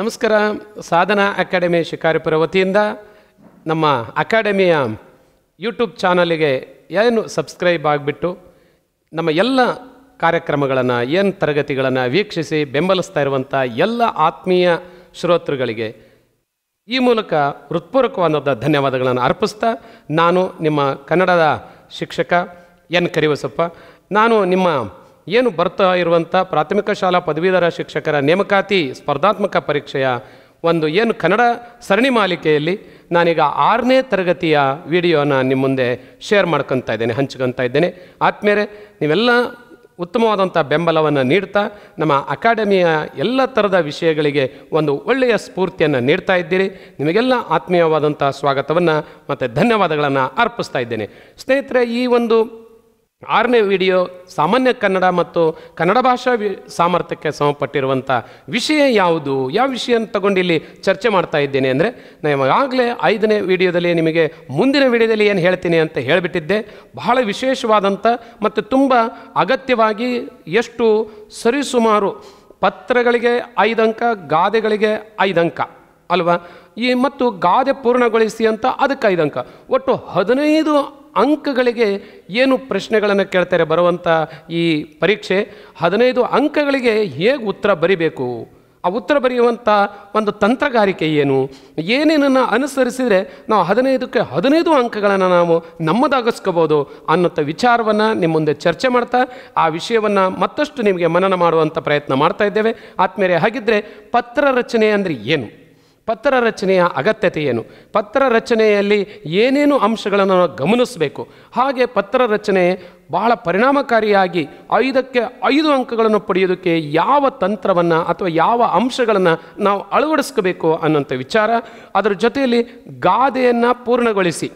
ನಮಸ್ಕಾರ ಸಾಧನಾ ಅಕಾಡೆಮಿ ಶಿಕಾರಿಪುರ ವತಿಯಿಂದ ನಮ್ಮ ಅಕಾಡೆಮಿಯ ಯೂಟ್ಯೂಬ್ ಚಾನಲಿಗೆ ಏನು ಸಬ್ಸ್ಕ್ರೈಬ್ ಆಗಿಬಿಟ್ಟು ನಮ್ಮ ಎಲ್ಲ ಕಾರ್ಯಕ್ರಮಗಳನ್ನು ಏನು ತರಗತಿಗಳನ್ನು ವೀಕ್ಷಿಸಿ ಬೆಂಬಲಿಸ್ತಾ ಇರುವಂಥ ಎಲ್ಲ ಆತ್ಮೀಯ ಶ್ರೋತೃಗಳಿಗೆ ಈ ಮೂಲಕ ಹೃತ್ಪೂರ್ವಕವಾದಂಥ ಧನ್ಯವಾದಗಳನ್ನು ಅರ್ಪಿಸ್ತಾ ನಾನು ನಿಮ್ಮ ಕನ್ನಡದ ಶಿಕ್ಷಕ ಎನ್ ಕರಿವಸಪ್ಪ ನಾನು ನಿಮ್ಮ ಏನು ಬರ್ತಾ ಇರುವಂಥ ಪ್ರಾಥಮಿಕ ಶಾಲಾ ಪದವೀಧರ ಶಿಕ್ಷಕರ ನೇಮಕಾತಿ ಸ್ಪರ್ಧಾತ್ಮಕ ಪರೀಕ್ಷೆಯ ಒಂದು ಏನು ಕನ್ನಡ ಸರಣಿ ಮಾಲಿಕೆಯಲ್ಲಿ ನಾನೀಗ ಆರನೇ ತರಗತಿಯ ವಿಡಿಯೋನ ನಿಮ್ಮ ಮುಂದೆ ಶೇರ್ ಮಾಡ್ಕೊತಾ ಇದ್ದೇನೆ ಹಂಚ್ಕೊತಾ ಇದ್ದೇನೆ ಆದ್ಮೇಲೆ ನೀವೆಲ್ಲ ಉತ್ತಮವಾದಂಥ ಬೆಂಬಲವನ್ನು ನೀಡ್ತಾ ನಮ್ಮ ಅಕಾಡೆಮಿಯ ಎಲ್ಲ ಥರದ ವಿಷಯಗಳಿಗೆ ಒಂದು ಒಳ್ಳೆಯ ಸ್ಫೂರ್ತಿಯನ್ನು ನೀಡ್ತಾ ಇದ್ದೀರಿ ನಿಮಗೆಲ್ಲ ಆತ್ಮೀಯವಾದಂಥ ಸ್ವಾಗತವನ್ನು ಮತ್ತು ಧನ್ಯವಾದಗಳನ್ನು ಅರ್ಪಿಸ್ತಾ ಇದ್ದೇನೆ ಸ್ನೇಹಿತರೆ ಈ ಒಂದು ಆರನೇ ವಿಡಿಯೋ ಸಾಮಾನ್ಯ ಕನ್ನಡ ಮತ್ತು ಕನ್ನಡ ಭಾಷಾ ವಿ ಸಾಮರ್ಥ್ಯಕ್ಕೆ ಸಮಪಟ್ಟಿರುವಂಥ ವಿಷಯ ಯಾವುದು ಯಾವ ವಿಷಯ ತಗೊಂಡು ಇಲ್ಲಿ ಚರ್ಚೆ ಮಾಡ್ತಾ ಇದ್ದೇನೆ ಅಂದರೆ ನಾನು ಇವಾಗಲೇ ಐದನೇ ವಿಡಿಯೋದಲ್ಲಿ ನಿಮಗೆ ಮುಂದಿನ ವಿಡಿಯೋದಲ್ಲಿ ಏನು ಹೇಳ್ತೀನಿ ಅಂತ ಹೇಳಿಬಿಟ್ಟಿದ್ದೆ ಬಹಳ ವಿಶೇಷವಾದಂಥ ಮತ್ತು ತುಂಬ ಅಗತ್ಯವಾಗಿ ಎಷ್ಟು ಸರಿಸುಮಾರು ಪತ್ರಗಳಿಗೆ ಐದಂಕ ಅಂಕ ಗಾದೆಗಳಿಗೆ ಐದು ಅಂಕ ಅಲ್ವಾ ಈ ಮತ್ತು ಗಾದೆ ಪೂರ್ಣಗೊಳಿಸಿ ಅಂತ ಅದಕ್ಕೆ ಐದು ಅಂಕ ಒಟ್ಟು ಹದಿನೈದು ಅಂಕಗಳಿಗೆ ಏನು ಪ್ರಶ್ನೆಗಳನ್ನು ಕೇಳ್ತಾರೆ ಬರುವಂಥ ಈ ಪರೀಕ್ಷೆ ಹದಿನೈದು ಅಂಕಗಳಿಗೆ ಹೇಗೆ ಉತ್ತರ ಬರಿಬೇಕು ಆ ಉತ್ತರ ಬರೆಯುವಂಥ ಒಂದು ತಂತ್ರಗಾರಿಕೆ ಏನು ಏನೇನನ್ನು ಅನುಸರಿಸಿದರೆ ನಾವು ಹದಿನೈದಕ್ಕೆ ಹದಿನೈದು ಅಂಕಗಳನ್ನು ನಾವು ನಮ್ಮದಾಗಿಸ್ಕೋಬೋದು ಅನ್ನೋಂಥ ವಿಚಾರವನ್ನು ನಿಮ್ಮ ಮುಂದೆ ಚರ್ಚೆ ಮಾಡ್ತಾ ಆ ವಿಷಯವನ್ನು ಮತ್ತಷ್ಟು ನಿಮಗೆ ಮನನ ಮಾಡುವಂಥ ಪ್ರಯತ್ನ ಮಾಡ್ತಾ ಇದ್ದೇವೆ ಆತ್ಮೇಲೆ ಹಾಗಿದ್ದರೆ ಪತ್ರ ರಚನೆ ಅಂದರೆ ಏನು ಪತ್ರ ರಚನೆಯ ಅಗತ್ಯತೆ ಏನು ಪತ್ರ ರಚನೆಯಲ್ಲಿ ಏನೇನು ಅಂಶಗಳನ್ನು ಗಮನಿಸಬೇಕು ಹಾಗೆ ಪತ್ರ ರಚನೆ ಬಹಳ ಪರಿಣಾಮಕಾರಿಯಾಗಿ ಐದಕ್ಕೆ ಐದು ಅಂಕಗಳನ್ನು ಪಡೆಯೋದಕ್ಕೆ ಯಾವ ತಂತ್ರವನ್ನು ಅಥವಾ ಯಾವ ಅಂಶಗಳನ್ನು ನಾವು ಅಳವಡಿಸ್ಕೋಬೇಕು ಅನ್ನೋಂಥ ವಿಚಾರ ಅದರ ಜೊತೆಯಲ್ಲಿ ಗಾದೆಯನ್ನು ಪೂರ್ಣಗೊಳಿಸಿ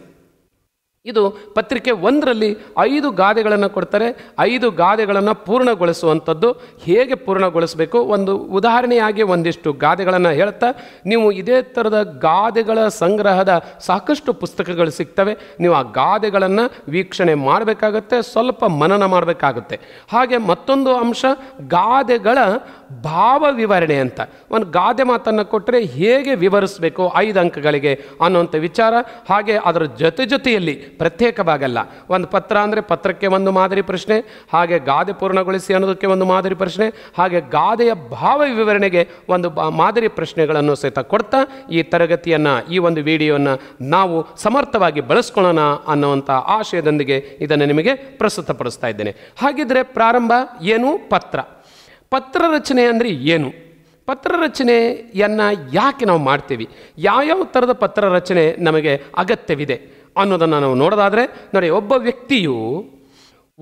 ಇದು ಪತ್ರಿಕೆ ಒಂದರಲ್ಲಿ ಐದು ಗಾದೆಗಳನ್ನು ಕೊಡ್ತಾರೆ ಐದು ಗಾದೆಗಳನ್ನು ಪೂರ್ಣಗೊಳಿಸುವಂಥದ್ದು ಹೇಗೆ ಪೂರ್ಣಗೊಳಿಸಬೇಕು ಒಂದು ಉದಾಹರಣೆಯಾಗಿ ಒಂದಿಷ್ಟು ಗಾದೆಗಳನ್ನು ಹೇಳ್ತಾ ನೀವು ಇದೇ ಥರದ ಗಾದೆಗಳ ಸಂಗ್ರಹದ ಸಾಕಷ್ಟು ಪುಸ್ತಕಗಳು ಸಿಗ್ತವೆ ನೀವು ಆ ಗಾದೆಗಳನ್ನು ವೀಕ್ಷಣೆ ಮಾಡಬೇಕಾಗುತ್ತೆ ಸ್ವಲ್ಪ ಮನನ ಮಾಡಬೇಕಾಗುತ್ತೆ ಹಾಗೆ ಮತ್ತೊಂದು ಅಂಶ ಗಾದೆಗಳ ಭಾವ ವಿವರಣೆ ಅಂತ ಒಂದು ಗಾದೆ ಮಾತನ್ನು ಕೊಟ್ಟರೆ ಹೇಗೆ ವಿವರಿಸಬೇಕು ಐದು ಅಂಕಗಳಿಗೆ ಅನ್ನುವಂಥ ವಿಚಾರ ಹಾಗೆ ಅದರ ಜೊತೆ ಜೊತೆಯಲ್ಲಿ ಪ್ರತ್ಯೇಕವಾಗಲ್ಲ ಒಂದು ಪತ್ರ ಅಂದರೆ ಪತ್ರಕ್ಕೆ ಒಂದು ಮಾದರಿ ಪ್ರಶ್ನೆ ಹಾಗೆ ಗಾದೆ ಪೂರ್ಣಗೊಳಿಸಿ ಅನ್ನೋದಕ್ಕೆ ಒಂದು ಮಾದರಿ ಪ್ರಶ್ನೆ ಹಾಗೆ ಗಾದೆಯ ಭಾವ ವಿವರಣೆಗೆ ಒಂದು ಮಾದರಿ ಪ್ರಶ್ನೆಗಳನ್ನು ಸಹಿತ ಕೊಡ್ತಾ ಈ ತರಗತಿಯನ್ನು ಈ ಒಂದು ವಿಡಿಯೋವನ್ನು ನಾವು ಸಮರ್ಥವಾಗಿ ಬಳಸ್ಕೊಳ್ಳೋಣ ಅನ್ನುವಂಥ ಆಶಯದೊಂದಿಗೆ ಇದನ್ನು ನಿಮಗೆ ಪ್ರಸ್ತುತಪಡಿಸ್ತಾ ಇದ್ದೇನೆ ಹಾಗಿದ್ರೆ ಪ್ರಾರಂಭ ಏನು ಪತ್ರ ಪತ್ರ ರಚನೆ ಅಂದರೆ ಏನು ಪತ್ರ ರಚನೆಯನ್ನು ಯಾಕೆ ನಾವು ಮಾಡ್ತೀವಿ ಯಾವ್ಯಾವ ಥರದ ಪತ್ರ ರಚನೆ ನಮಗೆ ಅಗತ್ಯವಿದೆ ಅನ್ನೋದನ್ನು ನಾವು ನೋಡೋದಾದರೆ ನೋಡಿ ಒಬ್ಬ ವ್ಯಕ್ತಿಯು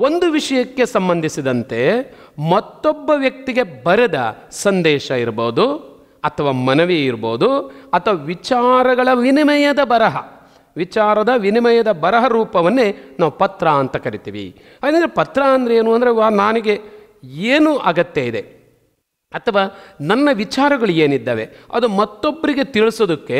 ಒಂದು ವಿಷಯಕ್ಕೆ ಸಂಬಂಧಿಸಿದಂತೆ ಮತ್ತೊಬ್ಬ ವ್ಯಕ್ತಿಗೆ ಬರೆದ ಸಂದೇಶ ಇರ್ಬೋದು ಅಥವಾ ಮನವಿ ಇರ್ಬೋದು ಅಥವಾ ವಿಚಾರಗಳ ವಿನಿಮಯದ ಬರಹ ವಿಚಾರದ ವಿನಿಮಯದ ಬರಹ ರೂಪವನ್ನೇ ನಾವು ಪತ್ರ ಅಂತ ಕರಿತೀವಿ ಅಂದರೆ ಪತ್ರ ಅಂದರೆ ಏನು ಅಂದರೆ ನನಗೆ ಏನು ಅಗತ್ಯ ಇದೆ ಅಥವಾ ನನ್ನ ವಿಚಾರಗಳು ಏನಿದ್ದಾವೆ ಅದು ಮತ್ತೊಬ್ಬರಿಗೆ ತಿಳಿಸೋದಕ್ಕೆ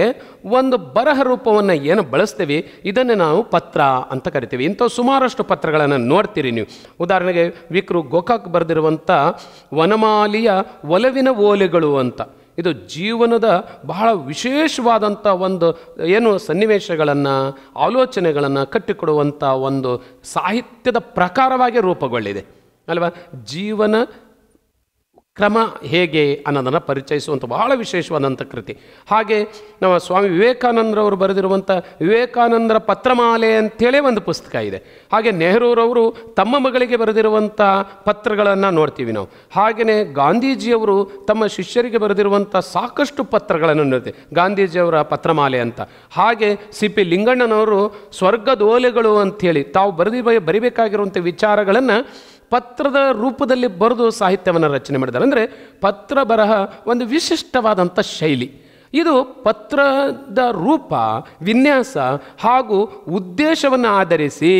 ಒಂದು ಬರಹ ರೂಪವನ್ನು ಏನು ಬಳಸ್ತೀವಿ ಇದನ್ನು ನಾವು ಪತ್ರ ಅಂತ ಕರಿತೀವಿ ಇಂಥ ಸುಮಾರಷ್ಟು ಪತ್ರಗಳನ್ನು ನೋಡ್ತೀರಿ ನೀವು ಉದಾಹರಣೆಗೆ ವಿಕ್ರು ಗೋಕಾಕ್ ಬರೆದಿರುವಂಥ ವನಮಾಲಿಯ ಒಲವಿನ ಓಲೆಗಳು ಅಂತ ಇದು ಜೀವನದ ಬಹಳ ವಿಶೇಷವಾದಂಥ ಒಂದು ಏನು ಸನ್ನಿವೇಶಗಳನ್ನು ಆಲೋಚನೆಗಳನ್ನು ಕಟ್ಟಿಕೊಡುವಂಥ ಒಂದು ಸಾಹಿತ್ಯದ ಪ್ರಕಾರವಾಗಿ ರೂಪುಗೊಳ್ಳಿದೆ ಅಲ್ವಾ ಜೀವನ ಕ್ರಮ ಹೇಗೆ ಅನ್ನೋದನ್ನು ಪರಿಚಯಿಸುವಂಥ ಬಹಳ ವಿಶೇಷವಾದಂಥ ಕೃತಿ ಹಾಗೆ ನಮ್ಮ ಸ್ವಾಮಿ ವಿವೇಕಾನಂದರವರು ಬರೆದಿರುವಂಥ ವಿವೇಕಾನಂದರ ಪತ್ರಮಾಲೆ ಅಂಥೇಳೇ ಒಂದು ಪುಸ್ತಕ ಇದೆ ಹಾಗೆ ನೆಹರೂರವರು ತಮ್ಮ ಮಗಳಿಗೆ ಬರೆದಿರುವಂಥ ಪತ್ರಗಳನ್ನು ನೋಡ್ತೀವಿ ನಾವು ಹಾಗೆಯೇ ಗಾಂಧೀಜಿಯವರು ತಮ್ಮ ಶಿಷ್ಯರಿಗೆ ಬರೆದಿರುವಂಥ ಸಾಕಷ್ಟು ಪತ್ರಗಳನ್ನು ನೋಡ್ತೀವಿ ಗಾಂಧೀಜಿಯವರ ಪತ್ರಮಾಲೆ ಅಂತ ಹಾಗೆ ಸಿ ಪಿ ಲಿಂಗಣ್ಣನವರು ಸ್ವರ್ಗದೋಲೆಗಳು ಅಂಥೇಳಿ ತಾವು ಬರೆದಿ ಬರಿಬೇಕಾಗಿರುವಂಥ ವಿಚಾರಗಳನ್ನು ಪತ್ರದ ರೂಪದಲ್ಲಿ ಬರೆದು ಸಾಹಿತ್ಯವನ್ನು ರಚನೆ ಮಾಡಿದ್ದಾರೆ ಅಂದರೆ ಪತ್ರ ಬರಹ ಒಂದು ವಿಶಿಷ್ಟವಾದಂಥ ಶೈಲಿ ಇದು ಪತ್ರದ ರೂಪ ವಿನ್ಯಾಸ ಹಾಗೂ ಉದ್ದೇಶವನ್ನು ಆಧರಿಸಿ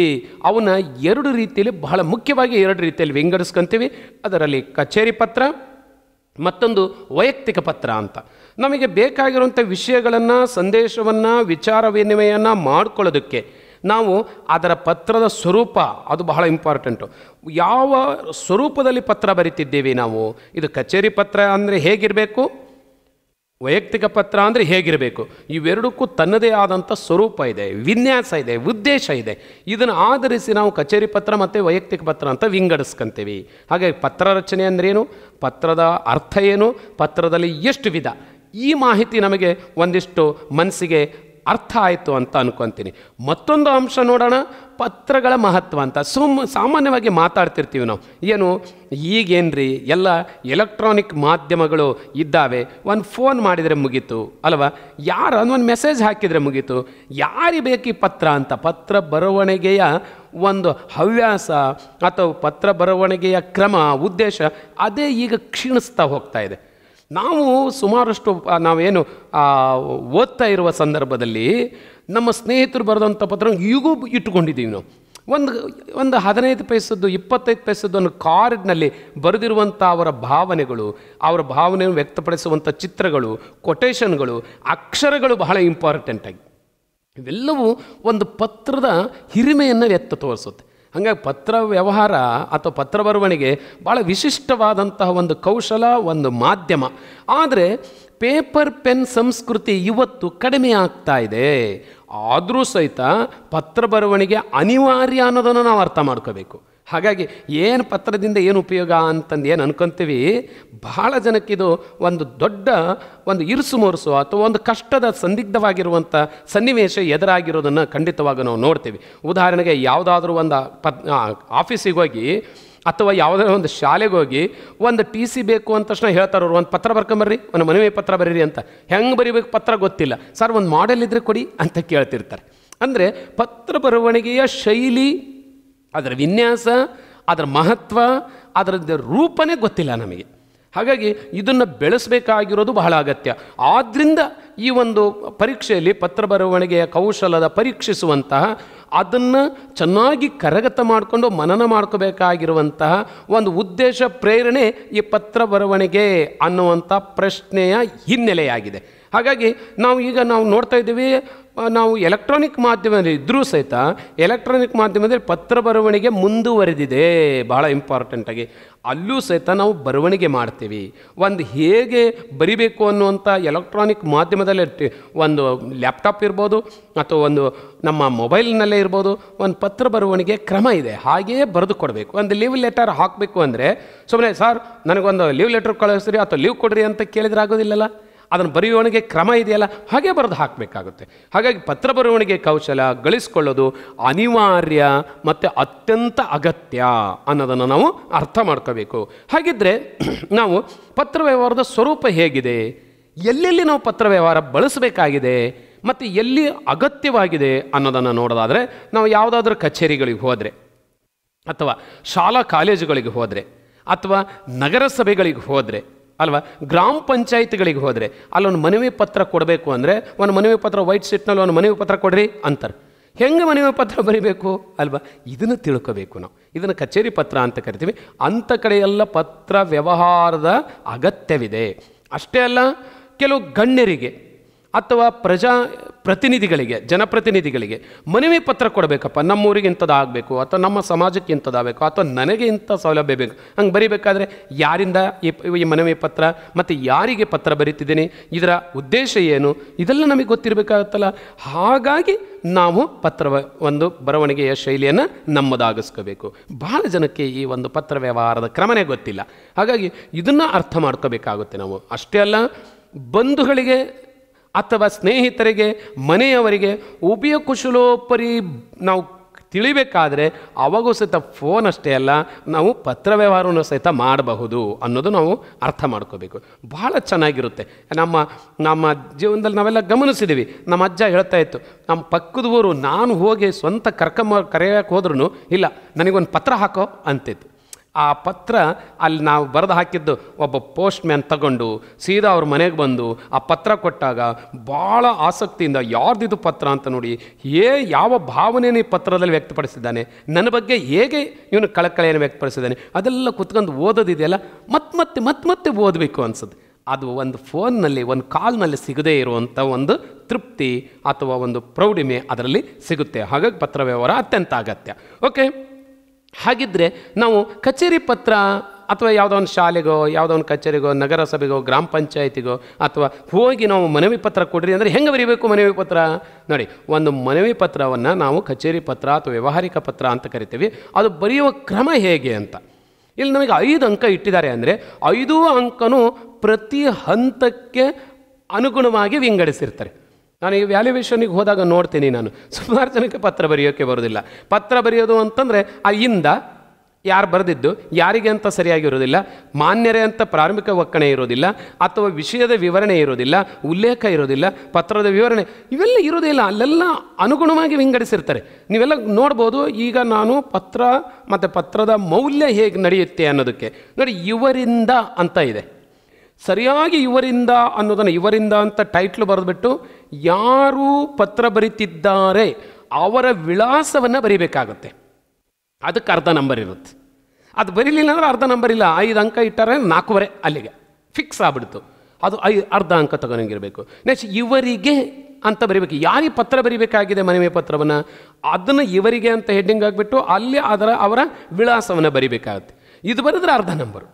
ಅವನ ಎರಡು ರೀತಿಯಲ್ಲಿ ಬಹಳ ಮುಖ್ಯವಾಗಿ ಎರಡು ರೀತಿಯಲ್ಲಿ ವಿಂಗಡಿಸ್ಕೊಂತೀವಿ ಅದರಲ್ಲಿ ಕಚೇರಿ ಪತ್ರ ಮತ್ತೊಂದು ವೈಯಕ್ತಿಕ ಪತ್ರ ಅಂತ ನಮಗೆ ಬೇಕಾಗಿರುವಂಥ ವಿಷಯಗಳನ್ನು ಸಂದೇಶವನ್ನು ವಿಚಾರ ವಿನಿಮಯನ ಮಾಡಿಕೊಳ್ಳೋದಕ್ಕೆ ನಾವು ಅದರ ಪತ್ರದ ಸ್ವರೂಪ ಅದು ಬಹಳ ಇಂಪಾರ್ಟೆಂಟು ಯಾವ ಸ್ವರೂಪದಲ್ಲಿ ಪತ್ರ ಬರಿತಿದ್ದೇವೆ ನಾವು ಇದು ಕಚೇರಿ ಪತ್ರ ಅಂದರೆ ಹೇಗಿರಬೇಕು ವೈಯಕ್ತಿಕ ಪತ್ರ ಅಂದರೆ ಹೇಗಿರಬೇಕು ಇವೆರಡಕ್ಕೂ ತನ್ನದೇ ಆದಂಥ ಸ್ವರೂಪ ಇದೆ ವಿನ್ಯಾಸ ಇದೆ ಉದ್ದೇಶ ಇದೆ ಇದನ್ನು ಆಧರಿಸಿ ನಾವು ಕಚೇರಿ ಪತ್ರ ಮತ್ತು ವೈಯಕ್ತಿಕ ಪತ್ರ ಅಂತ ವಿಂಗಡಿಸ್ಕೊಂತೀವಿ ಹಾಗೆ ಪತ್ರ ರಚನೆ ಅಂದ್ರೇನು ಪತ್ರದ ಅರ್ಥ ಏನು ಪತ್ರದಲ್ಲಿ ಎಷ್ಟು ವಿಧ ಈ ಮಾಹಿತಿ ನಮಗೆ ಒಂದಿಷ್ಟು ಮನಸ್ಸಿಗೆ ಅರ್ಥ ಆಯಿತು ಅಂತ ಅನ್ಕೊತೀನಿ ಮತ್ತೊಂದು ಅಂಶ ನೋಡೋಣ ಪತ್ರಗಳ ಮಹತ್ವ ಅಂತ ಸುಮ್ ಸಾಮಾನ್ಯವಾಗಿ ಮಾತಾಡ್ತಿರ್ತೀವಿ ನಾವು ಏನು ಈಗೇನು ರೀ ಎಲ್ಲ ಎಲೆಕ್ಟ್ರಾನಿಕ್ ಮಾಧ್ಯಮಗಳು ಇದ್ದಾವೆ ಒಂದು ಫೋನ್ ಮಾಡಿದರೆ ಮುಗೀತು ಅಲ್ವಾ ಯಾರು ಒಂದು ಮೆಸೇಜ್ ಹಾಕಿದರೆ ಮುಗೀತು ಯಾರಿಗೆ ಬೇಕು ಪತ್ರ ಅಂತ ಪತ್ರ ಬರವಣಿಗೆಯ ಒಂದು ಹವ್ಯಾಸ ಅಥವಾ ಪತ್ರ ಬರವಣಿಗೆಯ ಕ್ರಮ ಉದ್ದೇಶ ಅದೇ ಈಗ ಕ್ಷೀಣಿಸ್ತಾ ಹೋಗ್ತಾ ಇದೆ ನಾವು ಸುಮಾರಷ್ಟು ನಾವೇನು ಓದ್ತಾ ಇರುವ ಸಂದರ್ಭದಲ್ಲಿ ನಮ್ಮ ಸ್ನೇಹಿತರು ಬರೆದಂಥ ಪತ್ರ ಈಗೂ ಇಟ್ಟುಕೊಂಡಿದ್ದೀವಿ ನಾವು ಒಂದು ಒಂದು ಹದಿನೈದು ಪೈಸದ್ದು ಇಪ್ಪತ್ತೈದು ಪೈಸದ್ದು ಒಂದು ಕಾರ್ಡ್ನಲ್ಲಿ ಬರೆದಿರುವಂಥ ಅವರ ಭಾವನೆಗಳು ಅವರ ಭಾವನೆಯನ್ನು ವ್ಯಕ್ತಪಡಿಸುವಂಥ ಚಿತ್ರಗಳು ಕೊಟೇಶನ್ಗಳು ಅಕ್ಷರಗಳು ಬಹಳ ಇಂಪಾರ್ಟೆಂಟಾಗಿ ಇವೆಲ್ಲವೂ ಒಂದು ಪತ್ರದ ಹಿರಿಮೆಯನ್ನು ವ್ಯಕ್ತ ತೋರಿಸುತ್ತೆ ಹಂಗಾಗಿ ಪತ್ರ ವ್ಯವಹಾರ ಅಥವಾ ಪತ್ರ ಬರವಣಿಗೆ ಭಾಳ ವಿಶಿಷ್ಟವಾದಂತಹ ಒಂದು ಕೌಶಲ ಒಂದು ಮಾಧ್ಯಮ ಆದರೆ ಪೇಪರ್ ಪೆನ್ ಸಂಸ್ಕೃತಿ ಇವತ್ತು ಕಡಿಮೆ ಆಗ್ತಾ ಇದೆ ಆದರೂ ಸಹಿತ ಪತ್ರ ಬರವಣಿಗೆ ಅನಿವಾರ್ಯ ಅನ್ನೋದನ್ನು ನಾವು ಅರ್ಥ ಮಾಡ್ಕೋಬೇಕು ಹಾಗಾಗಿ ಏನು ಪತ್ರದಿಂದ ಏನು ಉಪಯೋಗ ಅಂತಂದು ಏನು ಅನ್ಕೊತೀವಿ ಬಹಳ ಜನಕ್ಕಿದು ಒಂದು ದೊಡ್ಡ ಒಂದು ಇರುಸು ಮೊರಸು ಅಥವಾ ಒಂದು ಕಷ್ಟದ ಸಂದಿಗ್ಧವಾಗಿರುವಂಥ ಸನ್ನಿವೇಶ ಎದುರಾಗಿರೋದನ್ನು ಖಂಡಿತವಾಗ ನಾವು ನೋಡ್ತೀವಿ ಉದಾಹರಣೆಗೆ ಯಾವುದಾದ್ರೂ ಒಂದು ಪತ್ ಆಫೀಸಿಗೆ ಹೋಗಿ ಅಥವಾ ಯಾವುದೋ ಒಂದು ಶಾಲೆಗೆ ಹೋಗಿ ಒಂದು ಟಿ ಸಿ ಬೇಕು ಅಂತ ತಕ್ಷಣ ಹೇಳ್ತಾರೆ ಅವರು ಒಂದು ಪತ್ರ ಬರ್ಕೊಂಬರ್ರಿ ಒಂದು ಮನವಿ ಪತ್ರ ಬರೀರಿ ಅಂತ ಹೆಂಗೆ ಬರಿಬೇಕು ಪತ್ರ ಗೊತ್ತಿಲ್ಲ ಸರ್ ಒಂದು ಮಾಡೆಲ್ ಇದ್ದರೆ ಕೊಡಿ ಅಂತ ಕೇಳ್ತಿರ್ತಾರೆ ಅಂದರೆ ಪತ್ರ ಬರವಣಿಗೆಯ ಶೈಲಿ ಅದರ ವಿನ್ಯಾಸ ಅದರ ಮಹತ್ವ ಅದರ ರೂಪನೇ ಗೊತ್ತಿಲ್ಲ ನಮಗೆ ಹಾಗಾಗಿ ಇದನ್ನು ಬೆಳೆಸಬೇಕಾಗಿರೋದು ಬಹಳ ಅಗತ್ಯ ಆದ್ದರಿಂದ ಈ ಒಂದು ಪರೀಕ್ಷೆಯಲ್ಲಿ ಪತ್ರ ಬರವಣಿಗೆಯ ಕೌಶಲದ ಪರೀಕ್ಷಿಸುವಂತಹ ಅದನ್ನು ಚೆನ್ನಾಗಿ ಕರಗತ ಮಾಡಿಕೊಂಡು ಮನನ ಮಾಡ್ಕೋಬೇಕಾಗಿರುವಂತಹ ಒಂದು ಉದ್ದೇಶ ಪ್ರೇರಣೆ ಈ ಪತ್ರ ಬರವಣಿಗೆ ಅನ್ನುವಂಥ ಪ್ರಶ್ನೆಯ ಹಿನ್ನೆಲೆಯಾಗಿದೆ ಹಾಗಾಗಿ ನಾವು ಈಗ ನಾವು ನೋಡ್ತಾ ಇದ್ದೀವಿ ನಾವು ಎಲೆಕ್ಟ್ರಾನಿಕ್ ಮಾಧ್ಯಮದಲ್ಲಿ ಇದ್ದರೂ ಸಹಿತ ಎಲೆಕ್ಟ್ರಾನಿಕ್ ಮಾಧ್ಯಮದಲ್ಲಿ ಪತ್ರ ಬರವಣಿಗೆ ಮುಂದುವರೆದಿದೆ ಬಹಳ ಇಂಪಾರ್ಟೆಂಟಾಗಿ ಅಲ್ಲೂ ಸಹಿತ ನಾವು ಬರವಣಿಗೆ ಮಾಡ್ತೀವಿ ಒಂದು ಹೇಗೆ ಬರಿಬೇಕು ಅನ್ನುವಂಥ ಎಲೆಕ್ಟ್ರಾನಿಕ್ ಮಾಧ್ಯಮದಲ್ಲಿ ಒಂದು ಲ್ಯಾಪ್ಟಾಪ್ ಇರ್ಬೋದು ಅಥವಾ ಒಂದು ನಮ್ಮ ಮೊಬೈಲ್ನಲ್ಲೇ ಇರ್ಬೋದು ಒಂದು ಪತ್ರ ಬರವಣಿಗೆ ಕ್ರಮ ಇದೆ ಹಾಗೆಯೇ ಬರೆದು ಕೊಡಬೇಕು ಒಂದು ಲೀವ್ ಲೆಟರ್ ಹಾಕಬೇಕು ಅಂದರೆ ಸುಮ್ಮನೆ ಸರ್ ನನಗೊಂದು ಲೀವ್ ಲೆಟರ್ ಕಳಿಸ್ರಿ ಅಥವಾ ಲೀವ್ ಕೊಡ್ರಿ ಅಂತ ಕೇಳಿದ್ರೆ ಆಗೋದಿಲ್ಲಲ್ಲ ಅದನ್ನು ಬರೆಯುವವನಿಗೆ ಕ್ರಮ ಇದೆಯಲ್ಲ ಹಾಗೆ ಬರೆದು ಹಾಕಬೇಕಾಗುತ್ತೆ ಹಾಗಾಗಿ ಪತ್ರ ಬರವಣಿಗೆ ಕೌಶಲ ಗಳಿಸ್ಕೊಳ್ಳೋದು ಅನಿವಾರ್ಯ ಮತ್ತು ಅತ್ಯಂತ ಅಗತ್ಯ ಅನ್ನೋದನ್ನು ನಾವು ಅರ್ಥ ಮಾಡ್ಕೋಬೇಕು ಹಾಗಿದ್ದರೆ ನಾವು ಪತ್ರ ವ್ಯವಹಾರದ ಸ್ವರೂಪ ಹೇಗಿದೆ ಎಲ್ಲೆಲ್ಲಿ ನಾವು ಪತ್ರ ವ್ಯವಹಾರ ಬಳಸಬೇಕಾಗಿದೆ ಮತ್ತು ಎಲ್ಲಿ ಅಗತ್ಯವಾಗಿದೆ ಅನ್ನೋದನ್ನು ನೋಡೋದಾದರೆ ನಾವು ಯಾವುದಾದ್ರೂ ಕಚೇರಿಗಳಿಗೆ ಹೋದರೆ ಅಥವಾ ಶಾಲಾ ಕಾಲೇಜುಗಳಿಗೆ ಹೋದರೆ ಅಥವಾ ನಗರಸಭೆಗಳಿಗೆ ಹೋದರೆ ಅಲ್ವಾ ಗ್ರಾಮ ಪಂಚಾಯತ್ಗಳಿಗೆ ಹೋದರೆ ಅಲ್ಲೊಂದು ಮನವಿ ಪತ್ರ ಕೊಡಬೇಕು ಅಂದರೆ ಒಂದು ಮನವಿ ಪತ್ರ ವೈಟ್ ಸೀಟ್ನಲ್ಲಿ ಒಂದು ಮನವಿ ಪತ್ರ ಕೊಡ್ರಿ ಅಂತಾರೆ ಹೆಂಗೆ ಮನವಿ ಪತ್ರ ಬರೀಬೇಕು ಅಲ್ವಾ ಇದನ್ನು ತಿಳ್ಕೋಬೇಕು ನಾವು ಇದನ್ನು ಕಚೇರಿ ಪತ್ರ ಅಂತ ಕರಿತೀವಿ ಅಂಥ ಕಡೆಯೆಲ್ಲ ಪತ್ರ ವ್ಯವಹಾರದ ಅಗತ್ಯವಿದೆ ಅಷ್ಟೇ ಅಲ್ಲ ಕೆಲವು ಗಣ್ಯರಿಗೆ ಅಥವಾ ಪ್ರಜಾ ಪ್ರತಿನಿಧಿಗಳಿಗೆ ಜನಪ್ರತಿನಿಧಿಗಳಿಗೆ ಮನವಿ ಪತ್ರ ಕೊಡಬೇಕಪ್ಪ ನಮ್ಮೂರಿಗೆ ಇಂಥದ್ದು ಆಗಬೇಕು ಅಥವಾ ನಮ್ಮ ಸಮಾಜಕ್ಕೆ ಆಗಬೇಕು ಅಥವಾ ನನಗೆ ಇಂಥ ಸೌಲಭ್ಯ ಬೇಕು ಹಂಗೆ ಬರೀಬೇಕಾದ್ರೆ ಯಾರಿಂದ ಈ ಮನವಿ ಪತ್ರ ಮತ್ತು ಯಾರಿಗೆ ಪತ್ರ ಬರೀತಿದ್ದೀನಿ ಇದರ ಉದ್ದೇಶ ಏನು ಇದೆಲ್ಲ ನಮಗೆ ಗೊತ್ತಿರಬೇಕಾಗತ್ತಲ್ಲ ಹಾಗಾಗಿ ನಾವು ಪತ್ರವ ಒಂದು ಬರವಣಿಗೆಯ ಶೈಲಿಯನ್ನು ನಮ್ಮದಾಗಿಸ್ಕೋಬೇಕು ಬಹಳ ಜನಕ್ಕೆ ಈ ಒಂದು ಪತ್ರ ವ್ಯವಹಾರದ ಕ್ರಮನೇ ಗೊತ್ತಿಲ್ಲ ಹಾಗಾಗಿ ಇದನ್ನು ಅರ್ಥ ಮಾಡ್ಕೋಬೇಕಾಗುತ್ತೆ ನಾವು ಅಷ್ಟೇ ಅಲ್ಲ ಬಂಧುಗಳಿಗೆ ಅಥವಾ ಸ್ನೇಹಿತರಿಗೆ ಮನೆಯವರಿಗೆ ಉಭಯ ಕುಶಲೋಪರಿ ನಾವು ತಿಳಿಬೇಕಾದ್ರೆ ಅವಾಗೂ ಸಹಿತ ಫೋನ್ ಅಷ್ಟೇ ಅಲ್ಲ ನಾವು ಪತ್ರ ವ್ಯವಹಾರವನ್ನು ಸಹಿತ ಮಾಡಬಹುದು ಅನ್ನೋದು ನಾವು ಅರ್ಥ ಮಾಡ್ಕೋಬೇಕು ಭಾಳ ಚೆನ್ನಾಗಿರುತ್ತೆ ನಮ್ಮ ನಮ್ಮ ಜೀವನದಲ್ಲಿ ನಾವೆಲ್ಲ ಗಮನಿಸಿದ್ದೀವಿ ನಮ್ಮ ಅಜ್ಜ ಹೇಳ್ತಾ ಇತ್ತು ನಮ್ಮ ಪಕ್ಕದವರು ನಾನು ಹೋಗಿ ಸ್ವಂತ ಕರ್ಕಂಬ ಕರೆಯೋಕೆ ಹೋದ್ರೂ ಇಲ್ಲ ನನಗೊಂದು ಪತ್ರ ಹಾಕೋ ಅಂತಿತ್ತು ಆ ಪತ್ರ ಅಲ್ಲಿ ನಾವು ಬರೆದು ಹಾಕಿದ್ದು ಒಬ್ಬ ಪೋಸ್ಟ್ ಮ್ಯಾನ್ ತಗೊಂಡು ಸೀದಾ ಅವ್ರ ಮನೆಗೆ ಬಂದು ಆ ಪತ್ರ ಕೊಟ್ಟಾಗ ಭಾಳ ಆಸಕ್ತಿಯಿಂದ ಯಾರ್ದಿದು ಪತ್ರ ಅಂತ ನೋಡಿ ಏ ಯಾವ ಭಾವನೆಯನ್ನು ಈ ಪತ್ರದಲ್ಲಿ ವ್ಯಕ್ತಪಡಿಸಿದ್ದಾನೆ ನನ್ನ ಬಗ್ಗೆ ಹೇಗೆ ಇವನು ಕಳಕಳೆಯನ್ನು ವ್ಯಕ್ತಪಡಿಸಿದ್ದಾನೆ ಅದೆಲ್ಲ ಕುತ್ಕೊಂಡು ಓದೋದಿದೆಯಲ್ಲ ಮತ್ತೆ ಮತ್ತೆ ಮತ್ತೆ ಮತ್ತೆ ಓದಬೇಕು ಅನ್ಸುತ್ತೆ ಅದು ಒಂದು ಫೋನ್ನಲ್ಲಿ ಒಂದು ಕಾಲ್ನಲ್ಲಿ ಸಿಗದೇ ಇರುವಂಥ ಒಂದು ತೃಪ್ತಿ ಅಥವಾ ಒಂದು ಪ್ರೌಢಿಮೆ ಅದರಲ್ಲಿ ಸಿಗುತ್ತೆ ಹಾಗಾಗಿ ಪತ್ರ ವ್ಯವಹಾರ ಅತ್ಯಂತ ಅಗತ್ಯ ಓಕೆ ಹಾಗಿದ್ದರೆ ನಾವು ಕಚೇರಿ ಪತ್ರ ಅಥವಾ ಯಾವುದೋ ಒಂದು ಶಾಲೆಗೋ ಯಾವುದೋ ಒಂದು ಕಚೇರಿಗೋ ನಗರಸಭೆಗೋ ಗ್ರಾಮ ಪಂಚಾಯತಿಗೋ ಅಥವಾ ಹೋಗಿ ನಾವು ಮನವಿ ಪತ್ರ ಕೊಡ್ರಿ ಅಂದರೆ ಹೆಂಗೆ ಬರೀಬೇಕು ಮನವಿ ಪತ್ರ ನೋಡಿ ಒಂದು ಮನವಿ ಪತ್ರವನ್ನು ನಾವು ಕಚೇರಿ ಪತ್ರ ಅಥವಾ ವ್ಯವಹಾರಿಕ ಪತ್ರ ಅಂತ ಕರಿತೀವಿ ಅದು ಬರೆಯುವ ಕ್ರಮ ಹೇಗೆ ಅಂತ ಇಲ್ಲಿ ನಮಗೆ ಐದು ಅಂಕ ಇಟ್ಟಿದ್ದಾರೆ ಅಂದರೆ ಐದೂ ಅಂಕನೂ ಪ್ರತಿ ಹಂತಕ್ಕೆ ಅನುಗುಣವಾಗಿ ವಿಂಗಡಿಸಿರ್ತಾರೆ ನಾನು ಈ ವ್ಯಾಲ್ಯೂವೇಷನಿಗೆ ಹೋದಾಗ ನೋಡ್ತೀನಿ ನಾನು ಸುಮಾರು ಜನಕ್ಕೆ ಪತ್ರ ಬರೆಯೋಕ್ಕೆ ಬರೋದಿಲ್ಲ ಪತ್ರ ಬರೆಯೋದು ಅಂತಂದರೆ ಆ ಇಂದ ಯಾರು ಬರೆದಿದ್ದು ಯಾರಿಗೆ ಅಂತ ಸರಿಯಾಗಿರೋದಿಲ್ಲ ಮಾನ್ಯರೇ ಅಂತ ಪ್ರಾರಂಭಿಕ ಒಕ್ಕಣೆ ಇರೋದಿಲ್ಲ ಅಥವಾ ವಿಷಯದ ವಿವರಣೆ ಇರೋದಿಲ್ಲ ಉಲ್ಲೇಖ ಇರೋದಿಲ್ಲ ಪತ್ರದ ವಿವರಣೆ ಇವೆಲ್ಲ ಇರೋದಿಲ್ಲ ಅಲ್ಲೆಲ್ಲ ಅನುಗುಣವಾಗಿ ವಿಂಗಡಿಸಿರ್ತಾರೆ ನೀವೆಲ್ಲ ನೋಡ್ಬೋದು ಈಗ ನಾನು ಪತ್ರ ಮತ್ತು ಪತ್ರದ ಮೌಲ್ಯ ಹೇಗೆ ನಡೆಯುತ್ತೆ ಅನ್ನೋದಕ್ಕೆ ನೋಡಿ ಇವರಿಂದ ಅಂತ ಇದೆ ಸರಿಯಾಗಿ ಇವರಿಂದ ಅನ್ನೋದನ್ನು ಇವರಿಂದ ಅಂತ ಟೈಟ್ಲು ಬರೆದುಬಿಟ್ಟು ಯಾರು ಪತ್ರ ಬರಿತಿದ್ದಾರೆ ಅವರ ವಿಳಾಸವನ್ನು ಬರೀಬೇಕಾಗುತ್ತೆ ಅದಕ್ಕೆ ಅರ್ಧ ನಂಬರ್ ಇರುತ್ತೆ ಅದು ಬರೀಲಿಲ್ಲ ಅಂದರೆ ಅರ್ಧ ನಂಬರ್ ಇಲ್ಲ ಐದು ಅಂಕ ಇಟ್ಟಾರೆ ನಾಲ್ಕೂವರೆ ಅಲ್ಲಿಗೆ ಫಿಕ್ಸ್ ಆಗ್ಬಿಡ್ತು ಅದು ಐ ಅರ್ಧ ಅಂಕ ತಗೊಂಡಂಗಿರಬೇಕು ನೆಕ್ಸ್ಟ್ ಇವರಿಗೆ ಅಂತ ಬರಿಬೇಕು ಯಾರಿಗೆ ಪತ್ರ ಬರಿಬೇಕಾಗಿದೆ ಮನವಿ ಪತ್ರವನ್ನು ಅದನ್ನು ಇವರಿಗೆ ಅಂತ ಹೆಡ್ಡಿಂಗ್ ಆಗಿಬಿಟ್ಟು ಅಲ್ಲಿ ಅದರ ಅವರ ವಿಳಾಸವನ್ನು ಬರಿಬೇಕಾಗುತ್ತೆ ಇದು ಬರೆದ್ರೆ ಅರ್ಧ ನಂಬರು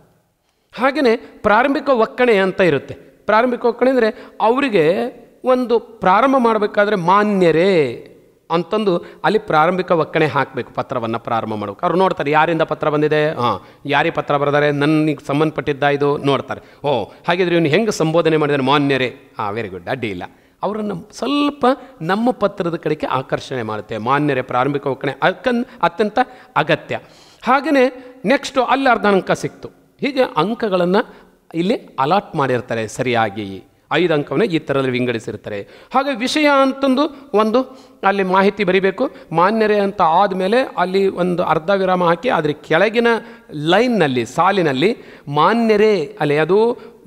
ಹಾಗೆಯೇ ಪ್ರಾರಂಭಿಕ ಒಕ್ಕಣೆ ಅಂತ ಇರುತ್ತೆ ಪ್ರಾರಂಭಿಕ ಒಕ್ಕಣೆ ಅಂದರೆ ಅವರಿಗೆ ಒಂದು ಪ್ರಾರಂಭ ಮಾಡಬೇಕಾದ್ರೆ ಮಾನ್ಯರೇ ಅಂತಂದು ಅಲ್ಲಿ ಪ್ರಾರಂಭಿಕ ಒಕ್ಕಣೆ ಹಾಕಬೇಕು ಪತ್ರವನ್ನು ಪ್ರಾರಂಭ ಮಾಡಬೇಕು ಅವ್ರು ನೋಡ್ತಾರೆ ಯಾರಿಂದ ಪತ್ರ ಬಂದಿದೆ ಹಾಂ ಯಾರಿಗೆ ಪತ್ರ ಬರೆದಾರೆ ನನಗೆ ಸಂಬಂಧಪಟ್ಟಿದ್ದ ಇದು ನೋಡ್ತಾರೆ ಓ ಹಾಗಿದ್ರೆ ಇವನು ಹೆಂಗೆ ಸಂಬೋಧನೆ ಮಾಡಿದರೆ ಮಾನ್ಯರೇ ಹಾಂ ವೆರಿ ಗುಡ್ ಅಡ್ಡಿ ಇಲ್ಲ ಅವರನ್ನು ಸ್ವಲ್ಪ ನಮ್ಮ ಪತ್ರದ ಕಡೆಗೆ ಆಕರ್ಷಣೆ ಮಾಡುತ್ತೆ ಮಾನ್ಯರೇ ಪ್ರಾರಂಭಿಕ ಒಕ್ಕಣೆ ಅಕ್ಕ ಅತ್ಯಂತ ಅಗತ್ಯ ಹಾಗೆಯೇ ನೆಕ್ಸ್ಟು ಅಲ್ಲಿ ಅರ್ಧಾಂಕ ಸಿಕ್ತು ಹೀಗೆ ಅಂಕಗಳನ್ನು ಇಲ್ಲಿ ಅಲಾಟ್ ಮಾಡಿರ್ತಾರೆ ಸರಿಯಾಗಿ ಐದು ಅಂಕವನ್ನು ಈ ಥರದಲ್ಲಿ ವಿಂಗಡಿಸಿರ್ತಾರೆ ಹಾಗೆ ವಿಷಯ ಅಂತಂದು ಒಂದು ಅಲ್ಲಿ ಮಾಹಿತಿ ಬರೀಬೇಕು ಮಾನ್ಯರೇ ಅಂತ ಆದಮೇಲೆ ಅಲ್ಲಿ ಒಂದು ಅರ್ಧ ವಿರಾಮ ಹಾಕಿ ಅದರ ಕೆಳಗಿನ ಲೈನ್ನಲ್ಲಿ ಸಾಲಿನಲ್ಲಿ ಮಾನ್ಯರೇ ಅಲ್ಲಿ ಅದು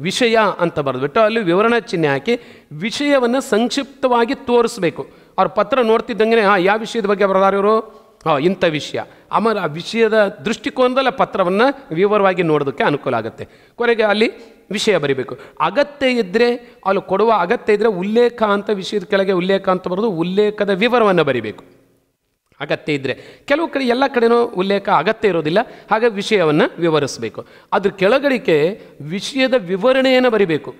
ವಿಷಯ ಅಂತ ಬರೆದುಬಿಟ್ಟು ಅಲ್ಲಿ ವಿವರಣಾ ಚಿಹ್ನೆ ಹಾಕಿ ವಿಷಯವನ್ನು ಸಂಕ್ಷಿಪ್ತವಾಗಿ ತೋರಿಸ್ಬೇಕು ಅವ್ರ ಪತ್ರ ನೋಡ್ತಿದ್ದಂಗೆ ಹಾಂ ಯಾವ ವಿಷಯದ ಬಗ್ಗೆ ಬರೆದಾರ ಇವರು ಇಂಥ ವಿಷಯ ಆಮೇಲೆ ಆ ವಿಷಯದ ದೃಷ್ಟಿಕೋನದಲ್ಲಿ ಪತ್ರವನ್ನು ವಿವರವಾಗಿ ನೋಡೋದಕ್ಕೆ ಅನುಕೂಲ ಆಗುತ್ತೆ ಕೊನೆಗೆ ಅಲ್ಲಿ ವಿಷಯ ಬರಿಬೇಕು ಅಗತ್ಯ ಇದ್ದರೆ ಅಲ್ಲಿ ಕೊಡುವ ಅಗತ್ಯ ಇದ್ದರೆ ಉಲ್ಲೇಖ ಅಂತ ವಿಷಯದ ಕೆಳಗೆ ಉಲ್ಲೇಖ ಅಂತ ಬರೋದು ಉಲ್ಲೇಖದ ವಿವರವನ್ನು ಬರಿಬೇಕು ಅಗತ್ಯ ಇದ್ದರೆ ಕೆಲವು ಕಡೆ ಎಲ್ಲ ಕಡೆಯೂ ಉಲ್ಲೇಖ ಅಗತ್ಯ ಇರೋದಿಲ್ಲ ಹಾಗೆ ವಿಷಯವನ್ನು ವಿವರಿಸಬೇಕು ಅದ್ರ ಕೆಳಗಡಿಕೆ ವಿಷಯದ ವಿವರಣೆಯನ್ನು ಬರಿಬೇಕು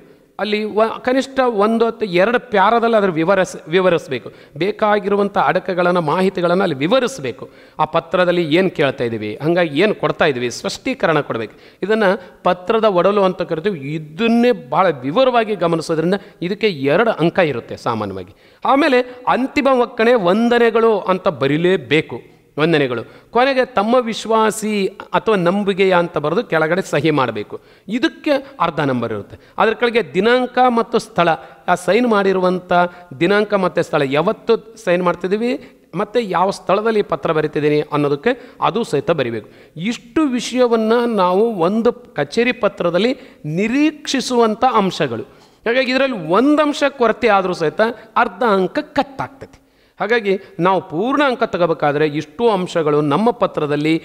ಅಲ್ಲಿ ವ ಕನಿಷ್ಠ ಒಂದು ಹತ್ತು ಎರಡು ಪ್ಯಾರದಲ್ಲಿ ಅದರ ವಿವರಿಸ್ ವಿವರಿಸಬೇಕು ಬೇಕಾಗಿರುವಂಥ ಅಡಕಗಳನ್ನು ಮಾಹಿತಿಗಳನ್ನು ಅಲ್ಲಿ ವಿವರಿಸಬೇಕು ಆ ಪತ್ರದಲ್ಲಿ ಏನು ಕೇಳ್ತಾ ಇದ್ದೀವಿ ಹಾಗಾಗಿ ಏನು ಕೊಡ್ತಾ ಇದ್ದೀವಿ ಸ್ಪಷ್ಟೀಕರಣ ಕೊಡಬೇಕು ಇದನ್ನು ಪತ್ರದ ಒಡಲು ಅಂತ ಕರಿತೀವಿ ಇದನ್ನೇ ಭಾಳ ವಿವರವಾಗಿ ಗಮನಿಸೋದ್ರಿಂದ ಇದಕ್ಕೆ ಎರಡು ಅಂಕ ಇರುತ್ತೆ ಸಾಮಾನ್ಯವಾಗಿ ಆಮೇಲೆ ಅಂತಿಮ ಒಕ್ಕಣೆ ವಂದನೆಗಳು ಅಂತ ಬರೀಲೇಬೇಕು ವಂದನೆಗಳು ಕೊನೆಗೆ ತಮ್ಮ ವಿಶ್ವಾಸಿ ಅಥವಾ ನಂಬಿಕೆಯ ಅಂತ ಬರೆದು ಕೆಳಗಡೆ ಸಹಿ ಮಾಡಬೇಕು ಇದಕ್ಕೆ ಅರ್ಧ ನಂಬರ್ ಇರುತ್ತೆ ಅದರ ಕೆಳಗೆ ದಿನಾಂಕ ಮತ್ತು ಸ್ಥಳ ಆ ಸೈನ್ ಮಾಡಿರುವಂಥ ದಿನಾಂಕ ಮತ್ತು ಸ್ಥಳ ಯಾವತ್ತು ಸೈನ್ ಮಾಡ್ತಿದ್ದೀವಿ ಮತ್ತು ಯಾವ ಸ್ಥಳದಲ್ಲಿ ಪತ್ರ ಬರಿತಿದ್ದೀನಿ ಅನ್ನೋದಕ್ಕೆ ಅದು ಸಹಿತ ಬರಿಬೇಕು ಇಷ್ಟು ವಿಷಯವನ್ನು ನಾವು ಒಂದು ಕಚೇರಿ ಪತ್ರದಲ್ಲಿ ನಿರೀಕ್ಷಿಸುವಂಥ ಅಂಶಗಳು ಹಾಗಾಗಿ ಇದರಲ್ಲಿ ಒಂದು ಅಂಶ ಕೊರತೆ ಆದರೂ ಸಹಿತ ಅರ್ಧ ಅಂಕ ಕಟ್ಟಾಗ್ತದೆ ಹಾಗಾಗಿ ನಾವು ಪೂರ್ಣ ಅಂಕ ತಗೋಬೇಕಾದ್ರೆ ಇಷ್ಟು ಅಂಶಗಳು ನಮ್ಮ ಪತ್ರದಲ್ಲಿ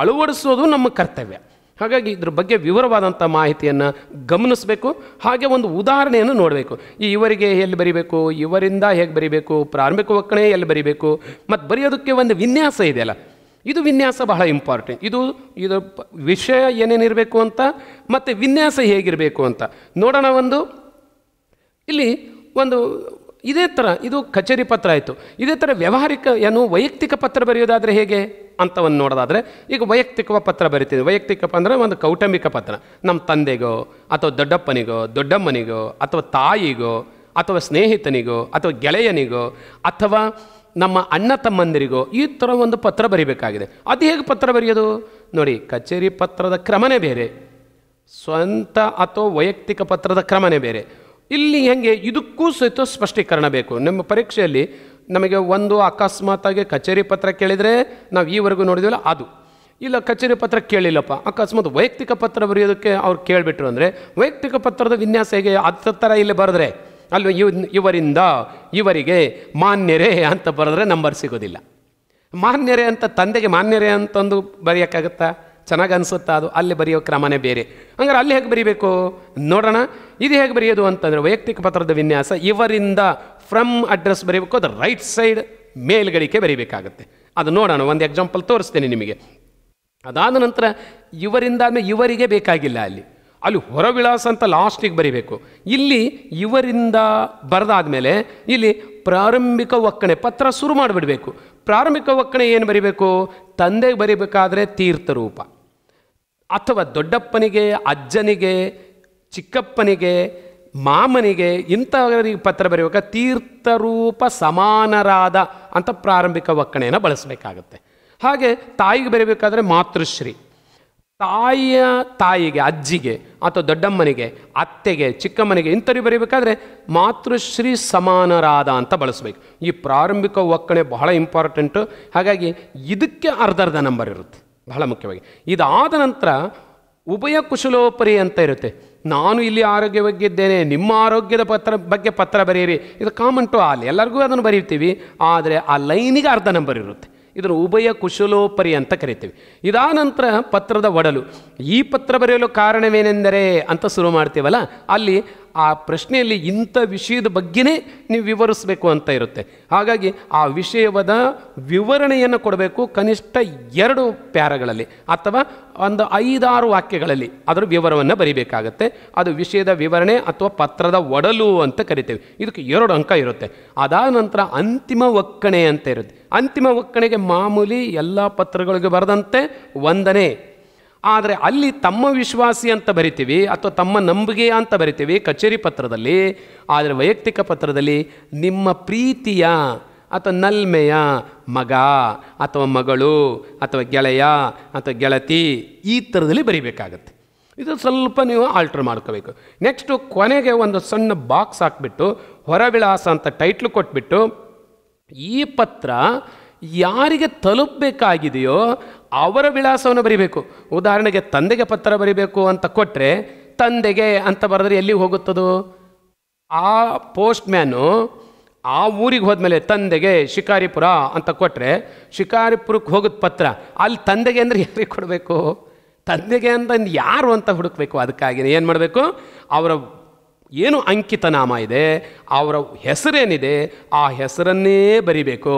ಅಳವಡಿಸೋದು ನಮ್ಮ ಕರ್ತವ್ಯ ಹಾಗಾಗಿ ಇದ್ರ ಬಗ್ಗೆ ವಿವರವಾದಂಥ ಮಾಹಿತಿಯನ್ನು ಗಮನಿಸಬೇಕು ಹಾಗೆ ಒಂದು ಉದಾಹರಣೆಯನ್ನು ನೋಡಬೇಕು ಈ ಇವರಿಗೆ ಎಲ್ಲಿ ಬರಿಬೇಕು ಇವರಿಂದ ಹೇಗೆ ಬರಿಬೇಕು ಪ್ರಾರಂಭಿಕ ಒಕ್ಕಣೆ ಎಲ್ಲಿ ಬರಿಬೇಕು ಮತ್ತು ಬರೆಯೋದಕ್ಕೆ ಒಂದು ವಿನ್ಯಾಸ ಇದೆಯಲ್ಲ ಇದು ವಿನ್ಯಾಸ ಬಹಳ ಇಂಪಾರ್ಟೆಂಟ್ ಇದು ಇದು ವಿಷಯ ಏನೇನಿರಬೇಕು ಅಂತ ಮತ್ತು ವಿನ್ಯಾಸ ಹೇಗಿರಬೇಕು ಅಂತ ನೋಡೋಣ ಒಂದು ಇಲ್ಲಿ ಒಂದು ಇದೇ ಥರ ಇದು ಕಚೇರಿ ಪತ್ರ ಆಯಿತು ಇದೇ ಥರ ವ್ಯವಹಾರಿಕ ಏನು ವೈಯಕ್ತಿಕ ಪತ್ರ ಬರೆಯೋದಾದರೆ ಹೇಗೆ ಅಂತವನ್ನು ನೋಡೋದಾದರೆ ಈಗ ವೈಯಕ್ತಿಕ ಪತ್ರ ಬರಿತೀವಿ ವೈಯಕ್ತಿಕ ಅಂದರೆ ಒಂದು ಕೌಟುಂಬಿಕ ಪತ್ರ ನಮ್ಮ ತಂದೆಗೋ ಅಥವಾ ದೊಡ್ಡಪ್ಪನಿಗೋ ದೊಡ್ಡಮ್ಮನಿಗೋ ಅಥವಾ ತಾಯಿಗೋ ಅಥವಾ ಸ್ನೇಹಿತನಿಗೋ ಅಥವಾ ಗೆಳೆಯನಿಗೋ ಅಥವಾ ನಮ್ಮ ಅಣ್ಣ ತಮ್ಮಂದಿರಿಗೋ ಈ ಥರ ಒಂದು ಪತ್ರ ಬರೀಬೇಕಾಗಿದೆ ಅದು ಹೇಗೆ ಪತ್ರ ಬರೆಯೋದು ನೋಡಿ ಕಚೇರಿ ಪತ್ರದ ಕ್ರಮನೇ ಬೇರೆ ಸ್ವಂತ ಅಥವಾ ವೈಯಕ್ತಿಕ ಪತ್ರದ ಕ್ರಮನೇ ಬೇರೆ ಇಲ್ಲಿ ಹೆಂಗೆ ಇದಕ್ಕೂ ಸಹಿತ ಸ್ಪಷ್ಟೀಕರಣ ಬೇಕು ನಮ್ಮ ಪರೀಕ್ಷೆಯಲ್ಲಿ ನಮಗೆ ಒಂದು ಅಕಸ್ಮಾತಾಗಿ ಕಚೇರಿ ಪತ್ರ ಕೇಳಿದರೆ ನಾವು ಈವರೆಗೂ ನೋಡಿದ್ವಲ್ಲ ಅದು ಇಲ್ಲ ಕಚೇರಿ ಪತ್ರ ಕೇಳಿಲ್ಲಪ್ಪ ಅಕಸ್ಮಾತ್ ವೈಯಕ್ತಿಕ ಪತ್ರ ಬರೆಯೋದಕ್ಕೆ ಅವ್ರು ಕೇಳಿಬಿಟ್ರು ಅಂದರೆ ವೈಯಕ್ತಿಕ ಪತ್ರದ ವಿನ್ಯಾಸ ಹೇಗೆ ಅದ ಥರ ಇಲ್ಲಿ ಬರೆದ್ರೆ ಅಲ್ವ ಇವ್ ಇವರಿಂದ ಇವರಿಗೆ ಮಾನ್ಯರೇ ಅಂತ ಬರೆದ್ರೆ ನಂಬರ್ ಸಿಗೋದಿಲ್ಲ ಮಾನ್ಯರೇ ಅಂತ ತಂದೆಗೆ ಮಾನ್ಯರೇ ಅಂತಂದು ಬರೆಯೋಕ್ಕಾಗತ್ತಾ ಚೆನ್ನಾಗಿ ಅದು ಅಲ್ಲಿ ಬರೆಯೋ ಕ್ರಮನೇ ಬೇರೆ ಹಂಗಾರೆ ಅಲ್ಲಿ ಹೇಗೆ ಬರೀಬೇಕು ನೋಡೋಣ ಇದು ಹೇಗೆ ಬರೆಯೋದು ಅಂತಂದರೆ ವೈಯಕ್ತಿಕ ಪತ್ರದ ವಿನ್ಯಾಸ ಇವರಿಂದ ಫ್ರಮ್ ಅಡ್ರೆಸ್ ಬರೀಬೇಕು ಅದು ರೈಟ್ ಸೈಡ್ ಮೇಲ್ಗಳಿಕೆ ಬರೀಬೇಕಾಗತ್ತೆ ಅದು ನೋಡೋಣ ಒಂದು ಎಕ್ಸಾಂಪಲ್ ತೋರಿಸ್ತೇನೆ ನಿಮಗೆ ಅದಾದ ನಂತರ ಇವರಿಂದ ಇವರಿಗೆ ಬೇಕಾಗಿಲ್ಲ ಅಲ್ಲಿ ಅಲ್ಲಿ ಹೊರವಿಳಾಸ ಅಂತ ಲಾಸ್ಟಿಗೆ ಬರಿಬೇಕು ಇಲ್ಲಿ ಇವರಿಂದ ಬರೆದಾದ ಮೇಲೆ ಇಲ್ಲಿ ಪ್ರಾರಂಭಿಕ ಒಕ್ಕಣೆ ಪತ್ರ ಶುರು ಮಾಡಿಬಿಡಬೇಕು ಪ್ರಾರಂಭಿಕ ಒಕ್ಕಣೆ ಏನು ಬರೀಬೇಕು ತಂದೆಗೆ ಬರಿಬೇಕಾದ್ರೆ ತೀರ್ಥರೂಪ ಅಥವಾ ದೊಡ್ಡಪ್ಪನಿಗೆ ಅಜ್ಜನಿಗೆ ಚಿಕ್ಕಪ್ಪನಿಗೆ ಮಾಮನಿಗೆ ಇಂಥವರಿಗೆ ಪತ್ರ ಬರೆಯುವಾಗ ತೀರ್ಥರೂಪ ಸಮಾನರಾದ ಅಂತ ಪ್ರಾರಂಭಿಕ ಒಕ್ಕಣೆಯನ್ನು ಬಳಸಬೇಕಾಗತ್ತೆ ಹಾಗೆ ತಾಯಿಗೆ ಬರೀಬೇಕಾದ್ರೆ ಮಾತೃಶ್ರೀ ತಾಯಿಯ ತಾಯಿಗೆ ಅಜ್ಜಿಗೆ ಅಥವಾ ದೊಡ್ಡಮ್ಮನಿಗೆ ಅತ್ತೆಗೆ ಚಿಕ್ಕಮ್ಮನಿಗೆ ಇಂಥವ್ರಿಗೆ ಬರೀಬೇಕಾದ್ರೆ ಮಾತೃಶ್ರೀ ಸಮಾನರಾದ ಅಂತ ಬಳಸಬೇಕು ಈ ಪ್ರಾರಂಭಿಕ ಒಕ್ಕಣೆ ಬಹಳ ಇಂಪಾರ್ಟೆಂಟು ಹಾಗಾಗಿ ಇದಕ್ಕೆ ಅರ್ಧರ್ಧ ನಂಬರ್ ಇರುತ್ತೆ ಬಹಳ ಮುಖ್ಯವಾಗಿ ಇದಾದ ನಂತರ ಉಭಯ ಕುಶಲೋಪರಿ ಅಂತ ಇರುತ್ತೆ ನಾನು ಇಲ್ಲಿ ಆರೋಗ್ಯವಾಗಿದ್ದೇನೆ ನಿಮ್ಮ ಆರೋಗ್ಯದ ಪತ್ರ ಬಗ್ಗೆ ಪತ್ರ ಬರೆಯಿರಿ ಇದು ಕಾಮನ್ ಟು ಆಲ್ ಎಲ್ಲರಿಗೂ ಅದನ್ನು ಬರೀತೀವಿ ಆದರೆ ಆ ಲೈನಿಗೆ ಅರ್ಧ ನಂಬರ್ ಇರುತ್ತೆ ಇದನ್ನು ಉಭಯ ಕುಶಲೋಪರಿ ಅಂತ ಕರಿತೀವಿ ಇದಾದ ನಂತರ ಪತ್ರದ ಒಡಲು ಈ ಪತ್ರ ಬರೆಯಲು ಕಾರಣವೇನೆಂದರೆ ಅಂತ ಶುರು ಮಾಡ್ತೀವಲ್ಲ ಅಲ್ಲಿ ಆ ಪ್ರಶ್ನೆಯಲ್ಲಿ ಇಂಥ ವಿಷಯದ ಬಗ್ಗೆನೇ ನೀವು ವಿವರಿಸಬೇಕು ಅಂತ ಇರುತ್ತೆ ಹಾಗಾಗಿ ಆ ವಿಷಯವದ ವಿವರಣೆಯನ್ನು ಕೊಡಬೇಕು ಕನಿಷ್ಠ ಎರಡು ಪ್ಯಾರಗಳಲ್ಲಿ ಅಥವಾ ಒಂದು ಐದಾರು ವಾಕ್ಯಗಳಲ್ಲಿ ಅದರ ವಿವರವನ್ನು ಬರೀಬೇಕಾಗತ್ತೆ ಅದು ವಿಷಯದ ವಿವರಣೆ ಅಥವಾ ಪತ್ರದ ಒಡಲು ಅಂತ ಕರಿತೇವೆ ಇದಕ್ಕೆ ಎರಡು ಅಂಕ ಇರುತ್ತೆ ಅದಾದ ನಂತರ ಅಂತಿಮ ಒಕ್ಕಣೆ ಅಂತ ಇರುತ್ತೆ ಅಂತಿಮ ಒಕ್ಕಣೆಗೆ ಮಾಮೂಲಿ ಎಲ್ಲ ಪತ್ರಗಳಿಗೆ ಬರೆದಂತೆ ಒಂದನೇ ಆದರೆ ಅಲ್ಲಿ ತಮ್ಮ ವಿಶ್ವಾಸಿ ಅಂತ ಬರಿತೀವಿ ಅಥವಾ ತಮ್ಮ ನಂಬಿಕೆ ಅಂತ ಬರಿತೀವಿ ಕಚೇರಿ ಪತ್ರದಲ್ಲಿ ಆದರೆ ವೈಯಕ್ತಿಕ ಪತ್ರದಲ್ಲಿ ನಿಮ್ಮ ಪ್ರೀತಿಯ ಅಥವಾ ನಲ್ಮೆಯ ಮಗ ಅಥವಾ ಮಗಳು ಅಥವಾ ಗೆಳೆಯ ಅಥವಾ ಗೆಳತಿ ಈ ಥರದಲ್ಲಿ ಬರಿಬೇಕಾಗತ್ತೆ ಇದು ಸ್ವಲ್ಪ ನೀವು ಆಲ್ಟ್ರ್ ಮಾಡ್ಕೋಬೇಕು ನೆಕ್ಸ್ಟು ಕೊನೆಗೆ ಒಂದು ಸಣ್ಣ ಬಾಕ್ಸ್ ಹಾಕ್ಬಿಟ್ಟು ಹೊರವಿಳಾಸ ಅಂತ ಟೈಟ್ಲು ಕೊಟ್ಬಿಟ್ಟು ಈ ಪತ್ರ ಯಾರಿಗೆ ತಲುಪಬೇಕಾಗಿದೆಯೋ ಅವರ ವಿಳಾಸವನ್ನು ಬರೀಬೇಕು ಉದಾಹರಣೆಗೆ ತಂದೆಗೆ ಪತ್ರ ಬರೀಬೇಕು ಅಂತ ಕೊಟ್ಟರೆ ತಂದೆಗೆ ಅಂತ ಬರೆದ್ರೆ ಎಲ್ಲಿಗೆ ಹೋಗುತ್ತದೋ ಆ ಪೋಸ್ಟ್ ಮ್ಯಾನು ಆ ಊರಿಗೆ ಹೋದ್ಮೇಲೆ ತಂದೆಗೆ ಶಿಕಾರಿಪುರ ಅಂತ ಕೊಟ್ಟರೆ ಶಿಕಾರಿಪುರಕ್ಕೆ ಹೋಗುತ್ತ ಪತ್ರ ಅಲ್ಲಿ ತಂದೆಗೆ ಅಂದರೆ ಯಾರಿಗೆ ಕೊಡಬೇಕು ತಂದೆಗೆ ಅಂತ ಯಾರು ಅಂತ ಹುಡುಕಬೇಕು ಅದಕ್ಕಾಗಿ ಏನು ಮಾಡಬೇಕು ಅವರ ಏನು ಅಂಕಿತನಾಮ ಇದೆ ಅವರ ಹೆಸರೇನಿದೆ ಆ ಹೆಸರನ್ನೇ ಬರಿಬೇಕು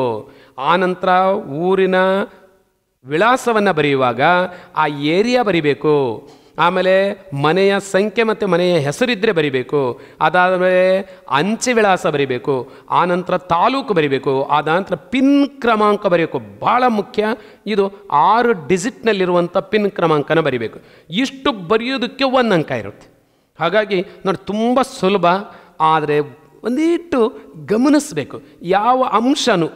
ಆನಂತರ ಊರಿನ ವಿಳಾಸವನ್ನು ಬರೆಯುವಾಗ ಆ ಏರಿಯಾ ಬರಿಬೇಕು ಆಮೇಲೆ ಮನೆಯ ಸಂಖ್ಯೆ ಮತ್ತು ಮನೆಯ ಹೆಸರಿದ್ದರೆ ಬರಿಬೇಕು ಅದಾದ ಮೇಲೆ ಅಂಚೆ ವಿಳಾಸ ಬರಿಬೇಕು ಆ ನಂತರ ತಾಲೂಕು ಬರಿಬೇಕು ಆದ ನಂತರ ಪಿನ್ ಕ್ರಮಾಂಕ ಬರೀಬೇಕು ಭಾಳ ಮುಖ್ಯ ಇದು ಆರು ಡಿಜಿಟ್ನಲ್ಲಿರುವಂಥ ಪಿನ್ ಕ್ರಮಾಂಕನ ಬರಿಬೇಕು ಇಷ್ಟು ಬರೆಯೋದಕ್ಕೆ ಒಂದು ಅಂಕ ಇರುತ್ತೆ ಹಾಗಾಗಿ ನೋಡಿ ತುಂಬ ಸುಲಭ ಆದರೆ ಒಂದಿಟ್ಟು ಗಮನಿಸಬೇಕು ಯಾವ ಅಂಶನೂ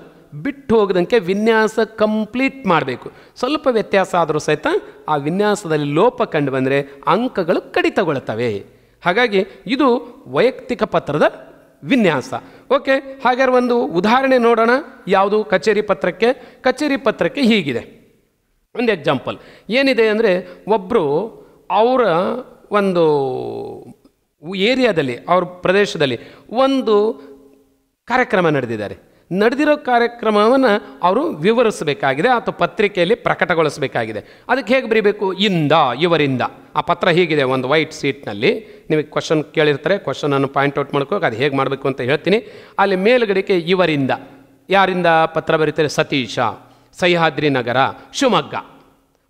ಬಿಟ್ಟು ಹೋಗದಂಗೆ ವಿನ್ಯಾಸ ಕಂಪ್ಲೀಟ್ ಮಾಡಬೇಕು ಸ್ವಲ್ಪ ವ್ಯತ್ಯಾಸ ಆದರೂ ಸಹಿತ ಆ ವಿನ್ಯಾಸದಲ್ಲಿ ಲೋಪ ಕಂಡು ಬಂದರೆ ಅಂಕಗಳು ಕಡಿತಗೊಳ್ತವೆ ಹಾಗಾಗಿ ಇದು ವೈಯಕ್ತಿಕ ಪತ್ರದ ವಿನ್ಯಾಸ ಓಕೆ ಹಾಗಾದ್ರೆ ಒಂದು ಉದಾಹರಣೆ ನೋಡೋಣ ಯಾವುದು ಕಚೇರಿ ಪತ್ರಕ್ಕೆ ಕಚೇರಿ ಪತ್ರಕ್ಕೆ ಹೀಗಿದೆ ಒಂದು ಎಕ್ಸಾಂಪಲ್ ಏನಿದೆ ಅಂದರೆ ಒಬ್ಬರು ಅವರ ಒಂದು ಏರಿಯಾದಲ್ಲಿ ಅವ್ರ ಪ್ರದೇಶದಲ್ಲಿ ಒಂದು ಕಾರ್ಯಕ್ರಮ ನಡೆದಿದ್ದಾರೆ ನಡೆದಿರೋ ಕಾರ್ಯಕ್ರಮವನ್ನು ಅವರು ವಿವರಿಸಬೇಕಾಗಿದೆ ಅಥವಾ ಪತ್ರಿಕೆಯಲ್ಲಿ ಪ್ರಕಟಗೊಳಿಸಬೇಕಾಗಿದೆ ಅದಕ್ಕೆ ಹೇಗೆ ಬರೀಬೇಕು ಇಂದ ಇವರಿಂದ ಆ ಪತ್ರ ಹೀಗಿದೆ ಒಂದು ವೈಟ್ ಸೀಟ್ನಲ್ಲಿ ನಿಮಗೆ ಕ್ವಶನ್ ಕೇಳಿರ್ತಾರೆ ಕ್ವಶನನ್ನು ಔಟ್ ಮಾಡ್ಕೋಕೆ ಅದು ಹೇಗೆ ಮಾಡಬೇಕು ಅಂತ ಹೇಳ್ತೀನಿ ಅಲ್ಲಿ ಮೇಲುಗಡೆಗೆ ಇವರಿಂದ ಯಾರಿಂದ ಪತ್ರ ಬರೀತಾರೆ ಸತೀಶ ಸಹ್ಯಾದ್ರಿ ನಗರ ಶಿವಮೊಗ್ಗ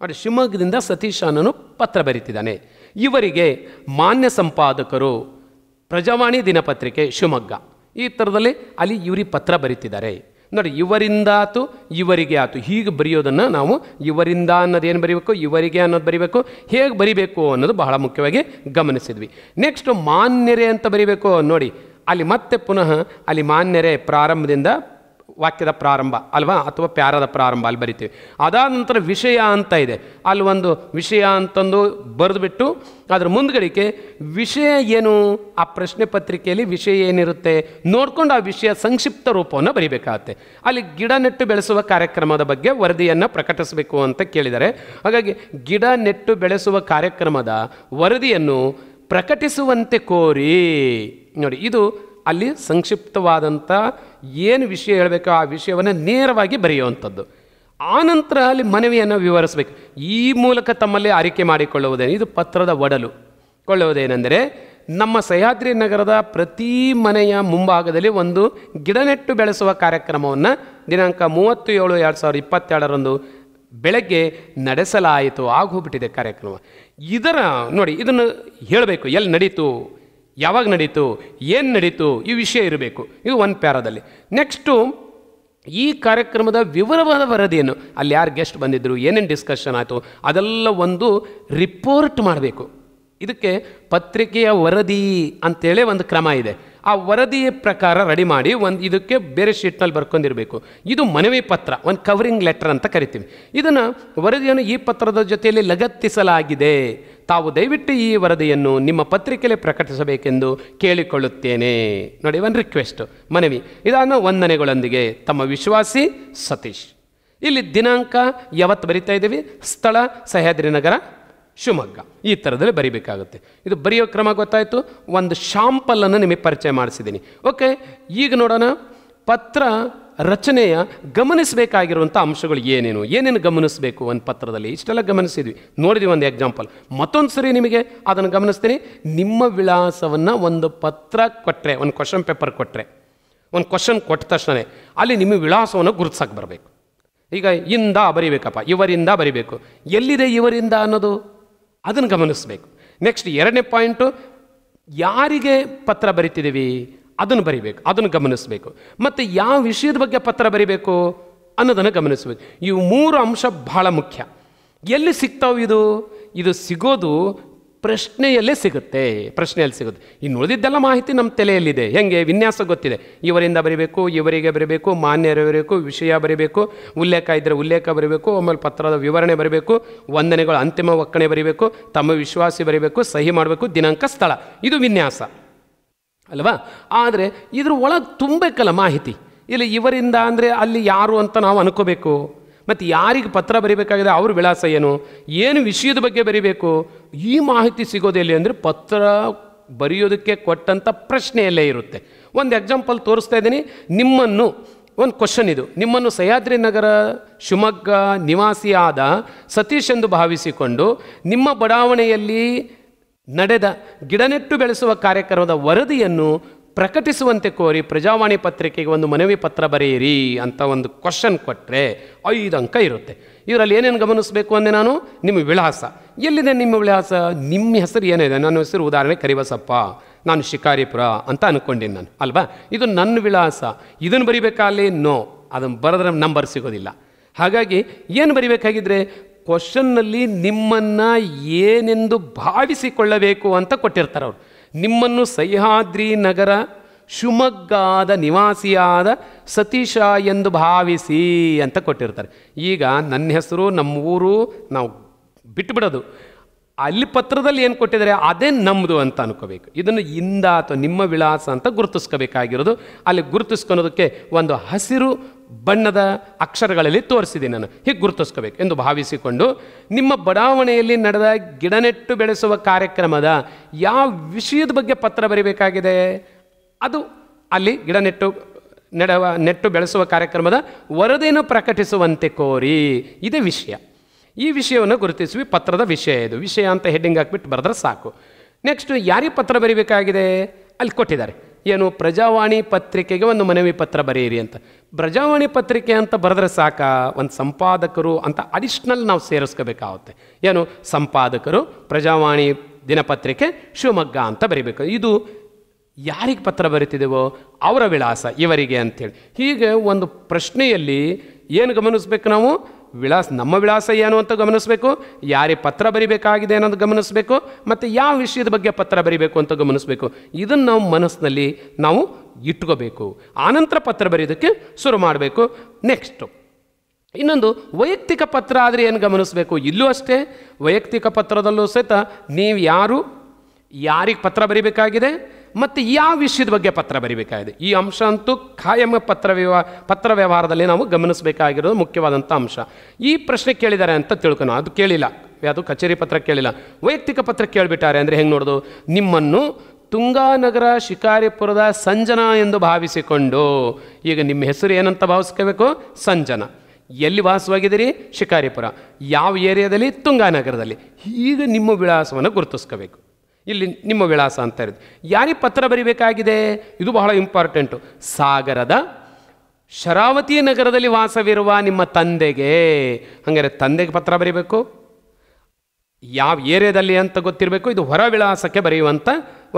ನೋಡಿ ಶಿವಮೊಗ್ಗದಿಂದ ಸತೀಶನನ್ನು ಪತ್ರ ಬರೀತಿದ್ದಾನೆ ಇವರಿಗೆ ಮಾನ್ಯ ಸಂಪಾದಕರು ಪ್ರಜಾವಾಣಿ ದಿನಪತ್ರಿಕೆ ಶಿವಮೊಗ್ಗ ಈ ಥರದಲ್ಲಿ ಅಲ್ಲಿ ಇವರಿ ಪತ್ರ ಬರೀತಿದ್ದಾರೆ ನೋಡಿ ಇವರಿಂದಾತು ಇವರಿಗೆ ಆತು ಹೀಗೆ ಬರೆಯೋದನ್ನು ನಾವು ಇವರಿಂದ ಅನ್ನೋದೇನು ಬರೀಬೇಕು ಇವರಿಗೆ ಅನ್ನೋದು ಬರೀಬೇಕು ಹೇಗೆ ಬರೀಬೇಕು ಅನ್ನೋದು ಬಹಳ ಮುಖ್ಯವಾಗಿ ಗಮನಿಸಿದ್ವಿ ನೆಕ್ಸ್ಟ್ ಮಾನ್ಯರೆ ಅಂತ ಬರೀಬೇಕು ನೋಡಿ ಅಲ್ಲಿ ಮತ್ತೆ ಪುನಃ ಅಲ್ಲಿ ಮಾನ್ಯರೆ ಪ್ರಾರಂಭದಿಂದ ವಾಕ್ಯದ ಪ್ರಾರಂಭ ಅಲ್ವಾ ಅಥವಾ ಪ್ಯಾರದ ಪ್ರಾರಂಭ ಅಲ್ಲಿ ಬರಿತೀವಿ ಅದಾದ ನಂತರ ವಿಷಯ ಅಂತ ಇದೆ ಅಲ್ಲಿ ಒಂದು ವಿಷಯ ಅಂತಂದು ಬಿಟ್ಟು ಅದರ ಮುಂದ್ಗಡಿಕೆ ವಿಷಯ ಏನು ಆ ಪ್ರಶ್ನೆ ಪತ್ರಿಕೆಯಲ್ಲಿ ವಿಷಯ ಏನಿರುತ್ತೆ ನೋಡ್ಕೊಂಡು ಆ ವಿಷಯ ಸಂಕ್ಷಿಪ್ತ ರೂಪವನ್ನು ಬರೀಬೇಕಾಗತ್ತೆ ಅಲ್ಲಿ ಗಿಡ ನೆಟ್ಟು ಬೆಳೆಸುವ ಕಾರ್ಯಕ್ರಮದ ಬಗ್ಗೆ ವರದಿಯನ್ನು ಪ್ರಕಟಿಸಬೇಕು ಅಂತ ಕೇಳಿದ್ದಾರೆ ಹಾಗಾಗಿ ಗಿಡ ನೆಟ್ಟು ಬೆಳೆಸುವ ಕಾರ್ಯಕ್ರಮದ ವರದಿಯನ್ನು ಪ್ರಕಟಿಸುವಂತೆ ಕೋರಿ ನೋಡಿ ಇದು ಅಲ್ಲಿ ಸಂಕ್ಷಿಪ್ತವಾದಂಥ ಏನು ವಿಷಯ ಹೇಳಬೇಕೋ ಆ ವಿಷಯವನ್ನು ನೇರವಾಗಿ ಬರೆಯುವಂಥದ್ದು ಆನಂತರ ಅಲ್ಲಿ ಮನವಿಯನ್ನು ವಿವರಿಸಬೇಕು ಈ ಮೂಲಕ ತಮ್ಮಲ್ಲಿ ಆರೈಕೆ ಮಾಡಿಕೊಳ್ಳುವುದೇನು ಇದು ಪತ್ರದ ಒಡಲು ಕೊಳ್ಳುವುದೇನೆಂದರೆ ನಮ್ಮ ಸಹ್ಯಾದ್ರಿ ನಗರದ ಪ್ರತಿ ಮನೆಯ ಮುಂಭಾಗದಲ್ಲಿ ಒಂದು ಗಿಡ ನೆಟ್ಟು ಬೆಳೆಸುವ ಕಾರ್ಯಕ್ರಮವನ್ನು ದಿನಾಂಕ ಮೂವತ್ತು ಏಳು ಎರಡು ಸಾವಿರದ ಇಪ್ಪತ್ತೆರಡರಂದು ಬೆಳಗ್ಗೆ ನಡೆಸಲಾಯಿತು ಆಗೋಗ್ಬಿಟ್ಟಿದೆ ಕಾರ್ಯಕ್ರಮ ಇದರ ನೋಡಿ ಇದನ್ನು ಹೇಳಬೇಕು ಎಲ್ಲಿ ನಡೀತು ಯಾವಾಗ ನಡೀತು ಏನು ನಡೀತು ಈ ವಿಷಯ ಇರಬೇಕು ಇದು ಒಂದು ಪ್ಯಾರಾದಲ್ಲಿ ನೆಕ್ಸ್ಟು ಈ ಕಾರ್ಯಕ್ರಮದ ವಿವರವಾದ ವರದಿಯನ್ನು ಅಲ್ಲಿ ಯಾರು ಗೆಸ್ಟ್ ಬಂದಿದ್ದರು ಏನೇನು ಡಿಸ್ಕಷನ್ ಆಯಿತು ಅದೆಲ್ಲ ಒಂದು ರಿಪೋರ್ಟ್ ಮಾಡಬೇಕು ಇದಕ್ಕೆ ಪತ್ರಿಕೆಯ ವರದಿ ಅಂತೇಳಿ ಒಂದು ಕ್ರಮ ಇದೆ ಆ ವರದಿಯ ಪ್ರಕಾರ ರೆಡಿ ಮಾಡಿ ಒಂದು ಇದಕ್ಕೆ ಬೇರೆ ಶೀಟ್ನಲ್ಲಿ ಬರ್ಕೊಂಡಿರಬೇಕು ಇದು ಮನವಿ ಪತ್ರ ಒಂದು ಕವರಿಂಗ್ ಲೆಟರ್ ಅಂತ ಕರಿತೀವಿ ಇದನ್ನು ವರದಿಯನ್ನು ಈ ಪತ್ರದ ಜೊತೆಯಲ್ಲಿ ಲಗತ್ತಿಸಲಾಗಿದೆ ತಾವು ದಯವಿಟ್ಟು ಈ ವರದಿಯನ್ನು ನಿಮ್ಮ ಪತ್ರಿಕೆಯಲ್ಲಿ ಪ್ರಕಟಿಸಬೇಕೆಂದು ಕೇಳಿಕೊಳ್ಳುತ್ತೇನೆ ನೋಡಿ ಒಂದು ರಿಕ್ವೆಸ್ಟು ಮನವಿ ಇದನ್ನು ವಂದನೆಗಳೊಂದಿಗೆ ತಮ್ಮ ವಿಶ್ವಾಸಿ ಸತೀಶ್ ಇಲ್ಲಿ ದಿನಾಂಕ ಯಾವತ್ತು ಬರಿತಾ ಇದ್ದೀವಿ ಸ್ಥಳ ಸಹ್ಯಾದ್ರಿ ನಗರ ಶಿವಮೊಗ್ಗ ಈ ಥರದಲ್ಲಿ ಬರಿಬೇಕಾಗುತ್ತೆ ಇದು ಬರೆಯೋ ಕ್ರಮ ಗೊತ್ತಾಯಿತು ಒಂದು ಶಾಂಪಲನ್ನು ನಿಮಗೆ ಪರಿಚಯ ಮಾಡಿಸಿದ್ದೀನಿ ಓಕೆ ಈಗ ನೋಡೋಣ ಪತ್ರ ರಚನೆಯ ಗಮನಿಸಬೇಕಾಗಿರುವಂಥ ಅಂಶಗಳು ಏನೇನು ಏನೇನು ಗಮನಿಸಬೇಕು ಒಂದು ಪತ್ರದಲ್ಲಿ ಇಷ್ಟೆಲ್ಲ ಗಮನಿಸಿದ್ವಿ ನೋಡಿದ್ವಿ ಒಂದು ಎಕ್ಸಾಂಪಲ್ ಮತ್ತೊಂದು ಸರಿ ನಿಮಗೆ ಅದನ್ನು ಗಮನಿಸ್ತೀನಿ ನಿಮ್ಮ ವಿಳಾಸವನ್ನು ಒಂದು ಪತ್ರ ಕೊಟ್ಟರೆ ಒಂದು ಕ್ವಶನ್ ಪೇಪರ್ ಕೊಟ್ಟರೆ ಒಂದು ಕ್ವಶನ್ ಕೊಟ್ಟ ತಕ್ಷಣ ಅಲ್ಲಿ ನಿಮ್ಮ ವಿಳಾಸವನ್ನು ಗುರುತಿಸಕ್ಕೆ ಬರಬೇಕು ಈಗ ಇಂದ ಬರಿಬೇಕಪ್ಪ ಇವರಿಂದ ಬರಿಬೇಕು ಎಲ್ಲಿದೆ ಇವರಿಂದ ಅನ್ನೋದು ಅದನ್ನು ಗಮನಿಸಬೇಕು ನೆಕ್ಸ್ಟ್ ಎರಡನೇ ಪಾಯಿಂಟು ಯಾರಿಗೆ ಪತ್ರ ಬರಿತಿದ್ದೀವಿ ಅದನ್ನು ಬರಿಬೇಕು ಅದನ್ನು ಗಮನಿಸಬೇಕು ಮತ್ತು ಯಾವ ವಿಷಯದ ಬಗ್ಗೆ ಪತ್ರ ಬರಿಬೇಕು ಅನ್ನೋದನ್ನು ಗಮನಿಸಬೇಕು ಇವು ಮೂರು ಅಂಶ ಬಹಳ ಮುಖ್ಯ ಎಲ್ಲಿ ಸಿಗ್ತಾವೆ ಇದು ಇದು ಸಿಗೋದು ಪ್ರಶ್ನೆಯಲ್ಲೇ ಸಿಗುತ್ತೆ ಪ್ರಶ್ನೆಯಲ್ಲಿ ಸಿಗುತ್ತೆ ಇನ್ನು ಉಳಿದಿದ್ದೆಲ್ಲ ಮಾಹಿತಿ ನಮ್ಮ ತಲೆಯಲ್ಲಿದೆ ಹೆಂಗೆ ವಿನ್ಯಾಸ ಗೊತ್ತಿದೆ ಇವರಿಂದ ಬರೀಬೇಕು ಇವರಿಗೆ ಬರೀಬೇಕು ಮಾನ್ಯರು ಬರಬೇಕು ವಿಷಯ ಬರೀಬೇಕು ಉಲ್ಲೇಖ ಇದ್ದರೆ ಉಲ್ಲೇಖ ಬರೀಬೇಕು ಆಮೇಲೆ ಪತ್ರದ ವಿವರಣೆ ಬರಬೇಕು ವಂದನೆಗಳು ಅಂತಿಮ ಒಕ್ಕಣೆ ಬರೀಬೇಕು ತಮ್ಮ ವಿಶ್ವಾಸಿ ಬರೀಬೇಕು ಸಹಿ ಮಾಡಬೇಕು ದಿನಾಂಕ ಸ್ಥಳ ಇದು ವಿನ್ಯಾಸ ಅಲ್ವಾ ಆದರೆ ಇದ್ರ ಒಳಗೆ ತುಂಬಬೇಕಲ್ಲ ಮಾಹಿತಿ ಇಲ್ಲಿ ಇವರಿಂದ ಅಂದರೆ ಅಲ್ಲಿ ಯಾರು ಅಂತ ನಾವು ಅನ್ಕೋಬೇಕು ಮತ್ತು ಯಾರಿಗೆ ಪತ್ರ ಬರಿಬೇಕಾಗಿದೆ ಅವ್ರ ವಿಳಾಸ ಏನು ಏನು ವಿಷಯದ ಬಗ್ಗೆ ಬರೀಬೇಕು ಈ ಮಾಹಿತಿ ಸಿಗೋದೆಲ್ಲಿ ಅಂದರೆ ಪತ್ರ ಬರೆಯೋದಕ್ಕೆ ಕೊಟ್ಟಂಥ ಪ್ರಶ್ನೆಯಲ್ಲೇ ಇರುತ್ತೆ ಒಂದು ಎಕ್ಸಾಂಪಲ್ ತೋರಿಸ್ತಾ ಇದ್ದೀನಿ ನಿಮ್ಮನ್ನು ಒಂದು ಕ್ವಶನ್ ಇದು ನಿಮ್ಮನ್ನು ಸಹ್ಯಾದ್ರಿ ನಗರ ಶಿವಮೊಗ್ಗ ನಿವಾಸಿಯಾದ ಸತೀಶ್ ಎಂದು ಭಾವಿಸಿಕೊಂಡು ನಿಮ್ಮ ಬಡಾವಣೆಯಲ್ಲಿ ನಡೆದ ಗಿಡನೆಟ್ಟು ಬೆಳೆಸುವ ಕಾರ್ಯಕ್ರಮದ ವರದಿಯನ್ನು ಪ್ರಕಟಿಸುವಂತೆ ಕೋರಿ ಪ್ರಜಾವಾಣಿ ಪತ್ರಿಕೆಗೆ ಒಂದು ಮನವಿ ಪತ್ರ ಬರೆಯಿರಿ ಅಂತ ಒಂದು ಕ್ವಶನ್ ಕೊಟ್ಟರೆ ಐದು ಅಂಕ ಇರುತ್ತೆ ಇವರಲ್ಲಿ ಏನೇನು ಗಮನಿಸಬೇಕು ಅಂದರೆ ನಾನು ನಿಮ್ಮ ವಿಳಾಸ ಎಲ್ಲಿದೆ ನಿಮ್ಮ ವಿಳಾಸ ನಿಮ್ಮ ಹೆಸರು ಏನಿದೆ ನನ್ನ ಹೆಸರು ಉದಾಹರಣೆ ಕರಿಬಸಪ್ಪ ನಾನು ಶಿಕಾರಿಪುರ ಅಂತ ಅಂದ್ಕೊಂಡಿನಿ ನಾನು ಅಲ್ವಾ ಇದು ನನ್ನ ವಿಳಾಸ ಇದನ್ನು ಬರಿಬೇಕಾಗಲಿ ನೋ ಅದನ್ನು ಬರೆದ್ರೆ ನಂಬರ್ ಸಿಗೋದಿಲ್ಲ ಹಾಗಾಗಿ ಏನು ಬರಿಬೇಕಾಗಿದ್ರೆ ಕ್ವಶನ್ನಲ್ಲಿ ನಿಮ್ಮನ್ನು ಏನೆಂದು ಭಾವಿಸಿಕೊಳ್ಳಬೇಕು ಅಂತ ಕೊಟ್ಟಿರ್ತಾರೆ ಅವರು ನಿಮ್ಮನ್ನು ಸಹ್ಯಾದ್ರಿ ನಗರ ಶಿವಮೊಗ್ಗಾದ ನಿವಾಸಿಯಾದ ಸತೀಶ ಎಂದು ಭಾವಿಸಿ ಅಂತ ಕೊಟ್ಟಿರ್ತಾರೆ ಈಗ ನನ್ನ ಹೆಸರು ನಮ್ಮ ಊರು ನಾವು ಬಿಟ್ಟುಬಿಡೋದು ಅಲ್ಲಿ ಪತ್ರದಲ್ಲಿ ಏನು ಕೊಟ್ಟಿದ್ದಾರೆ ಅದೇ ನಮ್ಮದು ಅಂತ ಅನ್ಕೋಬೇಕು ಇದನ್ನು ಇಂದ ಅಥವಾ ನಿಮ್ಮ ವಿಳಾಸ ಅಂತ ಗುರುತಿಸ್ಕೋಬೇಕಾಗಿರೋದು ಅಲ್ಲಿ ಗುರುತಿಸ್ಕೊಳೋದಕ್ಕೆ ಒಂದು ಹಸಿರು ಬಣ್ಣದ ಅಕ್ಷರಗಳಲ್ಲಿ ತೋರಿಸಿದೆ ನಾನು ಹೀಗೆ ಗುರುತಿಸ್ಕೋಬೇಕು ಎಂದು ಭಾವಿಸಿಕೊಂಡು ನಿಮ್ಮ ಬಡಾವಣೆಯಲ್ಲಿ ನಡೆದ ಗಿಡನೆಟ್ಟು ಬೆಳೆಸುವ ಕಾರ್ಯಕ್ರಮದ ಯಾವ ವಿಷಯದ ಬಗ್ಗೆ ಪತ್ರ ಬರಿಬೇಕಾಗಿದೆ ಅದು ಅಲ್ಲಿ ಗಿಡನೆಟ್ಟು ನೆಡವ ನೆಟ್ಟು ಬೆಳೆಸುವ ಕಾರ್ಯಕ್ರಮದ ವರದಿಯನ್ನು ಪ್ರಕಟಿಸುವಂತೆ ಕೋರಿ ಇದೇ ವಿಷಯ ಈ ವಿಷಯವನ್ನು ಗುರುತಿಸುವಿ ಪತ್ರದ ವಿಷಯ ಇದು ವಿಷಯ ಅಂತ ಹೆಡ್ಡಿಂಗ್ ಹಾಕ್ಬಿಟ್ಟು ಬರೆದ್ರೆ ಸಾಕು ನೆಕ್ಸ್ಟ್ ಯಾರಿಗೆ ಪತ್ರ ಬರೀಬೇಕಾಗಿದೆ ಅಲ್ಲಿ ಕೊಟ್ಟಿದ್ದಾರೆ ಏನು ಪ್ರಜಾವಾಣಿ ಪತ್ರಿಕೆಗೆ ಒಂದು ಮನವಿ ಪತ್ರ ಬರೆಯಿರಿ ಅಂತ ಪ್ರಜಾವಾಣಿ ಪತ್ರಿಕೆ ಅಂತ ಬರೆದ್ರೆ ಸಾಕ ಒಂದು ಸಂಪಾದಕರು ಅಂತ ಅಡಿಷ್ನಲ್ ನಾವು ಸೇರಿಸ್ಕೋಬೇಕಾಗುತ್ತೆ ಏನು ಸಂಪಾದಕರು ಪ್ರಜಾವಾಣಿ ದಿನಪತ್ರಿಕೆ ಶಿವಮೊಗ್ಗ ಅಂತ ಬರೀಬೇಕು ಇದು ಯಾರಿಗೆ ಪತ್ರ ಬರಿತಿದ್ದೇವೋ ಅವರ ವಿಳಾಸ ಇವರಿಗೆ ಅಂಥೇಳಿ ಹೀಗೆ ಒಂದು ಪ್ರಶ್ನೆಯಲ್ಲಿ ಏನು ಗಮನಿಸ್ಬೇಕು ನಾವು ವಿಳಾಸ ನಮ್ಮ ವಿಳಾಸ ಏನು ಅಂತ ಗಮನಿಸಬೇಕು ಯಾರಿಗೆ ಪತ್ರ ಬರಿಬೇಕಾಗಿದೆ ಅನ್ನೋದು ಗಮನಿಸಬೇಕು ಮತ್ತು ಯಾವ ವಿಷಯದ ಬಗ್ಗೆ ಪತ್ರ ಬರಿಬೇಕು ಅಂತ ಗಮನಿಸಬೇಕು ಇದನ್ನು ನಾವು ಮನಸ್ಸಿನಲ್ಲಿ ನಾವು ಇಟ್ಕೋಬೇಕು ಆನಂತರ ಪತ್ರ ಬರೆಯೋದಕ್ಕೆ ಶುರು ಮಾಡಬೇಕು ನೆಕ್ಸ್ಟು ಇನ್ನೊಂದು ವೈಯಕ್ತಿಕ ಪತ್ರ ಆದರೆ ಏನು ಗಮನಿಸಬೇಕು ಇಲ್ಲೂ ಅಷ್ಟೇ ವೈಯಕ್ತಿಕ ಪತ್ರದಲ್ಲೂ ಸಹಿತ ನೀವು ಯಾರು ಯಾರಿಗೆ ಪತ್ರ ಬರಿಬೇಕಾಗಿದೆ ಮತ್ತು ಯಾವ ವಿಷಯದ ಬಗ್ಗೆ ಪತ್ರ ಬರೀಬೇಕಾಗಿದೆ ಈ ಅಂಶ ಅಂತೂ ಖಾಯಂ ಪತ್ರ ವ್ಯವಹಾರ ಪತ್ರ ವ್ಯವಹಾರದಲ್ಲಿ ನಾವು ಗಮನಿಸಬೇಕಾಗಿರೋದು ಮುಖ್ಯವಾದಂಥ ಅಂಶ ಈ ಪ್ರಶ್ನೆ ಕೇಳಿದ್ದಾರೆ ಅಂತ ತಿಳ್ಕೊಣ ಅದು ಕೇಳಿಲ್ಲ ಯಾವುದು ಕಚೇರಿ ಪತ್ರ ಕೇಳಿಲ್ಲ ವೈಯಕ್ತಿಕ ಪತ್ರ ಕೇಳಿಬಿಟ್ಟಾರೆ ಅಂದರೆ ಹೆಂಗೆ ನೋಡೋದು ನಿಮ್ಮನ್ನು ತುಂಗಾನಗರ ಶಿಕಾರಿಪುರದ ಸಂಜನಾ ಎಂದು ಭಾವಿಸಿಕೊಂಡು ಈಗ ನಿಮ್ಮ ಹೆಸರು ಏನಂತ ಭಾವಿಸ್ಕೋಬೇಕು ಸಂಜನಾ ಎಲ್ಲಿ ವಾಸವಾಗಿದ್ದೀರಿ ಶಿಕಾರಿಪುರ ಯಾವ ಏರಿಯಾದಲ್ಲಿ ತುಂಗಾನಗರದಲ್ಲಿ ಈಗ ನಿಮ್ಮ ವಿಳಾಸವನ್ನು ಗುರುತಿಸ್ಕೋಬೇಕು ಇಲ್ಲಿ ನಿಮ್ಮ ವಿಳಾಸ ಅಂತ ಇರೋದು ಯಾರಿಗೆ ಪತ್ರ ಬರೀಬೇಕಾಗಿದೆ ಇದು ಬಹಳ ಇಂಪಾರ್ಟೆಂಟು ಸಾಗರದ ಶರಾವತಿ ನಗರದಲ್ಲಿ ವಾಸವಿರುವ ನಿಮ್ಮ ತಂದೆಗೆ ಹಾಗಾದರೆ ತಂದೆಗೆ ಪತ್ರ ಬರೀಬೇಕು ಯಾವ ಏರಿಯಾದಲ್ಲಿ ಅಂತ ಗೊತ್ತಿರಬೇಕು ಇದು ಹೊರ ವಿಳಾಸಕ್ಕೆ ಬರೆಯುವಂಥ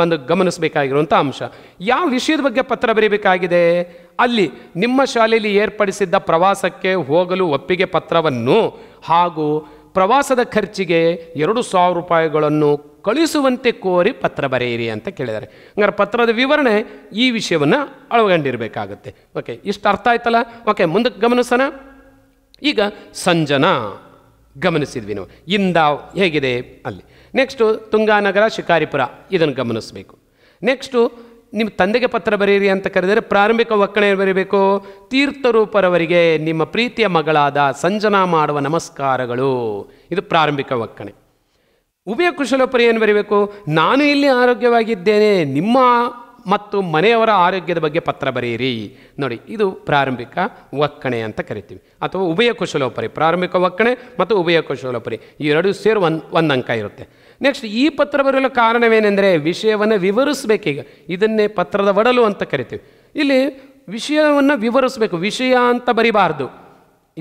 ಒಂದು ಗಮನಿಸಬೇಕಾಗಿರುವಂಥ ಅಂಶ ಯಾವ ವಿಷಯದ ಬಗ್ಗೆ ಪತ್ರ ಬರೀಬೇಕಾಗಿದೆ ಅಲ್ಲಿ ನಿಮ್ಮ ಶಾಲೆಯಲ್ಲಿ ಏರ್ಪಡಿಸಿದ್ದ ಪ್ರವಾಸಕ್ಕೆ ಹೋಗಲು ಒಪ್ಪಿಗೆ ಪತ್ರವನ್ನು ಹಾಗೂ ಪ್ರವಾಸದ ಖರ್ಚಿಗೆ ಎರಡು ಸಾವಿರ ರೂಪಾಯಿಗಳನ್ನು ಕಳಿಸುವಂತೆ ಕೋರಿ ಪತ್ರ ಬರೆಯಿರಿ ಅಂತ ಕೇಳಿದ್ದಾರೆ ಹಂಗಾರೆ ಪತ್ರದ ವಿವರಣೆ ಈ ವಿಷಯವನ್ನು ಅಳವಗೊಂಡಿರಬೇಕಾಗುತ್ತೆ ಓಕೆ ಇಷ್ಟು ಅರ್ಥ ಆಯ್ತಲ್ಲ ಓಕೆ ಮುಂದಕ್ಕೆ ಗಮನಿಸೋಣ ಈಗ ಸಂಜನಾ ಗಮನಿಸಿದ್ವಿ ನಾವು ಇಂದ ಹೇಗಿದೆ ಅಲ್ಲಿ ನೆಕ್ಸ್ಟು ತುಂಗಾನಗರ ಶಿಕಾರಿಪುರ ಇದನ್ನು ಗಮನಿಸಬೇಕು ನೆಕ್ಸ್ಟು ನಿಮ್ಮ ತಂದೆಗೆ ಪತ್ರ ಬರೆಯಿರಿ ಅಂತ ಕರೆದರೆ ಪ್ರಾರಂಭಿಕ ಒಕ್ಕಣೆ ಬರೀಬೇಕು ತೀರ್ಥರೂಪರವರಿಗೆ ನಿಮ್ಮ ಪ್ರೀತಿಯ ಮಗಳಾದ ಸಂಜನಾ ಮಾಡುವ ನಮಸ್ಕಾರಗಳು ಇದು ಪ್ರಾರಂಭಿಕ ಒಕ್ಕಣೆ ಉಭಯ ಕುಶಲೋಪರಿ ಏನು ಬರೀಬೇಕು ನಾನು ಇಲ್ಲಿ ಆರೋಗ್ಯವಾಗಿದ್ದೇನೆ ನಿಮ್ಮ ಮತ್ತು ಮನೆಯವರ ಆರೋಗ್ಯದ ಬಗ್ಗೆ ಪತ್ರ ಬರೆಯಿರಿ ನೋಡಿ ಇದು ಪ್ರಾರಂಭಿಕ ಒಕ್ಕಣೆ ಅಂತ ಕರಿತೀವಿ ಅಥವಾ ಉಭಯ ಕುಶಲೋಪರಿ ಪ್ರಾರಂಭಿಕ ಒಕ್ಕಣೆ ಮತ್ತು ಉಭಯ ಕುಶಲೋಪರಿ ಈ ಎರಡು ಸೇರು ಒಂದು ಒಂದು ಅಂಕ ಇರುತ್ತೆ ನೆಕ್ಸ್ಟ್ ಈ ಪತ್ರ ಬರೆಯಲು ಕಾರಣವೇನೆಂದರೆ ವಿಷಯವನ್ನು ವಿವರಿಸಬೇಕೀಗ ಇದನ್ನೇ ಪತ್ರದ ಒಡಲು ಅಂತ ಕರಿತೀವಿ ಇಲ್ಲಿ ವಿಷಯವನ್ನು ವಿವರಿಸಬೇಕು ವಿಷಯ ಅಂತ ಬರಿಬಾರ್ದು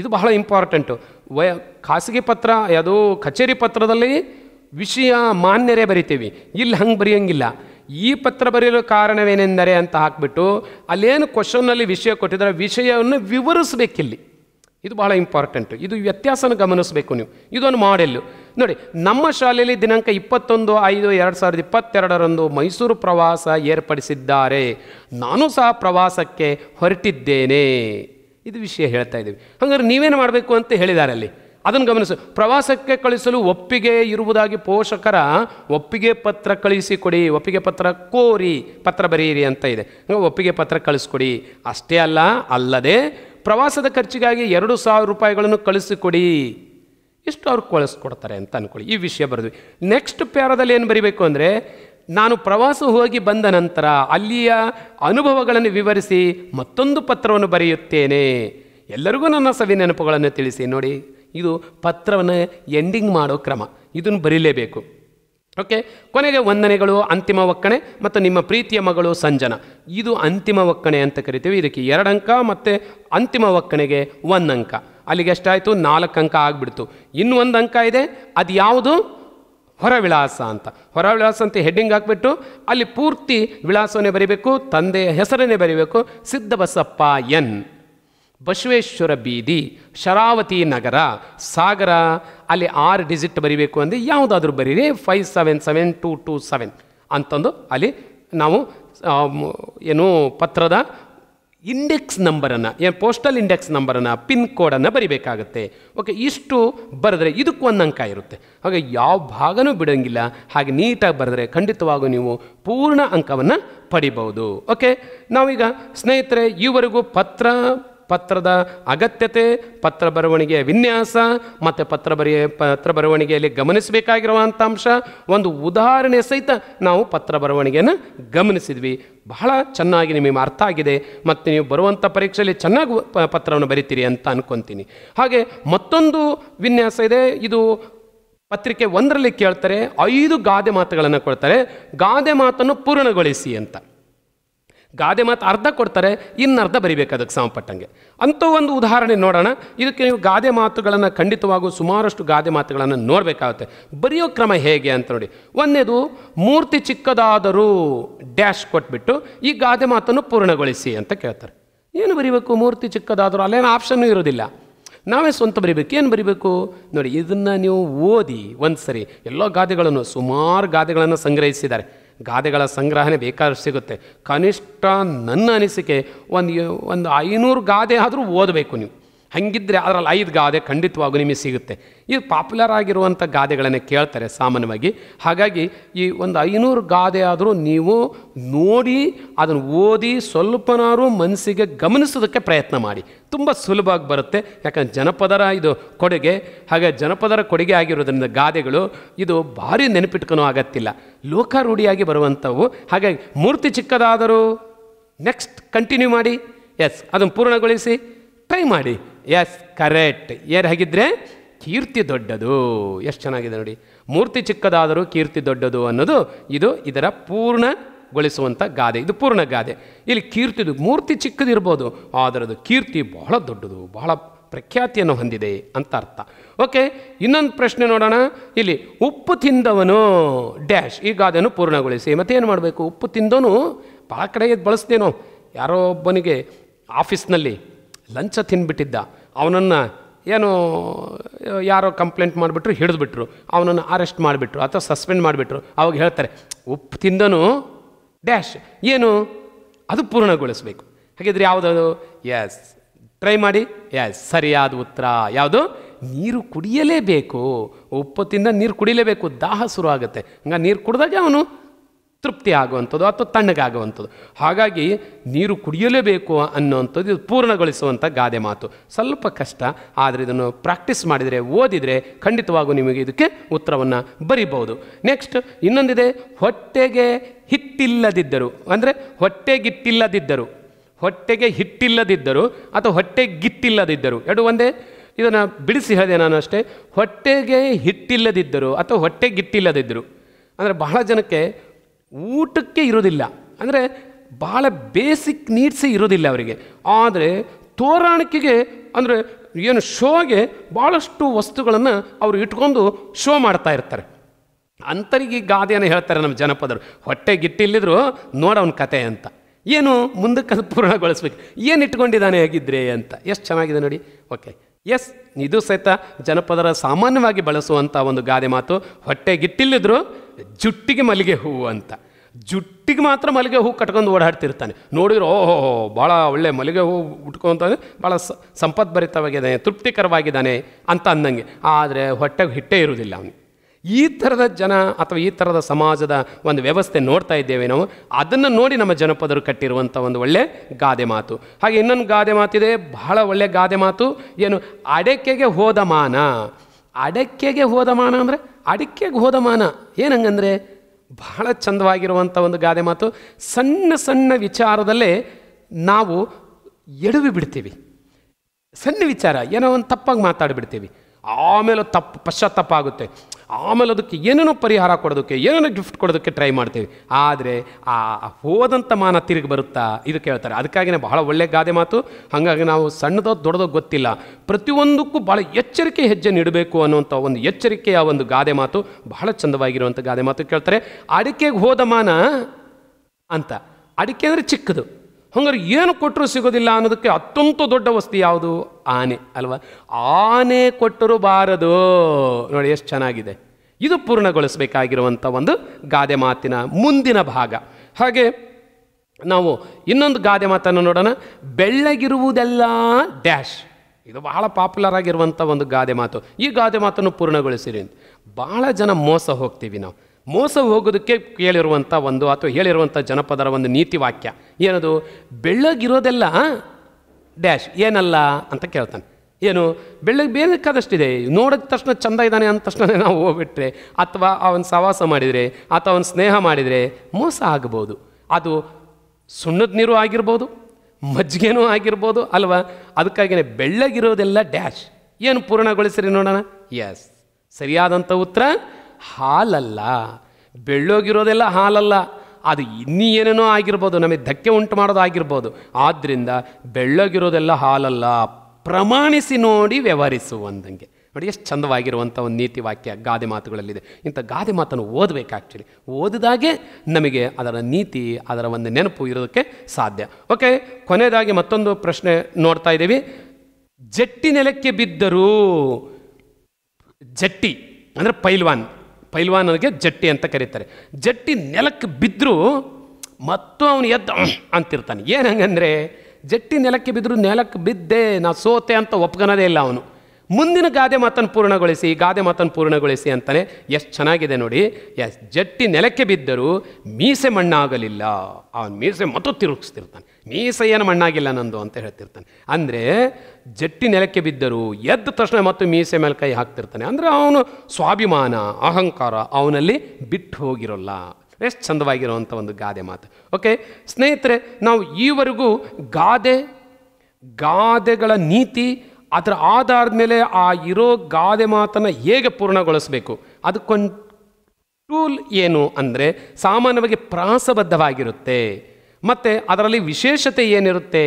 ಇದು ಬಹಳ ಇಂಪಾರ್ಟೆಂಟು ವಯ ಖಾಸಗಿ ಪತ್ರ ಯಾವುದೋ ಕಚೇರಿ ಪತ್ರದಲ್ಲಿ ವಿಷಯ ಮಾನ್ಯರೇ ಬರಿತೀವಿ ಇಲ್ಲಿ ಹಂಗೆ ಬರೆಯೋಂಗಿಲ್ಲ ಈ ಪತ್ರ ಬರೆಯಲು ಕಾರಣವೇನೆಂದರೆ ಅಂತ ಹಾಕ್ಬಿಟ್ಟು ಅಲ್ಲೇನು ಕ್ವಶನ್ನಲ್ಲಿ ವಿಷಯ ಕೊಟ್ಟಿದ್ದಾರೆ ವಿಷಯವನ್ನು ವಿವರಿಸಬೇಕಿಲ್ಲಿ ಇದು ಬಹಳ ಇಂಪಾರ್ಟೆಂಟು ಇದು ವ್ಯತ್ಯಾಸನ ಗಮನಿಸಬೇಕು ನೀವು ಇದೊಂದು ಮಾಡೆಲ್ಲು ನೋಡಿ ನಮ್ಮ ಶಾಲೆಯಲ್ಲಿ ದಿನಾಂಕ ಇಪ್ಪತ್ತೊಂದು ಐದು ಎರಡು ಸಾವಿರದ ಇಪ್ಪತ್ತೆರಡರಂದು ಮೈಸೂರು ಪ್ರವಾಸ ಏರ್ಪಡಿಸಿದ್ದಾರೆ ನಾನು ಸಹ ಪ್ರವಾಸಕ್ಕೆ ಹೊರಟಿದ್ದೇನೆ ಇದು ವಿಷಯ ಹೇಳ್ತಾ ಇದ್ದೀವಿ ಹಾಗಾದ್ರೆ ನೀವೇನು ಮಾಡಬೇಕು ಅಂತ ಹೇಳಿದ್ದಾರೆ ಅಲ್ಲಿ ಅದನ್ನು ಗಮನಿಸು ಪ್ರವಾಸಕ್ಕೆ ಕಳಿಸಲು ಒಪ್ಪಿಗೆ ಇರುವುದಾಗಿ ಪೋಷಕರ ಒಪ್ಪಿಗೆ ಪತ್ರ ಕಳಿಸಿ ಕೊಡಿ ಒಪ್ಪಿಗೆ ಪತ್ರ ಕೋರಿ ಪತ್ರ ಬರೆಯಿರಿ ಅಂತ ಇದೆ ಒಪ್ಪಿಗೆ ಪತ್ರ ಕಳಿಸ್ಕೊಡಿ ಅಷ್ಟೇ ಅಲ್ಲ ಅಲ್ಲದೆ ಪ್ರವಾಸದ ಖರ್ಚಿಗಾಗಿ ಎರಡು ಸಾವಿರ ರೂಪಾಯಿಗಳನ್ನು ಕಳಿಸಿಕೊಡಿ ಇಷ್ಟು ಅವ್ರು ಕಳಿಸ್ಕೊಡ್ತಾರೆ ಅಂತ ಅಂದ್ಕೊಳ್ಳಿ ಈ ವಿಷಯ ಬರೆದ್ವಿ ನೆಕ್ಸ್ಟ್ ಪ್ಯಾರದಲ್ಲಿ ಏನು ಬರೀಬೇಕು ಅಂದರೆ ನಾನು ಪ್ರವಾಸ ಹೋಗಿ ಬಂದ ನಂತರ ಅಲ್ಲಿಯ ಅನುಭವಗಳನ್ನು ವಿವರಿಸಿ ಮತ್ತೊಂದು ಪತ್ರವನ್ನು ಬರೆಯುತ್ತೇನೆ ಎಲ್ಲರಿಗೂ ನನ್ನ ಸವಿ ನೆನಪುಗಳನ್ನು ತಿಳಿಸಿ ನೋಡಿ ಇದು ಪತ್ರವನ್ನು ಎಂಡಿಂಗ್ ಮಾಡೋ ಕ್ರಮ ಇದನ್ನು ಬರೀಲೇಬೇಕು ಓಕೆ ಕೊನೆಗೆ ವಂದನೆಗಳು ಅಂತಿಮ ಒಕ್ಕಣೆ ಮತ್ತು ನಿಮ್ಮ ಪ್ರೀತಿಯ ಮಗಳು ಸಂಜನ ಇದು ಅಂತಿಮ ಒಕ್ಕಣೆ ಅಂತ ಕರಿತೀವಿ ಇದಕ್ಕೆ ಎರಡು ಅಂಕ ಮತ್ತು ಅಂತಿಮ ಒಕ್ಕಣೆಗೆ ಒಂದು ಅಂಕ ಅಲ್ಲಿಗೆ ಎಷ್ಟಾಯಿತು ನಾಲ್ಕು ಅಂಕ ಆಗಿಬಿಡ್ತು ಇನ್ನೂ ಒಂದು ಅಂಕ ಇದೆ ಅದು ಯಾವುದು ಹೊರವಿಳಾಸ ಅಂತ ಹೊರವಿಳಾಸ ಅಂತ ಹೆಡ್ಡಿಂಗ್ ಹಾಕ್ಬಿಟ್ಟು ಅಲ್ಲಿ ಪೂರ್ತಿ ವಿಳಾಸವನ್ನೇ ಬರೀಬೇಕು ತಂದೆಯ ಹೆಸರನ್ನೇ ಬರೀಬೇಕು ಸಿದ್ಧಬಸಪ್ಪ ಎನ್ ಬಸವೇಶ್ವರ ಬೀದಿ ಶರಾವತಿ ನಗರ ಸಾಗರ ಅಲ್ಲಿ ಆರು ಡಿಜಿಟ್ ಬರೀಬೇಕು ಅಂದರೆ ಯಾವುದಾದ್ರೂ ಬರೀರಿ five seven seven two two seven ಅಂತಂದು ಅಲ್ಲಿ ನಾವು ಏನು ಪತ್ರದ ಇಂಡೆಕ್ಸ್ ನಂಬರನ್ನು ಏನು ಪೋಸ್ಟಲ್ ಇಂಡೆಕ್ಸ್ ನಂಬರನ್ನು ಪಿನ್ ಕೋಡನ್ನು ಬರಿಬೇಕಾಗುತ್ತೆ ಓಕೆ ಇಷ್ಟು ಬರೆದ್ರೆ ಇದಕ್ಕೂ ಒಂದು ಅಂಕ ಇರುತ್ತೆ ಹಾಗೆ ಯಾವ ಭಾಗನೂ ಬಿಡೋಂಗಿಲ್ಲ ಹಾಗೆ ನೀಟಾಗಿ ಬರೆದ್ರೆ ಖಂಡಿತವಾಗೂ ನೀವು ಪೂರ್ಣ ಅಂಕವನ್ನು ಪಡಿಬೋದು ಓಕೆ ನಾವೀಗ ಸ್ನೇಹಿತರೆ ಈವರೆಗೂ ಪತ್ರ ಪತ್ರದ ಅಗತ್ಯತೆ ಪತ್ರ ಬರವಣಿಗೆಯ ವಿನ್ಯಾಸ ಮತ್ತು ಪತ್ರ ಬರೆಯ ಪತ್ರ ಬರವಣಿಗೆಯಲ್ಲಿ ಗಮನಿಸಬೇಕಾಗಿರುವಂಥ ಅಂಶ ಒಂದು ಉದಾಹರಣೆ ಸಹಿತ ನಾವು ಪತ್ರ ಬರವಣಿಗೆಯನ್ನು ಗಮನಿಸಿದ್ವಿ ಬಹಳ ಚೆನ್ನಾಗಿ ನಿಮಗೆ ಅರ್ಥ ಆಗಿದೆ ಮತ್ತು ನೀವು ಬರುವಂಥ ಪರೀಕ್ಷೆಯಲ್ಲಿ ಚೆನ್ನಾಗಿ ಪತ್ರವನ್ನು ಬರಿತೀರಿ ಅಂತ ಅಂದ್ಕೊತೀನಿ ಹಾಗೆ ಮತ್ತೊಂದು ವಿನ್ಯಾಸ ಇದೆ ಇದು ಪತ್ರಿಕೆ ಒಂದರಲ್ಲಿ ಕೇಳ್ತಾರೆ ಐದು ಗಾದೆ ಮಾತುಗಳನ್ನು ಕೊಡ್ತಾರೆ ಗಾದೆ ಮಾತನ್ನು ಪೂರ್ಣಗೊಳಿಸಿ ಅಂತ ಗಾದೆ ಮಾತು ಅರ್ಧ ಕೊಡ್ತಾರೆ ಇನ್ನರ್ಧ ಬರಿಬೇಕು ಅದಕ್ಕೆ ಸಮಪಟ್ಟಂಗೆ ಅಂಥ ಒಂದು ಉದಾಹರಣೆ ನೋಡೋಣ ಇದಕ್ಕೆ ನೀವು ಗಾದೆ ಮಾತುಗಳನ್ನು ಖಂಡಿತವಾಗೂ ಸುಮಾರಷ್ಟು ಗಾದೆ ಮಾತುಗಳನ್ನು ನೋಡಬೇಕಾಗುತ್ತೆ ಬರೆಯೋ ಕ್ರಮ ಹೇಗೆ ಅಂತ ನೋಡಿ ಒಂದೇದು ಮೂರ್ತಿ ಚಿಕ್ಕದಾದರೂ ಡ್ಯಾಶ್ ಕೊಟ್ಬಿಟ್ಟು ಈ ಗಾದೆ ಮಾತನ್ನು ಪೂರ್ಣಗೊಳಿಸಿ ಅಂತ ಕೇಳ್ತಾರೆ ಏನು ಬರಿಬೇಕು ಮೂರ್ತಿ ಚಿಕ್ಕದಾದರೂ ಅಲ್ಲೇನೋ ಆಪ್ಷನ್ನು ಇರೋದಿಲ್ಲ ನಾವೇ ಸ್ವಂತ ಬರಿಬೇಕು ಏನು ಬರಿಬೇಕು ನೋಡಿ ಇದನ್ನು ನೀವು ಓದಿ ಒಂದು ಸರಿ ಎಲ್ಲ ಗಾದೆಗಳನ್ನು ಸುಮಾರು ಗಾದೆಗಳನ್ನು ಸಂಗ್ರಹಿಸಿದ್ದಾರೆ ಗಾದೆಗಳ ಸಂಗ್ರಹಣೆ ಬೇಕಾದಷ್ಟು ಸಿಗುತ್ತೆ ಕನಿಷ್ಠ ನನ್ನ ಅನಿಸಿಕೆ ಒಂದು ಒಂದು ಐನೂರು ಗಾದೆ ಆದರೂ ಓದಬೇಕು ನೀವು ಹಂಗಿದ್ರೆ ಅದರಲ್ಲಿ ಐದು ಗಾದೆ ಖಂಡಿತವಾಗೂ ನಿಮಗೆ ಸಿಗುತ್ತೆ ಇದು ಪಾಪ್ಯುಲರ್ ಆಗಿರುವಂಥ ಗಾದೆಗಳನ್ನೇ ಕೇಳ್ತಾರೆ ಸಾಮಾನ್ಯವಾಗಿ ಹಾಗಾಗಿ ಈ ಒಂದು ಐನೂರು ಗಾದೆ ಆದರೂ ನೀವು ನೋಡಿ ಅದನ್ನು ಓದಿ ಸ್ವಲ್ಪನಾರು ಮನಸ್ಸಿಗೆ ಗಮನಿಸೋದಕ್ಕೆ ಪ್ರಯತ್ನ ಮಾಡಿ ತುಂಬ ಸುಲಭವಾಗಿ ಬರುತ್ತೆ ಯಾಕಂದ್ರೆ ಜನಪದರ ಇದು ಕೊಡುಗೆ ಹಾಗೆ ಜನಪದರ ಕೊಡುಗೆ ಆಗಿರೋದರಿಂದ ಗಾದೆಗಳು ಇದು ಭಾರಿ ನೆನಪಿಟ್ಕೊನೂ ಆಗತ್ತಿಲ್ಲ ಲೋಕಾರೂಢಿಯಾಗಿ ಬರುವಂಥವು ಹಾಗಾಗಿ ಮೂರ್ತಿ ಚಿಕ್ಕದಾದರೂ ನೆಕ್ಸ್ಟ್ ಕಂಟಿನ್ಯೂ ಮಾಡಿ ಎಸ್ ಅದನ್ನು ಪೂರ್ಣಗೊಳಿಸಿ ಟ್ರೈ ಮಾಡಿ ಎಸ್ ಕರೆಕ್ಟ್ ಏನು ಹಾಗಿದ್ರೆ ಕೀರ್ತಿ ದೊಡ್ಡದು ಎಷ್ಟು ಚೆನ್ನಾಗಿದೆ ನೋಡಿ ಮೂರ್ತಿ ಚಿಕ್ಕದಾದರೂ ಕೀರ್ತಿ ದೊಡ್ಡದು ಅನ್ನೋದು ಇದು ಇದರ ಪೂರ್ಣಗೊಳಿಸುವಂಥ ಗಾದೆ ಇದು ಪೂರ್ಣ ಗಾದೆ ಇಲ್ಲಿ ಕೀರ್ತಿದು ಮೂರ್ತಿ ಚಿಕ್ಕದಿರ್ಬೋದು ಆದರೆ ಅದು ಕೀರ್ತಿ ಬಹಳ ದೊಡ್ಡದು ಬಹಳ ಪ್ರಖ್ಯಾತಿಯನ್ನು ಹೊಂದಿದೆ ಅಂತ ಅರ್ಥ ಓಕೆ ಇನ್ನೊಂದು ಪ್ರಶ್ನೆ ನೋಡೋಣ ಇಲ್ಲಿ ಉಪ್ಪು ತಿಂದವನು ಡ್ಯಾಶ್ ಈ ಗಾದೆಯನ್ನು ಪೂರ್ಣಗೊಳಿಸಿ ಮತ್ತೆ ಏನು ಮಾಡಬೇಕು ಉಪ್ಪು ತಿಂದವನು ಭಾಳ ಕಡೆಗೆ ಬಳಸ್ತೇನೋ ಯಾರೋ ಒಬ್ಬನಿಗೆ ಆಫೀಸ್ನಲ್ಲಿ ಲಂಚ ತಿನ್ಬಿಟ್ಟಿದ್ದ ಅವನನ್ನು ಏನು ಯಾರೋ ಕಂಪ್ಲೇಂಟ್ ಮಾಡಿಬಿಟ್ರು ಹಿಡಿದ್ಬಿಟ್ರು ಅವನನ್ನು ಅರೆಸ್ಟ್ ಮಾಡಿಬಿಟ್ರು ಅಥವಾ ಸಸ್ಪೆಂಡ್ ಮಾಡಿಬಿಟ್ರು ಅವಾಗ ಹೇಳ್ತಾರೆ ಉಪ್ಪು ತಿಂದನು ಡ್ಯಾಶ್ ಏನು ಅದು ಪೂರ್ಣಗೊಳಿಸಬೇಕು ಹಾಗಿದ್ರೆ ಯಾವುದದು ಎಸ್ ಟ್ರೈ ಮಾಡಿ ಎಸ್ ಸರಿಯಾದ ಉತ್ತರ ಯಾವುದು ನೀರು ಕುಡಿಯಲೇಬೇಕು ಉಪ್ಪು ತಿಂದ ನೀರು ಕುಡಿಯಲೇಬೇಕು ದಾಹ ಶುರು ಆಗುತ್ತೆ ಹಂಗ ನೀರು ಕುಡಿದಾಗ ಅವನು ತೃಪ್ತಿ ಆಗುವಂಥದ್ದು ಅಥವಾ ತಣ್ಣಗಾಗುವಂಥದ್ದು ಹಾಗಾಗಿ ನೀರು ಕುಡಿಯಲೇಬೇಕು ಅನ್ನುವಂಥದ್ದು ಇದು ಪೂರ್ಣಗೊಳಿಸುವಂಥ ಗಾದೆ ಮಾತು ಸ್ವಲ್ಪ ಕಷ್ಟ ಆದರೆ ಇದನ್ನು ಪ್ರಾಕ್ಟೀಸ್ ಮಾಡಿದರೆ ಓದಿದರೆ ಖಂಡಿತವಾಗೂ ನಿಮಗೆ ಇದಕ್ಕೆ ಉತ್ತರವನ್ನು ಬರಿಬೋದು ನೆಕ್ಸ್ಟ್ ಇನ್ನೊಂದಿದೆ ಹೊಟ್ಟೆಗೆ ಹಿಟ್ಟಿಲ್ಲದಿದ್ದರು ಅಂದರೆ ಹೊಟ್ಟೆಗಿಟ್ಟಿಲ್ಲದಿದ್ದರು ಹೊಟ್ಟೆಗೆ ಹಿಟ್ಟಿಲ್ಲದಿದ್ದರು ಅಥವಾ ಹೊಟ್ಟೆಗಿಟ್ಟಿಲ್ಲದಿದ್ದರು ಎರಡು ಒಂದೇ ಇದನ್ನು ಬಿಡಿಸಿ ಹೇಳಿದೆ ನಾನು ಅಷ್ಟೇ ಹೊಟ್ಟೆಗೆ ಹಿಟ್ಟಿಲ್ಲದಿದ್ದರು ಅಥವಾ ಹೊಟ್ಟೆಗಿಟ್ಟಿಲ್ಲದಿದ್ದರು ಅಂದರೆ ಬಹಳ ಜನಕ್ಕೆ ಊಟಕ್ಕೆ ಇರೋದಿಲ್ಲ ಅಂದರೆ ಭಾಳ ಬೇಸಿಕ್ ನೀಡ್ಸೇ ಇರೋದಿಲ್ಲ ಅವರಿಗೆ ಆದರೆ ತೋರಾಣಿಕೆಗೆ ಅಂದರೆ ಏನು ಶೋಗೆ ಭಾಳಷ್ಟು ವಸ್ತುಗಳನ್ನು ಅವರು ಇಟ್ಕೊಂಡು ಶೋ ಮಾಡ್ತಾ ಇರ್ತಾರೆ ಅಂತರಿಗೆ ಗಾದೆಯನ್ನು ಹೇಳ್ತಾರೆ ನಮ್ಮ ಜನಪದರು ಹೊಟ್ಟೆ ಗಿಟ್ಟಿಲ್ಲಿದ್ರು ನೋಡೋವನ ಕತೆ ಅಂತ ಏನು ಮುಂದಕ್ಕೆ ಪೂರ್ಣಗೊಳಿಸ್ಬೇಕು ಏನು ಇಟ್ಕೊಂಡಿದ್ದಾನೆ ಹೇಗಿದ್ರೆ ಅಂತ ಎಷ್ಟು ಚೆನ್ನಾಗಿದೆ ನೋಡಿ ಓಕೆ ಎಸ್ ಇದು ಸಹಿತ ಜನಪದರ ಸಾಮಾನ್ಯವಾಗಿ ಬಳಸುವಂಥ ಒಂದು ಗಾದೆ ಮಾತು ಹೊಟ್ಟೆಗಿಟ್ಟಿಲ್ಲಿದ್ರು ಜುಟ್ಟಿಗೆ ಮಲ್ಲಿಗೆ ಹೂವು ಅಂತ ಜುಟ್ಟಿಗೆ ಮಾತ್ರ ಮಲ್ಲಿಗೆ ಹೂವು ಕಟ್ಕೊಂಡು ಓಡಾಡ್ತಿರ್ತಾನೆ ನೋಡಿದ್ರೆ ಓಹೋ ಭಾಳ ಒಳ್ಳೆ ಮಲ್ಲಿಗೆ ಹೂವು ಉಟ್ಕೊಂತಂದ್ರೆ ಭಾಳ ಸಂಪತ್ಭರಿತವಾಗಿದ್ದಾನೆ ತೃಪ್ತಿಕರವಾಗಿದ್ದಾನೆ ಅಂತ ಅಂದಂಗೆ ಆದರೆ ಹೊಟ್ಟೆಗೆ ಹಿಟ್ಟೇ ಇರುವುದಿಲ್ಲ ಅವನು ಈ ಥರದ ಜನ ಅಥವಾ ಈ ಥರದ ಸಮಾಜದ ಒಂದು ವ್ಯವಸ್ಥೆ ನೋಡ್ತಾ ಇದ್ದೇವೆ ನಾವು ಅದನ್ನು ನೋಡಿ ನಮ್ಮ ಜನಪದರು ಕಟ್ಟಿರುವಂಥ ಒಂದು ಒಳ್ಳೆ ಗಾದೆ ಮಾತು ಹಾಗೆ ಇನ್ನೊಂದು ಗಾದೆ ಮಾತಿದೆ ಬಹಳ ಒಳ್ಳೆಯ ಗಾದೆ ಮಾತು ಏನು ಅಡಕೆಗೆ ಹೋದ ಮಾನ ಅಡಕೆಗೆ ಹೋದ ಮಾನ ಅಂದರೆ ಅಡಕೆಗೆ ಹೋದ ಮಾನ ಏನಂಗಂದರೆ ಬಹಳ ಚಂದವಾಗಿರುವಂಥ ಒಂದು ಗಾದೆ ಮಾತು ಸಣ್ಣ ಸಣ್ಣ ವಿಚಾರದಲ್ಲೇ ನಾವು ಎಡವಿ ಬಿಡ್ತೀವಿ ಸಣ್ಣ ವಿಚಾರ ಏನೋ ಒಂದು ತಪ್ಪಾಗಿ ಮಾತಾಡಿಬಿಡ್ತೀವಿ ಆಮೇಲೆ ತಪ್ಪು ಪಶ್ಚಾತ್ತಾಪ ಆಗುತ್ತೆ ಆಮೇಲೆ ಅದಕ್ಕೆ ಏನೇನೋ ಪರಿಹಾರ ಕೊಡೋದಕ್ಕೆ ಏನೇನೋ ಗಿಫ್ಟ್ ಕೊಡೋದಕ್ಕೆ ಟ್ರೈ ಮಾಡ್ತೀವಿ ಆದರೆ ಆ ಹೋದಂಥ ಮಾನ ತಿರುಗಿ ಬರುತ್ತಾ ಇದು ಕೇಳ್ತಾರೆ ಅದಕ್ಕಾಗಿನೇ ಬಹಳ ಒಳ್ಳೆಯ ಗಾದೆ ಮಾತು ಹಾಗಾಗಿ ನಾವು ಸಣ್ಣದೋ ದೊಡ್ಡದೋ ಗೊತ್ತಿಲ್ಲ ಪ್ರತಿಯೊಂದಕ್ಕೂ ಭಾಳ ಎಚ್ಚರಿಕೆ ಹೆಜ್ಜೆ ನೀಡಬೇಕು ಅನ್ನುವಂಥ ಒಂದು ಎಚ್ಚರಿಕೆಯ ಒಂದು ಗಾದೆ ಮಾತು ಬಹಳ ಚಂದವಾಗಿರುವಂಥ ಗಾದೆ ಮಾತು ಕೇಳ್ತಾರೆ ಅಡಿಕೆಗೆ ಹೋದ ಮಾನ ಅಂತ ಅಡಿಕೆ ಅಂದರೆ ಚಿಕ್ಕದು ಹಂಗಾರೆ ಏನು ಕೊಟ್ಟರು ಸಿಗೋದಿಲ್ಲ ಅನ್ನೋದಕ್ಕೆ ಅತ್ಯಂತ ದೊಡ್ಡ ವಸ್ತು ಯಾವುದು ಆನೆ ಅಲ್ವಾ ಆನೆ ಕೊಟ್ಟರು ಬಾರದು ನೋಡಿ ಎಷ್ಟು ಚೆನ್ನಾಗಿದೆ ಇದು ಪೂರ್ಣಗೊಳಿಸಬೇಕಾಗಿರುವಂಥ ಒಂದು ಗಾದೆ ಮಾತಿನ ಮುಂದಿನ ಭಾಗ ಹಾಗೆ ನಾವು ಇನ್ನೊಂದು ಗಾದೆ ಮಾತನ್ನು ನೋಡೋಣ ಬೆಳ್ಳಗಿರುವುದೆಲ್ಲ ಡ್ಯಾಶ್ ಇದು ಬಹಳ ಪಾಪ್ಯುಲರ್ ಆಗಿರುವಂಥ ಒಂದು ಗಾದೆ ಮಾತು ಈ ಗಾದೆ ಮಾತನ್ನು ಪೂರ್ಣಗೊಳಿಸಿರಿ ಭಾಳ ಜನ ಮೋಸ ಹೋಗ್ತೀವಿ ನಾವು ಮೋಸ ಹೋಗೋದಕ್ಕೆ ಕೇಳಿರುವಂಥ ಒಂದು ಅಥವಾ ಹೇಳಿರುವಂಥ ಜನಪದರ ಒಂದು ನೀತಿ ವಾಕ್ಯ ಏನದು ಬೆಳ್ಳಗಿರೋದೆಲ್ಲ ಡ್ಯಾಶ್ ಏನಲ್ಲ ಅಂತ ಕೇಳ್ತಾನೆ ಏನು ಬೆಳ್ಳಗೆ ಬೇಕಾದಷ್ಟಿದೆ ನೋಡಿದ ತಕ್ಷಣ ಚಂದ ಇದ್ದಾನೆ ಅಂದ ತಕ್ಷಣ ನಾವು ಹೋಗ್ಬಿಟ್ರೆ ಅಥವಾ ಅವನ ಸವಾಸ ಮಾಡಿದರೆ ಅಥವಾ ಅವನ ಸ್ನೇಹ ಮಾಡಿದರೆ ಮೋಸ ಆಗ್ಬೋದು ಅದು ಸುಣ್ಣದ ನೀರು ಆಗಿರ್ಬೋದು ಮಜ್ಜಿಗೆನೂ ಆಗಿರ್ಬೋದು ಅಲ್ವಾ ಅದಕ್ಕಾಗಿಯೇ ಬೆಳ್ಳಗಿರೋದೆಲ್ಲ ಡ್ಯಾಶ್ ಏನು ಪೂರ್ಣಗೊಳಿಸ್ರಿ ನೋಡೋಣ ಎಸ್ ಸರಿಯಾದಂಥ ಉತ್ತರ ಹಾಲಲ್ಲ ಬೆಳ್ಳೋಗಿರೋದೆಲ್ಲ ಹಾಲಲ್ಲ ಅದು ಇನ್ನೂ ಏನೇನೋ ಆಗಿರ್ಬೋದು ನಮಗೆ ಧಕ್ಕೆ ಉಂಟು ಮಾಡೋದು ಆಗಿರ್ಬೋದು ಆದ್ದರಿಂದ ಬೆಳ್ಳೋಗಿರೋದೆಲ್ಲ ಹಾಲಲ್ಲ ಪ್ರಮಾಣಿಸಿ ನೋಡಿ ವ್ಯವಹರಿಸುವಂದಂಗೆ ನೋಡಿ ಎಷ್ಟು ಚಂದವಾಗಿರುವಂಥ ಒಂದು ನೀತಿ ವಾಕ್ಯ ಗಾದೆ ಮಾತುಗಳಲ್ಲಿದೆ ಇಂಥ ಗಾದೆ ಮಾತನ್ನು ಓದಬೇಕು ಆ್ಯಕ್ಚುಲಿ ಓದಿದಾಗೆ ನಮಗೆ ಅದರ ನೀತಿ ಅದರ ಒಂದು ನೆನಪು ಇರೋದಕ್ಕೆ ಸಾಧ್ಯ ಓಕೆ ಕೊನೆಯದಾಗಿ ಮತ್ತೊಂದು ಪ್ರಶ್ನೆ ನೋಡ್ತಾ ಇದ್ದೀವಿ ಜಟ್ಟಿ ನೆಲಕ್ಕೆ ಬಿದ್ದರೂ ಜಟ್ಟಿ ಅಂದರೆ ಪೈಲ್ವಾನ್ ಪೈಲ್ವಾನನಿಗೆ ಜಟ್ಟಿ ಅಂತ ಕರೀತಾರೆ ಜಟ್ಟಿ ನೆಲಕ್ಕೆ ಬಿದ್ದರೂ ಮತ್ತು ಅವನು ಎದ್ದ ಅಂತಿರ್ತಾನೆ ಏನು ಹಂಗಂದರೆ ಜಟ್ಟಿ ನೆಲಕ್ಕೆ ಬಿದ್ದರೂ ನೆಲಕ್ಕೆ ಬಿದ್ದೆ ನಾ ಸೋತೆ ಅಂತ ಒಪ್ಕೊಳೋದೇ ಇಲ್ಲ ಅವನು ಮುಂದಿನ ಗಾದೆ ಮಾತನ್ನು ಪೂರ್ಣಗೊಳಿಸಿ ಗಾದೆ ಮಾತನ್ನು ಪೂರ್ಣಗೊಳಿಸಿ ಅಂತಾನೆ ಎಷ್ಟು ಚೆನ್ನಾಗಿದೆ ನೋಡಿ ಎಸ್ ಜಟ್ಟಿ ನೆಲಕ್ಕೆ ಬಿದ್ದರೂ ಮೀಸೆ ಮಣ್ಣಾಗಲಿಲ್ಲ ಅವನು ಮೀಸೆ ಮತ್ತು ತಿರುಗಿಸ್ತಿರ್ತಾನೆ ಮೀಸೆ ಏನು ಮಣ್ಣಾಗಿಲ್ಲ ನಂದು ಅಂತ ಹೇಳ್ತಿರ್ತಾನೆ ಅಂದರೆ ಜಟ್ಟಿ ನೆಲಕ್ಕೆ ಬಿದ್ದರು ಎದ್ದ ತಕ್ಷಣ ಮತ್ತು ಮೀಸೆ ಮೇಲೆ ಕೈ ಹಾಕ್ತಿರ್ತಾನೆ ಅಂದರೆ ಅವನು ಸ್ವಾಭಿಮಾನ ಅಹಂಕಾರ ಅವನಲ್ಲಿ ಬಿಟ್ಟು ಹೋಗಿರೋಲ್ಲ ಎಷ್ಟು ಚಂದವಾಗಿರುವಂಥ ಒಂದು ಗಾದೆ ಮಾತು ಓಕೆ ಸ್ನೇಹಿತರೆ ನಾವು ಈವರೆಗೂ ಗಾದೆ ಗಾದೆಗಳ ನೀತಿ ಅದರ ಆಧಾರದ ಮೇಲೆ ಆ ಇರೋ ಗಾದೆ ಮಾತನ್ನು ಹೇಗೆ ಪೂರ್ಣಗೊಳಿಸಬೇಕು ಅದಕ್ಕೊಂದು ಟೂಲ್ ಏನು ಅಂದರೆ ಸಾಮಾನ್ಯವಾಗಿ ಪ್ರಾಸಬದ್ಧವಾಗಿರುತ್ತೆ ಮತ್ತು ಅದರಲ್ಲಿ ವಿಶೇಷತೆ ಏನಿರುತ್ತೆ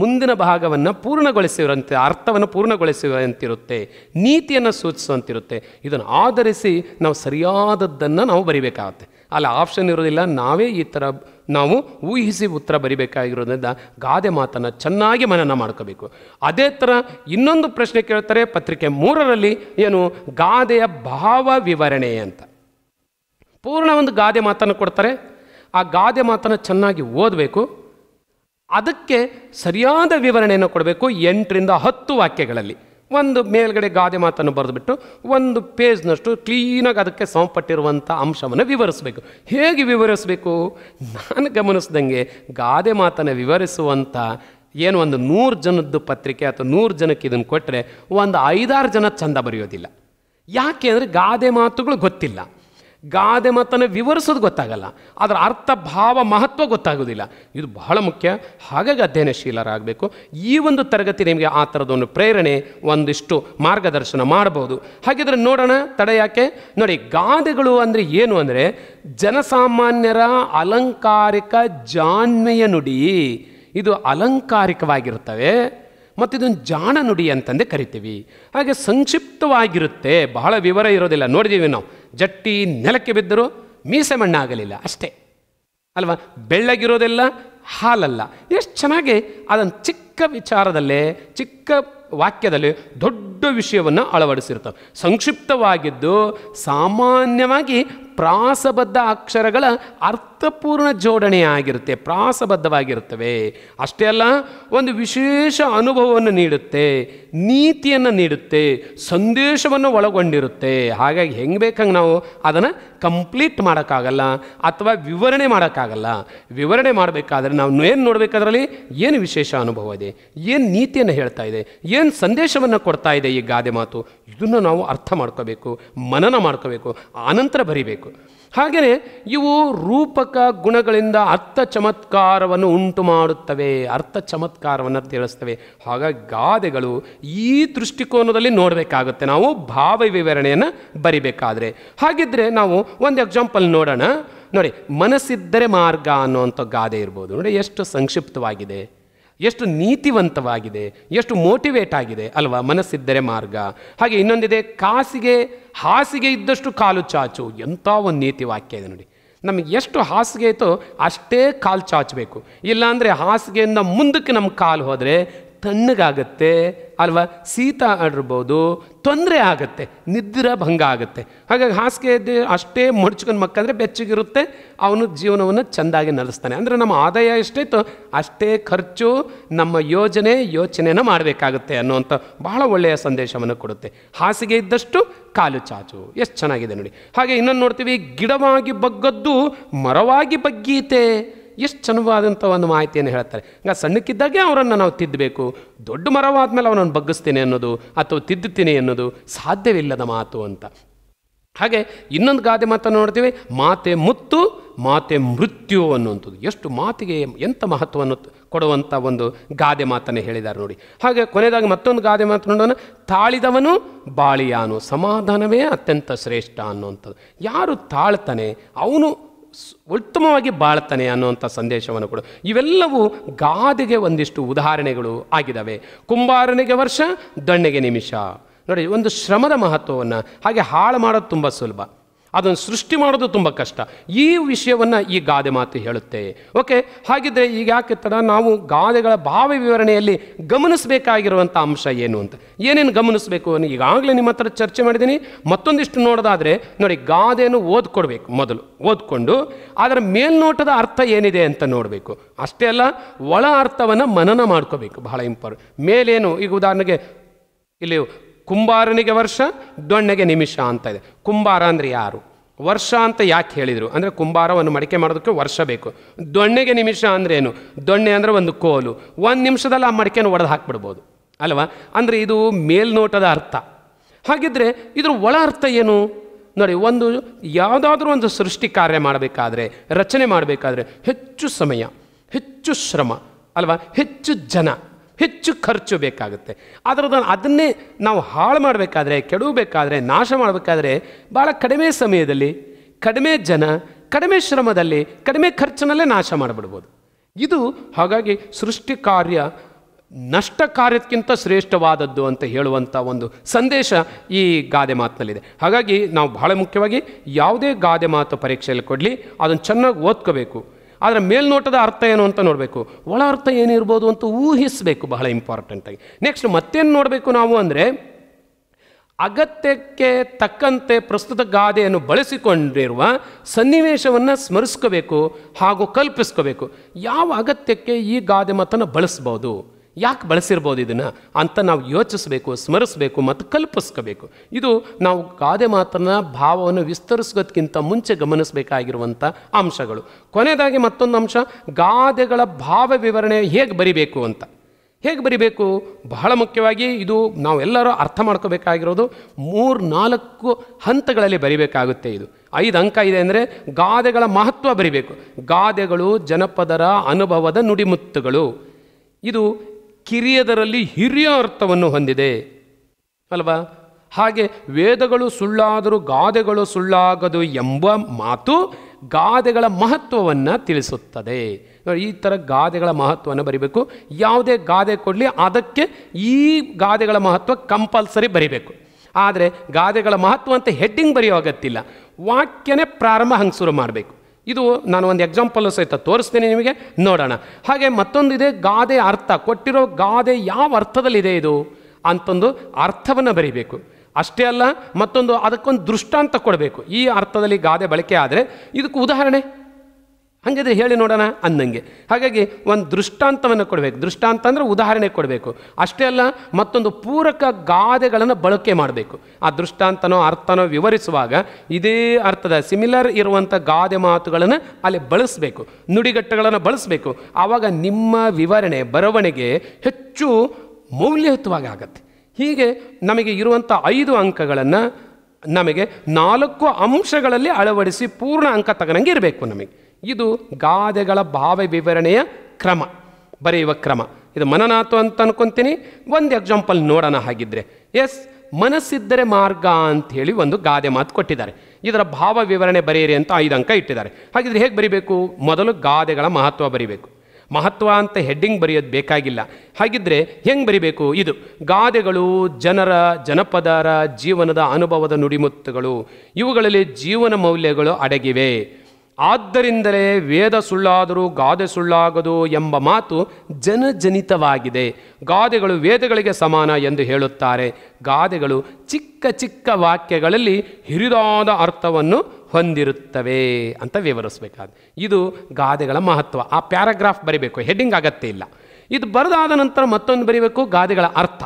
ಮುಂದಿನ ಭಾಗವನ್ನು ಪೂರ್ಣಗೊಳಿಸುವಂತೆ ಅರ್ಥವನ್ನು ಪೂರ್ಣಗೊಳಿಸುವಂತಿರುತ್ತೆ ನೀತಿಯನ್ನು ಸೂಚಿಸುವಂತಿರುತ್ತೆ ಇದನ್ನು ಆಧರಿಸಿ ನಾವು ಸರಿಯಾದದ್ದನ್ನು ನಾವು ಬರಿಬೇಕಾಗುತ್ತೆ ಅಲ್ಲಿ ಆಪ್ಷನ್ ಇರೋದಿಲ್ಲ ನಾವೇ ಈ ಥರ ನಾವು ಊಹಿಸಿ ಉತ್ತರ ಬರಿಬೇಕಾಗಿರೋದ್ರಿಂದ ಗಾದೆ ಮಾತನ್ನು ಚೆನ್ನಾಗಿ ಮನನ ಮಾಡ್ಕೋಬೇಕು ಅದೇ ಥರ ಇನ್ನೊಂದು ಪ್ರಶ್ನೆ ಕೇಳ್ತಾರೆ ಪತ್ರಿಕೆ ಮೂರರಲ್ಲಿ ಏನು ಗಾದೆಯ ಭಾವ ವಿವರಣೆ ಅಂತ ಪೂರ್ಣ ಒಂದು ಗಾದೆ ಮಾತನ್ನು ಕೊಡ್ತಾರೆ ಆ ಗಾದೆ ಮಾತನ್ನು ಚೆನ್ನಾಗಿ ಓದಬೇಕು ಅದಕ್ಕೆ ಸರಿಯಾದ ವಿವರಣೆಯನ್ನು ಕೊಡಬೇಕು ಎಂಟರಿಂದ ಹತ್ತು ವಾಕ್ಯಗಳಲ್ಲಿ ಒಂದು ಮೇಲ್ಗಡೆ ಗಾದೆ ಮಾತನ್ನು ಬರೆದುಬಿಟ್ಟು ಒಂದು ಪೇಜ್ನಷ್ಟು ಕ್ಲೀನಾಗಿ ಅದಕ್ಕೆ ಸಂಪಟ್ಟಿರುವಂಥ ಅಂಶವನ್ನು ವಿವರಿಸಬೇಕು ಹೇಗೆ ವಿವರಿಸಬೇಕು ನಾನು ಗಮನಿಸ್ದಂಗೆ ಗಾದೆ ಮಾತನ್ನು ವಿವರಿಸುವಂಥ ಏನು ಒಂದು ನೂರು ಜನದ್ದು ಪತ್ರಿಕೆ ಅಥವಾ ನೂರು ಜನಕ್ಕೆ ಇದನ್ನು ಕೊಟ್ಟರೆ ಒಂದು ಐದಾರು ಜನ ಚಂದ ಬರೆಯೋದಿಲ್ಲ ಯಾಕೆ ಅಂದರೆ ಗಾದೆ ಮಾತುಗಳು ಗೊತ್ತಿಲ್ಲ ಗಾದೆ ಮಾತನ್ನು ವಿವರಿಸೋದು ಗೊತ್ತಾಗಲ್ಲ ಅದರ ಅರ್ಥ ಭಾವ ಮಹತ್ವ ಗೊತ್ತಾಗೋದಿಲ್ಲ ಇದು ಬಹಳ ಮುಖ್ಯ ಹಾಗಾಗಿ ಅಧ್ಯಯನಶೀಲರಾಗಬೇಕು ಈ ಒಂದು ತರಗತಿ ನಿಮಗೆ ಆ ಥರದ ಒಂದು ಪ್ರೇರಣೆ ಒಂದಿಷ್ಟು ಮಾರ್ಗದರ್ಶನ ಮಾಡಬಹುದು ಹಾಗಿದ್ರೆ ನೋಡೋಣ ತಡೆ ಯಾಕೆ ನೋಡಿ ಗಾದೆಗಳು ಅಂದರೆ ಏನು ಅಂದರೆ ಜನಸಾಮಾನ್ಯರ ಅಲಂಕಾರಿಕ ಜಾನ್ಮೆಯ ನುಡಿ ಇದು ಅಲಂಕಾರಿಕವಾಗಿರುತ್ತವೆ ಮತ್ತು ಇದೊಂದು ಜಾಣ ನುಡಿ ಅಂತಂದೇ ಕರಿತೀವಿ ಹಾಗೆ ಸಂಕ್ಷಿಪ್ತವಾಗಿರುತ್ತೆ ಬಹಳ ವಿವರ ಇರೋದಿಲ್ಲ ನೋಡಿದ್ದೀವಿ ನಾವು ಜಟ್ಟಿ ನೆಲಕ್ಕೆ ಬಿದ್ದರೂ ಮೀಸೆ ಮಣ್ಣಾಗಲಿಲ್ಲ ಅಷ್ಟೇ ಅಲ್ವಾ ಬೆಳ್ಳಗಿರೋದೆಲ್ಲ ಹಾಲಲ್ಲ ಎಷ್ಟು ಚೆನ್ನಾಗಿ ಅದನ್ನು ಚಿಕ್ಕ ವಿಚಾರದಲ್ಲೇ ಚಿಕ್ಕ ವಾಕ್ಯದಲ್ಲಿ ದೊಡ್ಡ ವಿಷಯವನ್ನು ಅಳವಡಿಸಿರ್ತವೆ ಸಂಕ್ಷಿಪ್ತವಾಗಿದ್ದು ಸಾಮಾನ್ಯವಾಗಿ ಪ್ರಾಸಬದ್ಧ ಅಕ್ಷರಗಳ ಅರ್ಥಪೂರ್ಣ ಜೋಡಣೆಯಾಗಿರುತ್ತೆ ಪ್ರಾಸಬದ್ಧವಾಗಿರುತ್ತವೆ ಅಷ್ಟೇ ಅಲ್ಲ ಒಂದು ವಿಶೇಷ ಅನುಭವವನ್ನು ನೀಡುತ್ತೆ ನೀತಿಯನ್ನು ನೀಡುತ್ತೆ ಸಂದೇಶವನ್ನು ಒಳಗೊಂಡಿರುತ್ತೆ ಹಾಗಾಗಿ ಹೆಂಗೆ ಬೇಕಂಗೆ ನಾವು ಅದನ್ನು ಕಂಪ್ಲೀಟ್ ಮಾಡೋಕ್ಕಾಗಲ್ಲ ಅಥವಾ ವಿವರಣೆ ಮಾಡೋಕ್ಕಾಗಲ್ಲ ವಿವರಣೆ ಮಾಡಬೇಕಾದ್ರೆ ನಾವು ಏನು ನೋಡಬೇಕಾದ್ರಲ್ಲಿ ಏನು ವಿಶೇಷ ಅನುಭವ ಇದೆ ಏನು ನೀತಿಯನ್ನು ಹೇಳ್ತಾ ಇದೆ ಏನು ಸಂದೇಶವನ್ನು ಕೊಡ್ತಾ ಇದೆ ಈ ಗಾದೆ ಮಾತು ಇದನ್ನು ನಾವು ಅರ್ಥ ಮಾಡ್ಕೋಬೇಕು ಮನನ ಮಾಡ್ಕೋಬೇಕು ಆನಂತರ ಬರಿಬೇಕು ಹಾಗೆಯೇ ಇವು ರೂಪಕ ಗುಣಗಳಿಂದ ಅರ್ಥ ಚಮತ್ಕಾರವನ್ನು ಉಂಟು ಮಾಡುತ್ತವೆ ಅರ್ಥ ಚಮತ್ಕಾರವನ್ನು ತಿಳಿಸ್ತವೆ ಹಾಗಾಗಿ ಗಾದೆಗಳು ಈ ದೃಷ್ಟಿಕೋನದಲ್ಲಿ ನೋಡಬೇಕಾಗುತ್ತೆ ನಾವು ಭಾವ ವಿವರಣೆಯನ್ನು ಬರಿಬೇಕಾದ್ರೆ ಹಾಗಿದ್ದರೆ ನಾವು ಒಂದು ಎಕ್ಸಾಂಪಲ್ ನೋಡೋಣ ನೋಡಿ ಮನಸ್ಸಿದ್ದರೆ ಮಾರ್ಗ ಅನ್ನುವಂಥ ಗಾದೆ ಇರ್ಬೋದು ನೋಡಿ ಎಷ್ಟು ಸಂಕ್ಷಿಪ್ತವಾಗಿದೆ ಎಷ್ಟು ನೀತಿವಂತವಾಗಿದೆ ಎಷ್ಟು ಮೋಟಿವೇಟ್ ಆಗಿದೆ ಅಲ್ವಾ ಮನಸ್ಸಿದ್ದರೆ ಮಾರ್ಗ ಹಾಗೆ ಇನ್ನೊಂದಿದೆ ಕಾಸಿಗೆ ಹಾಸಿಗೆ ಇದ್ದಷ್ಟು ಕಾಲು ಚಾಚು ಎಂಥ ಒಂದು ನೀತಿ ವಾಕ್ಯ ಇದೆ ನೋಡಿ ನಮಗೆ ಎಷ್ಟು ಹಾಸಿಗೆ ಆಯಿತೋ ಅಷ್ಟೇ ಕಾಲು ಚಾಚಬೇಕು ಇಲ್ಲಾಂದರೆ ಹಾಸಿಗೆಯಿಂದ ಮುಂದಕ್ಕೆ ನಮ್ಮ ಕಾಲು ಹೋದರೆ ತಣ್ಣಗಾಗತ್ತೆ ಅಲ್ವಾ ಶೀತ ಆಡಿರ್ಬೋದು ತೊಂದರೆ ಆಗುತ್ತೆ ನಿದ್ರೆ ಭಂಗ ಆಗುತ್ತೆ ಹಾಗಾಗಿ ಹಾಸಿಗೆ ಅಷ್ಟೇ ಮಡ್ಚ್ಕೊಂಡು ಮಕ್ಕಂದರೆ ಬೆಚ್ಚಗಿರುತ್ತೆ ಅವನು ಜೀವನವನ್ನು ಚೆಂದಾಗಿ ನಡೆಸ್ತಾನೆ ಅಂದರೆ ನಮ್ಮ ಆದಾಯ ಎಷ್ಟೈತೋ ಅಷ್ಟೇ ಖರ್ಚು ನಮ್ಮ ಯೋಜನೆ ಯೋಚನೆಯನ್ನು ಮಾಡಬೇಕಾಗುತ್ತೆ ಅನ್ನುವಂಥ ಬಹಳ ಒಳ್ಳೆಯ ಸಂದೇಶವನ್ನು ಕೊಡುತ್ತೆ ಹಾಸಿಗೆ ಇದ್ದಷ್ಟು ಕಾಲು ಚಾಚು ಎಷ್ಟು ಚೆನ್ನಾಗಿದೆ ನೋಡಿ ಹಾಗೆ ಇನ್ನೊಂದು ನೋಡ್ತೀವಿ ಗಿಡವಾಗಿ ಬಗ್ಗದ್ದು ಮರವಾಗಿ ಬಗ್ಗೀತೆ ಎಷ್ಟು ಚೆನ್ನವಾದಂಥ ಒಂದು ಮಾಹಿತಿಯನ್ನು ಹೇಳ್ತಾರೆ ಈಗ ಸಣ್ಣಕ್ಕಿದ್ದಾಗೆ ಅವರನ್ನು ನಾವು ತಿದ್ದಬೇಕು ದೊಡ್ಡ ಮರವಾದ ಮೇಲೆ ಅವನನ್ನು ಬಗ್ಗಿಸ್ತೀನಿ ಅನ್ನೋದು ಅಥವಾ ತಿದ್ದುತ್ತೀನಿ ಅನ್ನೋದು ಸಾಧ್ಯವಿಲ್ಲದ ಮಾತು ಅಂತ ಹಾಗೆ ಇನ್ನೊಂದು ಗಾದೆ ಮಾತನ್ನು ನೋಡ್ತೀವಿ ಮಾತೆ ಮುತ್ತು ಮಾತೆ ಮೃತ್ಯು ಅನ್ನುವಂಥದ್ದು ಎಷ್ಟು ಮಾತಿಗೆ ಎಂಥ ಮಹತ್ವವನ್ನು ಕೊಡುವಂಥ ಒಂದು ಗಾದೆ ಮಾತನ್ನು ಹೇಳಿದ್ದಾರೆ ನೋಡಿ ಹಾಗೆ ಕೊನೆಯದಾಗಿ ಮತ್ತೊಂದು ಗಾದೆ ಮಾತು ನೋಡೋಣ ತಾಳಿದವನು ಬಾಳಿಯಾನು ಸಮಾಧಾನವೇ ಅತ್ಯಂತ ಶ್ರೇಷ್ಠ ಅನ್ನುವಂಥದ್ದು ಯಾರು ತಾಳ್ತಾನೆ ಅವನು ಉತ್ತಮವಾಗಿ ಬಾಳ್ತಾನೆ ಅನ್ನುವಂಥ ಸಂದೇಶವನ್ನು ಕೊಡು ಇವೆಲ್ಲವೂ ಗಾದೆಗೆ ಒಂದಿಷ್ಟು ಉದಾಹರಣೆಗಳು ಆಗಿದ್ದಾವೆ ಕುಂಬಾರನಿಗೆ ವರ್ಷ ದಣ್ಣೆಗೆ ನಿಮಿಷ ನೋಡಿ ಒಂದು ಶ್ರಮದ ಮಹತ್ವವನ್ನು ಹಾಗೆ ಹಾಳು ಮಾಡೋದು ತುಂಬ ಸುಲಭ ಅದನ್ನು ಸೃಷ್ಟಿ ಮಾಡೋದು ತುಂಬ ಕಷ್ಟ ಈ ವಿಷಯವನ್ನು ಈ ಗಾದೆ ಮಾತು ಹೇಳುತ್ತೆ ಓಕೆ ಹಾಗಿದ್ದರೆ ಈಗ ಯಾಕೆ ಥರ ನಾವು ಗಾದೆಗಳ ಭಾವ ವಿವರಣೆಯಲ್ಲಿ ಗಮನಿಸಬೇಕಾಗಿರುವಂಥ ಅಂಶ ಏನು ಅಂತ ಏನೇನು ಗಮನಿಸಬೇಕು ಅನ್ನೋ ಈಗಾಗಲೇ ನಿಮ್ಮ ಹತ್ರ ಚರ್ಚೆ ಮಾಡಿದ್ದೀನಿ ಮತ್ತೊಂದಿಷ್ಟು ನೋಡೋದಾದರೆ ನೋಡಿ ಗಾದೆಯನ್ನು ಓದ್ಕೊಡ್ಬೇಕು ಮೊದಲು ಓದ್ಕೊಂಡು ಅದರ ಮೇಲ್ನೋಟದ ಅರ್ಥ ಏನಿದೆ ಅಂತ ನೋಡಬೇಕು ಅಷ್ಟೇ ಅಲ್ಲ ಒಳ ಅರ್ಥವನ್ನು ಮನನ ಮಾಡ್ಕೋಬೇಕು ಬಹಳ ಇಂಪಾರ್ಟೆಂಟ್ ಮೇಲೇನು ಈಗ ಉದಾಹರಣೆಗೆ ಇಲ್ಲಿ ಕುಂಬಾರನಿಗೆ ವರ್ಷ ದೊಣ್ಣೆಗೆ ನಿಮಿಷ ಅಂತ ಇದೆ ಕುಂಬಾರ ಅಂದರೆ ಯಾರು ವರ್ಷ ಅಂತ ಯಾಕೆ ಹೇಳಿದರು ಅಂದರೆ ಕುಂಬಾರವನ್ನು ಮಡಿಕೆ ಮಾಡೋದಕ್ಕೆ ವರ್ಷ ಬೇಕು ದೊಣ್ಣೆಗೆ ನಿಮಿಷ ಅಂದರೆ ಏನು ದೊಣ್ಣೆ ಅಂದರೆ ಒಂದು ಕೋಲು ಒಂದು ನಿಮಿಷದಲ್ಲಿ ಆ ಮಡಿಕೆಯನ್ನು ಒಡೆದು ಹಾಕ್ಬಿಡ್ಬೋದು ಅಲ್ವಾ ಅಂದರೆ ಇದು ಮೇಲ್ನೋಟದ ಅರ್ಥ ಹಾಗಿದ್ರೆ ಇದ್ರ ಒಳ ಅರ್ಥ ಏನು ನೋಡಿ ಒಂದು ಯಾವುದಾದ್ರೂ ಒಂದು ಸೃಷ್ಟಿ ಕಾರ್ಯ ಮಾಡಬೇಕಾದ್ರೆ ರಚನೆ ಮಾಡಬೇಕಾದ್ರೆ ಹೆಚ್ಚು ಸಮಯ ಹೆಚ್ಚು ಶ್ರಮ ಅಲ್ವಾ ಹೆಚ್ಚು ಜನ ಹೆಚ್ಚು ಖರ್ಚು ಬೇಕಾಗುತ್ತೆ ಅದರದ್ದು ಅದನ್ನೇ ನಾವು ಹಾಳು ಮಾಡಬೇಕಾದ್ರೆ ಕೆಡವಬೇಕಾದ್ರೆ ನಾಶ ಮಾಡಬೇಕಾದ್ರೆ ಭಾಳ ಕಡಿಮೆ ಸಮಯದಲ್ಲಿ ಕಡಿಮೆ ಜನ ಕಡಿಮೆ ಶ್ರಮದಲ್ಲಿ ಕಡಿಮೆ ಖರ್ಚಿನಲ್ಲೇ ನಾಶ ಮಾಡಿಬಿಡ್ಬೋದು ಇದು ಹಾಗಾಗಿ ಸೃಷ್ಟಿ ಕಾರ್ಯ ನಷ್ಟ ಕಾರ್ಯಕ್ಕಿಂತ ಶ್ರೇಷ್ಠವಾದದ್ದು ಅಂತ ಹೇಳುವಂಥ ಒಂದು ಸಂದೇಶ ಈ ಗಾದೆ ಮಾತಿನಲ್ಲಿದೆ ಹಾಗಾಗಿ ನಾವು ಬಹಳ ಮುಖ್ಯವಾಗಿ ಯಾವುದೇ ಗಾದೆ ಮಾತು ಪರೀಕ್ಷೆಯಲ್ಲಿ ಕೊಡಲಿ ಅದನ್ನು ಚೆನ್ನಾಗಿ ಓದ್ಕೋಬೇಕು ಆದರೆ ಮೇಲ್ನೋಟದ ಅರ್ಥ ಏನು ಅಂತ ನೋಡಬೇಕು ಒಳ ಅರ್ಥ ಏನಿರ್ಬೋದು ಅಂತ ಊಹಿಸಬೇಕು ಬಹಳ ಇಂಪಾರ್ಟೆಂಟಾಗಿ ನೆಕ್ಸ್ಟ್ ಮತ್ತೇನು ನೋಡಬೇಕು ನಾವು ಅಂದರೆ ಅಗತ್ಯಕ್ಕೆ ತಕ್ಕಂತೆ ಪ್ರಸ್ತುತ ಗಾದೆಯನ್ನು ಬಳಸಿಕೊಂಡಿರುವ ಸನ್ನಿವೇಶವನ್ನು ಸ್ಮರಿಸ್ಕೋಬೇಕು ಹಾಗೂ ಕಲ್ಪಿಸ್ಕೋಬೇಕು ಯಾವ ಅಗತ್ಯಕ್ಕೆ ಈ ಗಾದೆ ಮಾತನ್ನು ಬಳಸ್ಬೋದು ಯಾಕೆ ಬಳಸಿರ್ಬೋದು ಇದನ್ನು ಅಂತ ನಾವು ಯೋಚಿಸಬೇಕು ಸ್ಮರಿಸಬೇಕು ಮತ್ತು ಕಲ್ಪಿಸ್ಕೋಬೇಕು ಇದು ನಾವು ಗಾದೆ ಮಾತನ್ನು ಭಾವವನ್ನು ವಿಸ್ತರಿಸೋದಕ್ಕಿಂತ ಮುಂಚೆ ಗಮನಿಸಬೇಕಾಗಿರುವಂಥ ಅಂಶಗಳು ಕೊನೆಯದಾಗಿ ಮತ್ತೊಂದು ಅಂಶ ಗಾದೆಗಳ ಭಾವ ವಿವರಣೆ ಹೇಗೆ ಬರಿಬೇಕು ಅಂತ ಹೇಗೆ ಬರಿಬೇಕು ಬಹಳ ಮುಖ್ಯವಾಗಿ ಇದು ನಾವೆಲ್ಲರೂ ಅರ್ಥ ಮಾಡ್ಕೋಬೇಕಾಗಿರೋದು ಮೂರು ನಾಲ್ಕು ಹಂತಗಳಲ್ಲಿ ಬರಿಬೇಕಾಗುತ್ತೆ ಇದು ಐದು ಅಂಕ ಇದೆ ಅಂದರೆ ಗಾದೆಗಳ ಮಹತ್ವ ಬರಿಬೇಕು ಗಾದೆಗಳು ಜನಪದರ ಅನುಭವದ ನುಡಿಮುತ್ತುಗಳು ಇದು ಕಿರಿಯದರಲ್ಲಿ ಹಿರಿಯ ಅರ್ಥವನ್ನು ಹೊಂದಿದೆ ಅಲ್ವಾ ಹಾಗೆ ವೇದಗಳು ಸುಳ್ಳಾದರೂ ಗಾದೆಗಳು ಸುಳ್ಳಾಗದು ಎಂಬ ಮಾತು ಗಾದೆಗಳ ಮಹತ್ವವನ್ನು ತಿಳಿಸುತ್ತದೆ ಈ ಥರ ಗಾದೆಗಳ ಮಹತ್ವವನ್ನು ಬರಿಬೇಕು ಯಾವುದೇ ಗಾದೆ ಕೊಡಲಿ ಅದಕ್ಕೆ ಈ ಗಾದೆಗಳ ಮಹತ್ವ ಕಂಪಲ್ಸರಿ ಬರಿಬೇಕು ಆದರೆ ಗಾದೆಗಳ ಮಹತ್ವ ಅಂತ ಹೆಡ್ಡಿಂಗ್ ಬರೆಯೋ ಅಗತ್ತಿಲ್ಲ ವಾಕ್ಯನೇ ಪ್ರಾರಂಭ ಹಂಗೆ ಶುರು ಮಾಡಬೇಕು ಇದು ನಾನು ಒಂದು ಎಕ್ಸಾಂಪಲ್ ಸಹಿತ ತೋರಿಸ್ತೀನಿ ನಿಮಗೆ ನೋಡೋಣ ಹಾಗೆ ಮತ್ತೊಂದು ಇದೆ ಗಾದೆ ಅರ್ಥ ಕೊಟ್ಟಿರೋ ಗಾದೆ ಯಾವ ಅರ್ಥದಲ್ಲಿದೆ ಇದು ಅಂತೊಂದು ಅರ್ಥವನ್ನು ಬರೀಬೇಕು ಅಷ್ಟೇ ಅಲ್ಲ ಮತ್ತೊಂದು ಅದಕ್ಕೊಂದು ದೃಷ್ಟಾಂತ ಕೊಡಬೇಕು ಈ ಅರ್ಥದಲ್ಲಿ ಗಾದೆ ಬಳಕೆ ಆದರೆ ಇದಕ್ಕೆ ಉದಾಹರಣೆ ಹಾಗಾದರೆ ಹೇಳಿ ನೋಡೋಣ ಅಂದಂಗೆ ಹಾಗಾಗಿ ಒಂದು ದೃಷ್ಟಾಂತವನ್ನು ಕೊಡಬೇಕು ದೃಷ್ಟಾಂತ ಅಂದರೆ ಉದಾಹರಣೆ ಕೊಡಬೇಕು ಅಷ್ಟೇ ಅಲ್ಲ ಮತ್ತೊಂದು ಪೂರಕ ಗಾದೆಗಳನ್ನು ಬಳಕೆ ಮಾಡಬೇಕು ಆ ದೃಷ್ಟಾಂತನೋ ಅರ್ಥನೋ ವಿವರಿಸುವಾಗ ಇದೇ ಅರ್ಥದ ಸಿಮಿಲರ್ ಇರುವಂಥ ಗಾದೆ ಮಾತುಗಳನ್ನು ಅಲ್ಲಿ ಬಳಸಬೇಕು ನುಡಿಗಟ್ಟುಗಳನ್ನು ಬಳಸಬೇಕು ಆವಾಗ ನಿಮ್ಮ ವಿವರಣೆ ಬರವಣಿಗೆ ಹೆಚ್ಚು ಮೌಲ್ಯಯುತವಾಗಿ ಆಗತ್ತೆ ಹೀಗೆ ನಮಗೆ ಇರುವಂಥ ಐದು ಅಂಕಗಳನ್ನು ನಮಗೆ ನಾಲ್ಕು ಅಂಶಗಳಲ್ಲಿ ಅಳವಡಿಸಿ ಪೂರ್ಣ ಅಂಕ ತಗೊಂಡಂಗೆ ಇರಬೇಕು ನಮಗೆ ಇದು ಗಾದೆಗಳ ಭಾವ ವಿವರಣೆಯ ಕ್ರಮ ಬರೆಯುವ ಕ್ರಮ ಇದು ಮನನಾತು ಅಂತ ಅನ್ಕೊತೀನಿ ಒಂದು ಎಕ್ಸಾಂಪಲ್ ನೋಡೋಣ ಹಾಗಿದ್ರೆ ಎಸ್ ಮನಸ್ಸಿದ್ದರೆ ಮಾರ್ಗ ಅಂಥೇಳಿ ಒಂದು ಗಾದೆ ಮಾತು ಕೊಟ್ಟಿದ್ದಾರೆ ಇದರ ಭಾವ ವಿವರಣೆ ಬರೆಯಿರಿ ಅಂತ ಐದು ಅಂಕ ಇಟ್ಟಿದ್ದಾರೆ ಹಾಗಿದ್ರೆ ಹೇಗೆ ಬರಿಬೇಕು ಮೊದಲು ಗಾದೆಗಳ ಮಹತ್ವ ಬರೀಬೇಕು ಮಹತ್ವ ಅಂತ ಹೆಡ್ಡಿಂಗ್ ಬರೆಯೋದು ಬೇಕಾಗಿಲ್ಲ ಹಾಗಿದ್ದರೆ ಹೆಂಗೆ ಬರಿಬೇಕು ಇದು ಗಾದೆಗಳು ಜನರ ಜನಪದರ ಜೀವನದ ಅನುಭವದ ನುಡಿಮುತ್ತುಗಳು ಇವುಗಳಲ್ಲಿ ಜೀವನ ಮೌಲ್ಯಗಳು ಅಡಗಿವೆ ಆದ್ದರಿಂದಲೇ ವೇದ ಸುಳ್ಳಾದರೂ ಗಾದೆ ಸುಳ್ಳಾಗದು ಎಂಬ ಮಾತು ಜನಜನಿತವಾಗಿದೆ ಗಾದೆಗಳು ವೇದಗಳಿಗೆ ಸಮಾನ ಎಂದು ಹೇಳುತ್ತಾರೆ ಗಾದೆಗಳು ಚಿಕ್ಕ ಚಿಕ್ಕ ವಾಕ್ಯಗಳಲ್ಲಿ ಹಿರಿದಾದ ಅರ್ಥವನ್ನು ಹೊಂದಿರುತ್ತವೆ ಅಂತ ವಿವರಿಸಬೇಕಾದ ಇದು ಗಾದೆಗಳ ಮಹತ್ವ ಆ ಪ್ಯಾರಾಗ್ರಾಫ್ ಬರಿಬೇಕು ಹೆಡ್ಡಿಂಗ್ ಅಗತ್ಯ ಇಲ್ಲ ಇದು ಬರೆದಾದ ನಂತರ ಮತ್ತೊಂದು ಬರಿಬೇಕು ಗಾದೆಗಳ ಅರ್ಥ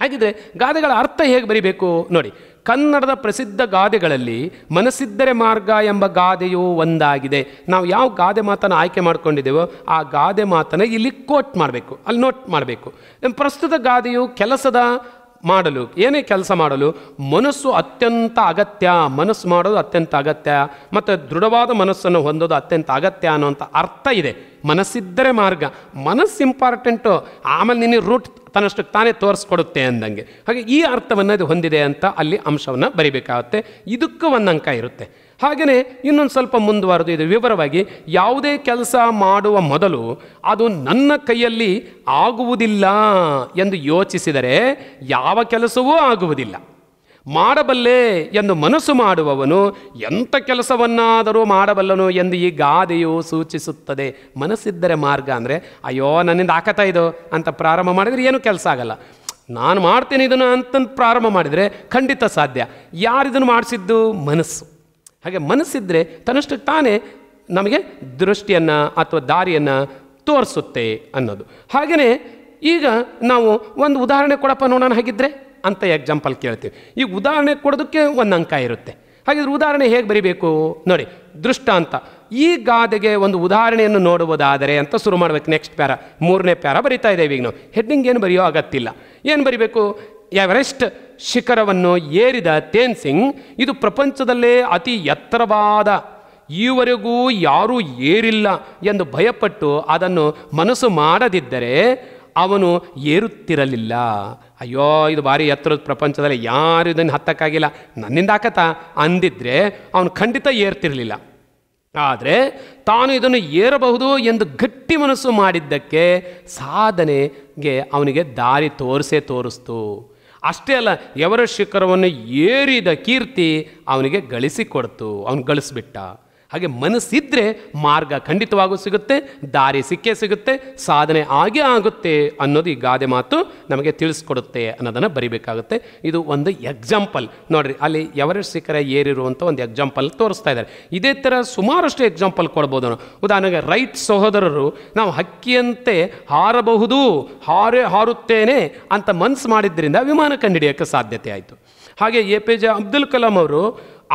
ಹಾಗಿದ್ರೆ ಗಾದೆಗಳ ಅರ್ಥ ಹೇಗೆ ಬರಿಬೇಕು ನೋಡಿ ಕನ್ನಡದ ಪ್ರಸಿದ್ಧ ಗಾದೆಗಳಲ್ಲಿ ಮನಸ್ಸಿದ್ದರೆ ಮಾರ್ಗ ಎಂಬ ಗಾದೆಯು ಒಂದಾಗಿದೆ ನಾವು ಯಾವ ಗಾದೆ ಮಾತನ್ನು ಆಯ್ಕೆ ಮಾಡ್ಕೊಂಡಿದ್ದೇವೋ ಆ ಗಾದೆ ಮಾತನ್ನು ಇಲ್ಲಿ ಕೋಟ್ ಮಾಡಬೇಕು ಅಲ್ಲಿ ನೋಟ್ ಮಾಡಬೇಕು ಪ್ರಸ್ತುತ ಗಾದೆಯು ಕೆಲಸದ ಮಾಡಲು ಏನೇ ಕೆಲಸ ಮಾಡಲು ಮನಸ್ಸು ಅತ್ಯಂತ ಅಗತ್ಯ ಮನಸ್ಸು ಮಾಡೋದು ಅತ್ಯಂತ ಅಗತ್ಯ ಮತ್ತು ದೃಢವಾದ ಮನಸ್ಸನ್ನು ಹೊಂದೋದು ಅತ್ಯಂತ ಅಗತ್ಯ ಅನ್ನೋಂಥ ಅರ್ಥ ಇದೆ ಮನಸ್ಸಿದ್ದರೆ ಮಾರ್ಗ ಮನಸ್ಸು ಇಂಪಾರ್ಟೆಂಟು ಆಮೇಲೆ ನಿನ್ನ ರೂಟ್ ತನ್ನಷ್ಟು ತಾನೇ ತೋರಿಸ್ಕೊಡುತ್ತೆ ಅಂದಂಗೆ ಹಾಗೆ ಈ ಅರ್ಥವನ್ನು ಅದು ಹೊಂದಿದೆ ಅಂತ ಅಲ್ಲಿ ಅಂಶವನ್ನು ಬರೀಬೇಕಾಗುತ್ತೆ ಇದಕ್ಕೂ ಒಂದು ಅಂಕ ಇರುತ್ತೆ ಹಾಗೆಯೇ ಇನ್ನೊಂದು ಸ್ವಲ್ಪ ಮುಂದುವರೆದು ಇದು ವಿವರವಾಗಿ ಯಾವುದೇ ಕೆಲಸ ಮಾಡುವ ಮೊದಲು ಅದು ನನ್ನ ಕೈಯಲ್ಲಿ ಆಗುವುದಿಲ್ಲ ಎಂದು ಯೋಚಿಸಿದರೆ ಯಾವ ಕೆಲಸವೂ ಆಗುವುದಿಲ್ಲ ಮಾಡಬಲ್ಲೆ ಎಂದು ಮನಸ್ಸು ಮಾಡುವವನು ಎಂಥ ಕೆಲಸವನ್ನಾದರೂ ಮಾಡಬಲ್ಲನು ಎಂದು ಈ ಗಾದೆಯು ಸೂಚಿಸುತ್ತದೆ ಮನಸ್ಸಿದ್ದರೆ ಮಾರ್ಗ ಅಂದರೆ ಅಯ್ಯೋ ನನ್ನಿಂದ ಹಾಕತಾ ಇದು ಅಂತ ಪ್ರಾರಂಭ ಮಾಡಿದರೆ ಏನೂ ಕೆಲಸ ಆಗಲ್ಲ ನಾನು ಮಾಡ್ತೇನೆ ಇದನ್ನು ಅಂತಂದು ಪ್ರಾರಂಭ ಮಾಡಿದರೆ ಖಂಡಿತ ಸಾಧ್ಯ ಯಾರಿದನ್ನು ಮಾಡಿಸಿದ್ದು ಮನಸ್ಸು ಹಾಗೆ ಮನಸ್ಸಿದ್ರೆ ತನ್ನಷ್ಟಕ್ಕೆ ತಾನೇ ನಮಗೆ ದೃಷ್ಟಿಯನ್ನು ಅಥವಾ ದಾರಿಯನ್ನು ತೋರಿಸುತ್ತೆ ಅನ್ನೋದು ಹಾಗೆಯೇ ಈಗ ನಾವು ಒಂದು ಉದಾಹರಣೆ ಕೊಡಪ್ಪ ನೋಡೋಣ ಹಾಗಿದ್ದರೆ ಅಂತ ಎಕ್ಸಾಂಪಲ್ ಕೇಳ್ತೀವಿ ಈಗ ಉದಾಹರಣೆ ಕೊಡೋದಕ್ಕೆ ಒಂದು ಅಂಕ ಇರುತ್ತೆ ಹಾಗಿದ್ರೆ ಉದಾಹರಣೆ ಹೇಗೆ ಬರಿಬೇಕು ನೋಡಿ ಅಂತ ಈ ಗಾದೆಗೆ ಒಂದು ಉದಾಹರಣೆಯನ್ನು ನೋಡುವುದಾದರೆ ಅಂತ ಶುರು ಮಾಡಬೇಕು ನೆಕ್ಸ್ಟ್ ಪ್ಯಾರ ಮೂರನೇ ಪ್ಯಾರ ಬರಿತಾ ಇದ್ದೇವೆ ಈಗ ನಾವು ಹೆಡ್ಡಿಂಗ್ ಏನು ಬರೆಯೋ ಅಗತ್ತಿಲ್ಲ ಏನು ಬರಿಬೇಕು ಎವರೆಸ್ಟ್ ಶಿಖರವನ್ನು ಏರಿದ ತೇನ್ ಸಿಂಗ್ ಇದು ಪ್ರಪಂಚದಲ್ಲೇ ಅತಿ ಎತ್ತರವಾದ ಈವರೆಗೂ ಯಾರೂ ಏರಿಲ್ಲ ಎಂದು ಭಯಪಟ್ಟು ಅದನ್ನು ಮನಸ್ಸು ಮಾಡದಿದ್ದರೆ ಅವನು ಏರುತ್ತಿರಲಿಲ್ಲ ಅಯ್ಯೋ ಇದು ಭಾರಿ ಎತ್ತರದ ಪ್ರಪಂಚದಲ್ಲಿ ಯಾರು ಇದನ್ನು ಹತ್ತಕ್ಕಾಗಿಲ್ಲ ನನ್ನಿಂದ ಆಕತ ಅಂದಿದ್ದರೆ ಅವನು ಖಂಡಿತ ಏರ್ತಿರಲಿಲ್ಲ ಆದರೆ ತಾನು ಇದನ್ನು ಏರಬಹುದು ಎಂದು ಗಟ್ಟಿ ಮನಸ್ಸು ಮಾಡಿದ್ದಕ್ಕೆ ಸಾಧನೆಗೆ ಅವನಿಗೆ ದಾರಿ ತೋರಿಸೇ ತೋರಿಸ್ತು ಅಷ್ಟೇ ಅಲ್ಲ ಎವರ ಶಿಖರವನ್ನು ಏರಿದ ಕೀರ್ತಿ ಅವನಿಗೆ ಗಳಿಸಿಕೊಡ್ತು ಅವನು ಗಳಿಸ್ಬಿಟ್ಟ ಹಾಗೆ ಮನಸ್ಸಿದ್ದರೆ ಮಾರ್ಗ ಖಂಡಿತವಾಗೂ ಸಿಗುತ್ತೆ ದಾರಿ ಸಿಕ್ಕೇ ಸಿಗುತ್ತೆ ಸಾಧನೆ ಆಗೇ ಆಗುತ್ತೆ ಅನ್ನೋದು ಈ ಗಾದೆ ಮಾತು ನಮಗೆ ತಿಳಿಸ್ಕೊಡುತ್ತೆ ಅನ್ನೋದನ್ನು ಬರಿಬೇಕಾಗುತ್ತೆ ಇದು ಒಂದು ಎಕ್ಸಾಂಪಲ್ ನೋಡಿರಿ ಅಲ್ಲಿ ಎವರೆಸ್ಟ್ ಶಿಖರ ಏರಿರುವಂಥ ಒಂದು ಎಕ್ಸಾಂಪಲ್ ತೋರಿಸ್ತಾ ಇದ್ದಾರೆ ಇದೇ ಥರ ಸುಮಾರಷ್ಟು ಎಕ್ಸಾಂಪಲ್ ಕೊಡ್ಬೋದು ಉದಾಹರಣೆಗೆ ರೈಟ್ ಸಹೋದರರು ನಾವು ಹಕ್ಕಿಯಂತೆ ಹಾರಬಹುದು ಹಾರೇ ಹಾರುತ್ತೇನೆ ಅಂತ ಮನಸ್ಸು ಮಾಡಿದ್ದರಿಂದ ವಿಮಾನ ಕಂಡುಹಿಡಿಯೋಕ್ಕೆ ಸಾಧ್ಯತೆ ಆಯಿತು ಹಾಗೆ A P J Abdul Kalam ಅವರು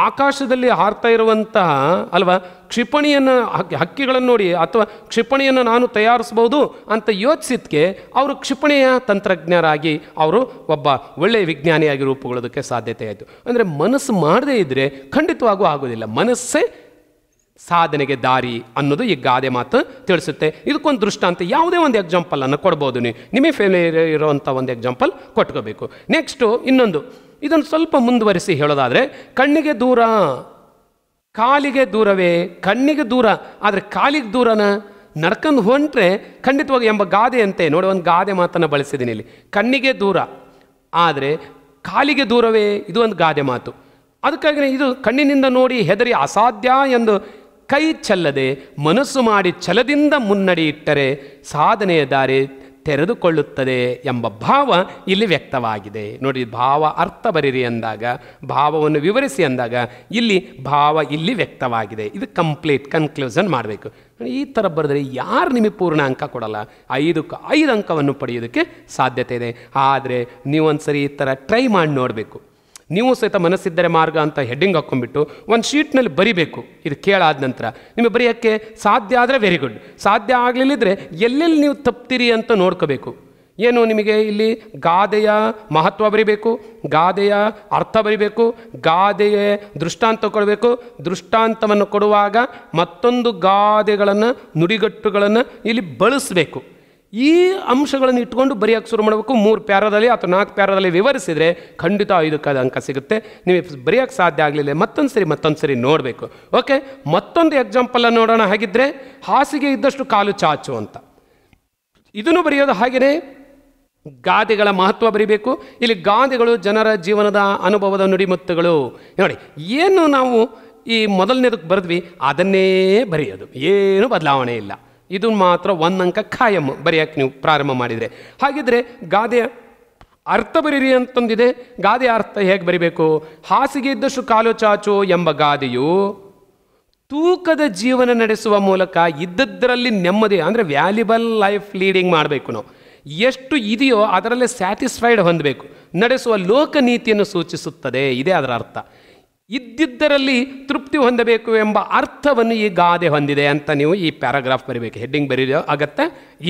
ಆಕಾಶದಲ್ಲಿ ಹಾರ್ತಾ ಇರುವಂತಹ ಅಲ್ವಾ ಕ್ಷಿಪಣಿಯನ್ನು ಹಕ್ಕಿಗಳನ್ನು ನೋಡಿ ಅಥವಾ ಕ್ಷಿಪಣಿಯನ್ನು ನಾನು ತಯಾರಿಸ್ಬೋದು ಅಂತ ಯೋಚಿಸಿದ್ಕೆ ಅವರು ಕ್ಷಿಪಣಿಯ ತಂತ್ರಜ್ಞರಾಗಿ ಅವರು ಒಬ್ಬ ಒಳ್ಳೆಯ ವಿಜ್ಞಾನಿಯಾಗಿ ರೂಪುಗೊಳ್ಳೋದಕ್ಕೆ ಸಾಧ್ಯತೆ ಆಯಿತು ಅಂದರೆ ಮನಸ್ಸು ಮಾಡದೇ ಇದ್ದರೆ ಖಂಡಿತವಾಗೂ ಆಗೋದಿಲ್ಲ ಮನಸ್ಸೇ ಸಾಧನೆಗೆ ದಾರಿ ಅನ್ನೋದು ಈ ಗಾದೆ ಮಾತು ತಿಳಿಸುತ್ತೆ ಇದಕ್ಕೊಂದು ದೃಷ್ಟಾಂತ ಯಾವುದೇ ಒಂದು ಎಕ್ಸಾಂಪಲನ್ನು ಕೊಡ್ಬೋದು ನೀವು ನಿಮಗೆ ಫೇಲ್ ಇರೋವಂಥ ಒಂದು ಎಕ್ಸಾಂಪಲ್ ಕೊಟ್ಕೋಬೇಕು ನೆಕ್ಸ್ಟು ಇನ್ನೊಂದು ಇದನ್ನು ಸ್ವಲ್ಪ ಮುಂದುವರಿಸಿ ಹೇಳೋದಾದರೆ ಕಣ್ಣಿಗೆ ದೂರ ಕಾಲಿಗೆ ದೂರವೇ ಕಣ್ಣಿಗೆ ದೂರ ಆದರೆ ಕಾಲಿಗೆ ದೂರನ ನಡ್ಕೊಂಡು ಹೊಂಟ್ರೆ ಖಂಡಿತವಾಗಿ ಎಂಬ ಗಾದೆಯಂತೆ ನೋಡಿ ಒಂದು ಗಾದೆ ಮಾತನ್ನು ಬಳಸಿದ್ದೀನಿ ಇಲ್ಲಿ ಕಣ್ಣಿಗೆ ದೂರ ಆದರೆ ಕಾಲಿಗೆ ದೂರವೇ ಇದು ಒಂದು ಗಾದೆ ಮಾತು ಅದಕ್ಕಾಗಿ ಇದು ಕಣ್ಣಿನಿಂದ ನೋಡಿ ಹೆದರಿ ಅಸಾಧ್ಯ ಎಂದು ಕೈ ಚೆಲ್ಲದೆ ಮನಸ್ಸು ಮಾಡಿ ಛಲದಿಂದ ಮುನ್ನಡೆಯಿಟ್ಟರೆ ಸಾಧನೆಯ ದಾರಿ ತೆರೆದುಕೊಳ್ಳುತ್ತದೆ ಎಂಬ ಭಾವ ಇಲ್ಲಿ ವ್ಯಕ್ತವಾಗಿದೆ ನೋಡಿ ಭಾವ ಅರ್ಥ ಬರೀರಿ ಅಂದಾಗ ಭಾವವನ್ನು ವಿವರಿಸಿ ಅಂದಾಗ ಇಲ್ಲಿ ಭಾವ ಇಲ್ಲಿ ವ್ಯಕ್ತವಾಗಿದೆ ಇದು ಕಂಪ್ಲೀಟ್ ಕನ್ಕ್ಲೂಷನ್ ಮಾಡಬೇಕು ಈ ಥರ ಬರೆದರೆ ಯಾರು ನಿಮಗೆ ಪೂರ್ಣ ಅಂಕ ಕೊಡಲ್ಲ ಐದಕ್ಕೆ ಐದು ಅಂಕವನ್ನು ಪಡೆಯೋದಕ್ಕೆ ಸಾಧ್ಯತೆ ಇದೆ ಆದರೆ ನೀವೊಂದು ಸರಿ ಈ ಥರ ಟ್ರೈ ಮಾಡಿ ನೋಡಬೇಕು ನೀವು ಸಹಿತ ಮನಸ್ಸಿದ್ದರೆ ಮಾರ್ಗ ಅಂತ ಹೆಡ್ಡಿಂಗ್ ಹಾಕ್ಕೊಂಡ್ಬಿಟ್ಟು ಒಂದು ಶೀಟ್ನಲ್ಲಿ ಬರಿಬೇಕು ಇದು ಕೇಳಾದ ನಂತರ ನಿಮಗೆ ಬರೆಯೋಕ್ಕೆ ಸಾಧ್ಯ ಆದರೆ ವೆರಿ ಗುಡ್ ಸಾಧ್ಯ ಆಗಲಿಲ್ಲದ್ರೆ ಎಲ್ಲೆಲ್ಲಿ ನೀವು ತಪ್ತೀರಿ ಅಂತ ನೋಡ್ಕೋಬೇಕು ಏನು ನಿಮಗೆ ಇಲ್ಲಿ ಗಾದೆಯ ಮಹತ್ವ ಬರಿಬೇಕು ಗಾದೆಯ ಅರ್ಥ ಬರಿಬೇಕು ಗಾದೆಯ ದೃಷ್ಟಾಂತ ಕೊಡಬೇಕು ದೃಷ್ಟಾಂತವನ್ನು ಕೊಡುವಾಗ ಮತ್ತೊಂದು ಗಾದೆಗಳನ್ನು ನುಡಿಗಟ್ಟುಗಳನ್ನು ಇಲ್ಲಿ ಬಳಸಬೇಕು ಈ ಅಂಶಗಳನ್ನು ಇಟ್ಕೊಂಡು ಬರೆಯೋಕ್ಕೆ ಶುರು ಮಾಡಬೇಕು ಮೂರು ಪ್ಯಾರದಲ್ಲಿ ಅಥವಾ ನಾಲ್ಕು ಪ್ಯಾರದಲ್ಲಿ ವಿವರಿಸಿದರೆ ಖಂಡಿತ ಅದು ಅಂಕ ಸಿಗುತ್ತೆ ನೀವು ಬರೆಯೋಕ್ಕೆ ಸಾಧ್ಯ ಆಗಲಿಲ್ಲ ಮತ್ತೊಂದು ಸರಿ ಮತ್ತೊಂದು ಸರಿ ನೋಡಬೇಕು ಓಕೆ ಮತ್ತೊಂದು ಎಕ್ಸಾಂಪಲನ್ನು ನೋಡೋಣ ಹಾಗಿದ್ದರೆ ಹಾಸಿಗೆ ಇದ್ದಷ್ಟು ಕಾಲು ಚಾಚು ಅಂತ ಇದನ್ನು ಬರೆಯೋದು ಹಾಗೆಯೇ ಗಾದೆಗಳ ಮಹತ್ವ ಬರೀಬೇಕು ಇಲ್ಲಿ ಗಾದೆಗಳು ಜನರ ಜೀವನದ ಅನುಭವದ ನುಡಿಮುತ್ತುಗಳು ನೋಡಿ ಏನು ನಾವು ಈ ಮೊದಲನೇದಕ್ಕೆ ಬರೆದ್ವಿ ಅದನ್ನೇ ಬರೆಯೋದು ಏನು ಬದಲಾವಣೆ ಇಲ್ಲ ಇದು ಮಾತ್ರ ಒಂದು ಅಂಕ ಖಾಯಂ ಬರೆಯೋಕ್ಕೆ ನೀವು ಪ್ರಾರಂಭ ಮಾಡಿದರೆ ಹಾಗಿದ್ರೆ ಗಾದೆಯ ಅರ್ಥ ಬರೀರಿ ಅಂತಂದಿದೆ ಗಾದೆಯ ಅರ್ಥ ಹೇಗೆ ಬರಿಬೇಕು ಹಾಸಿಗೆ ಇದ್ದಷ್ಟು ಕಾಲು ಚಾಚು ಎಂಬ ಗಾದೆಯು ತೂಕದ ಜೀವನ ನಡೆಸುವ ಮೂಲಕ ಇದ್ದದ್ರಲ್ಲಿ ನೆಮ್ಮದಿ ಅಂದರೆ ವ್ಯಾಲ್ಯುಬಲ್ ಲೈಫ್ ಲೀಡಿಂಗ್ ಮಾಡಬೇಕು ನಾವು ಎಷ್ಟು ಇದೆಯೋ ಅದರಲ್ಲೇ ಸ್ಯಾಟಿಸ್ಫೈಡ್ ಹೊಂದಬೇಕು ನಡೆಸುವ ಲೋಕ ನೀತಿಯನ್ನು ಸೂಚಿಸುತ್ತದೆ ಇದೇ ಅದರ ಅರ್ಥ ಇದ್ದಿದ್ದರಲ್ಲಿ ತೃಪ್ತಿ ಹೊಂದಬೇಕು ಎಂಬ ಅರ್ಥವನ್ನು ಈ ಗಾದೆ ಹೊಂದಿದೆ ಅಂತ ನೀವು ಈ ಪ್ಯಾರಾಗ್ರಾಫ್ ಬರೀಬೇಕು ಹೆಡ್ಡಿಂಗ್ ಬರೀ ಆಗತ್ತೆ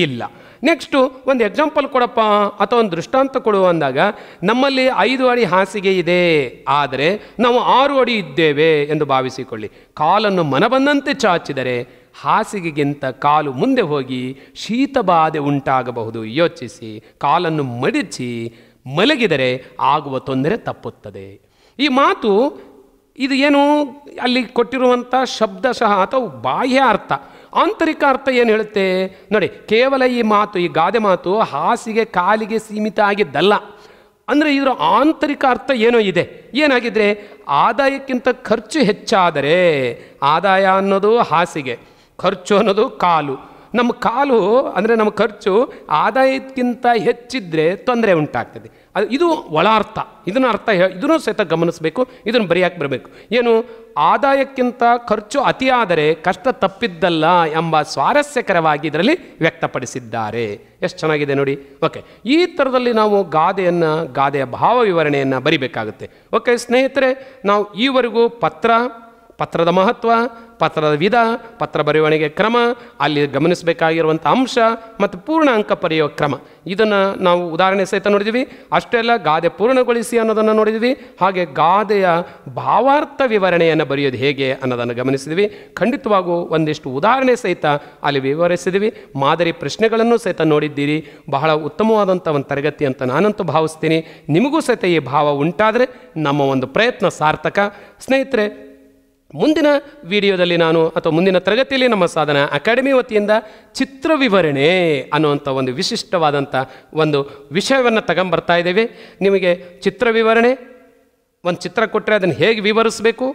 ಇಲ್ಲ ನೆಕ್ಸ್ಟು ಒಂದು ಎಕ್ಸಾಂಪಲ್ ಕೊಡಪ್ಪ ಅಥವಾ ಒಂದು ದೃಷ್ಟಾಂತ ಕೊಡು ಅಂದಾಗ ನಮ್ಮಲ್ಲಿ ಐದು ಅಡಿ ಹಾಸಿಗೆ ಇದೆ ಆದರೆ ನಾವು ಆರು ಅಡಿ ಇದ್ದೇವೆ ಎಂದು ಭಾವಿಸಿಕೊಳ್ಳಿ ಕಾಲನ್ನು ಮನಬಂದಂತೆ ಚಾಚಿದರೆ ಹಾಸಿಗೆಗಿಂತ ಕಾಲು ಮುಂದೆ ಹೋಗಿ ಶೀತ ಬಾಧೆ ಉಂಟಾಗಬಹುದು ಯೋಚಿಸಿ ಕಾಲನ್ನು ಮಡಚಿ ಮಲಗಿದರೆ ಆಗುವ ತೊಂದರೆ ತಪ್ಪುತ್ತದೆ ಈ ಮಾತು ಇದು ಏನು ಅಲ್ಲಿ ಕೊಟ್ಟಿರುವಂಥ ಶಬ್ದಶಃ ಅಥವಾ ಬಾಹ್ಯ ಅರ್ಥ ಆಂತರಿಕ ಅರ್ಥ ಏನು ಹೇಳುತ್ತೆ ನೋಡಿ ಕೇವಲ ಈ ಮಾತು ಈ ಗಾದೆ ಮಾತು ಹಾಸಿಗೆ ಕಾಲಿಗೆ ಸೀಮಿತ ಆಗಿದ್ದಲ್ಲ ಅಂದರೆ ಇದರ ಆಂತರಿಕ ಅರ್ಥ ಏನೋ ಇದೆ ಏನಾಗಿದ್ರೆ ಆದಾಯಕ್ಕಿಂತ ಖರ್ಚು ಹೆಚ್ಚಾದರೆ ಆದಾಯ ಅನ್ನೋದು ಹಾಸಿಗೆ ಖರ್ಚು ಅನ್ನೋದು ಕಾಲು ನಮ್ಮ ಕಾಲು ಅಂದರೆ ನಮ್ಮ ಖರ್ಚು ಆದಾಯಕ್ಕಿಂತ ಹೆಚ್ಚಿದ್ರೆ ತೊಂದರೆ ಉಂಟಾಗ್ತದೆ ಅದು ಇದು ಒಳ ಅರ್ಥ ಇದನ್ನು ಅರ್ಥ ಇದನ್ನು ಸಹಿತ ಗಮನಿಸಬೇಕು ಇದನ್ನು ಬರೆಯಕ್ಕೆ ಬರಬೇಕು ಏನು ಆದಾಯಕ್ಕಿಂತ ಖರ್ಚು ಅತಿಯಾದರೆ ಕಷ್ಟ ತಪ್ಪಿದ್ದಲ್ಲ ಎಂಬ ಸ್ವಾರಸ್ಯಕರವಾಗಿ ಇದರಲ್ಲಿ ವ್ಯಕ್ತಪಡಿಸಿದ್ದಾರೆ ಎಷ್ಟು ಚೆನ್ನಾಗಿದೆ ನೋಡಿ ಓಕೆ ಈ ಥರದಲ್ಲಿ ನಾವು ಗಾದೆಯನ್ನು ಗಾದೆಯ ಭಾವ ವಿವರಣೆಯನ್ನು ಬರಿಬೇಕಾಗುತ್ತೆ ಓಕೆ ಸ್ನೇಹಿತರೆ ನಾವು ಈವರೆಗೂ ಪತ್ರ ಪತ್ರದ ಮಹತ್ವ ಪತ್ರದ ವಿಧ ಪತ್ರ ಬರವಣಿಗೆ ಕ್ರಮ ಅಲ್ಲಿ ಗಮನಿಸಬೇಕಾಗಿರುವಂಥ ಅಂಶ ಮತ್ತು ಪೂರ್ಣ ಅಂಕ ಬರೆಯೋ ಕ್ರಮ ಇದನ್ನು ನಾವು ಉದಾಹರಣೆ ಸಹಿತ ನೋಡಿದ್ದೀವಿ ಅಲ್ಲ ಗಾದೆ ಪೂರ್ಣಗೊಳಿಸಿ ಅನ್ನೋದನ್ನು ನೋಡಿದ್ದೀವಿ ಹಾಗೆ ಗಾದೆಯ ಭಾವಾರ್ಥ ವಿವರಣೆಯನ್ನು ಬರೆಯೋದು ಹೇಗೆ ಅನ್ನೋದನ್ನು ಗಮನಿಸಿದ್ವಿ ಖಂಡಿತವಾಗೂ ಒಂದಿಷ್ಟು ಉದಾಹರಣೆ ಸಹಿತ ಅಲ್ಲಿ ವಿವರಿಸಿದ್ವಿ ಮಾದರಿ ಪ್ರಶ್ನೆಗಳನ್ನು ಸಹಿತ ನೋಡಿದ್ದೀರಿ ಬಹಳ ಉತ್ತಮವಾದಂಥ ಒಂದು ತರಗತಿ ಅಂತ ನಾನಂತೂ ಭಾವಿಸ್ತೀನಿ ನಿಮಗೂ ಸಹಿತ ಈ ಭಾವ ಉಂಟಾದರೆ ನಮ್ಮ ಒಂದು ಪ್ರಯತ್ನ ಸಾರ್ಥಕ ಸ್ನೇಹಿತರೆ ಮುಂದಿನ ವಿಡಿಯೋದಲ್ಲಿ ನಾನು ಅಥವಾ ಮುಂದಿನ ತರಗತಿಯಲ್ಲಿ ನಮ್ಮ ಸಾಧನ ಅಕಾಡೆಮಿ ವತಿಯಿಂದ ಚಿತ್ರ ವಿವರಣೆ ಅನ್ನುವಂಥ ಒಂದು ವಿಶಿಷ್ಟವಾದಂಥ ಒಂದು ವಿಷಯವನ್ನು ತಗೊಂಬರ್ತಾ ಇದ್ದೇವೆ ನಿಮಗೆ ಚಿತ್ರ ವಿವರಣೆ ಒಂದು ಚಿತ್ರ ಕೊಟ್ಟರೆ ಅದನ್ನು ಹೇಗೆ ವಿವರಿಸಬೇಕು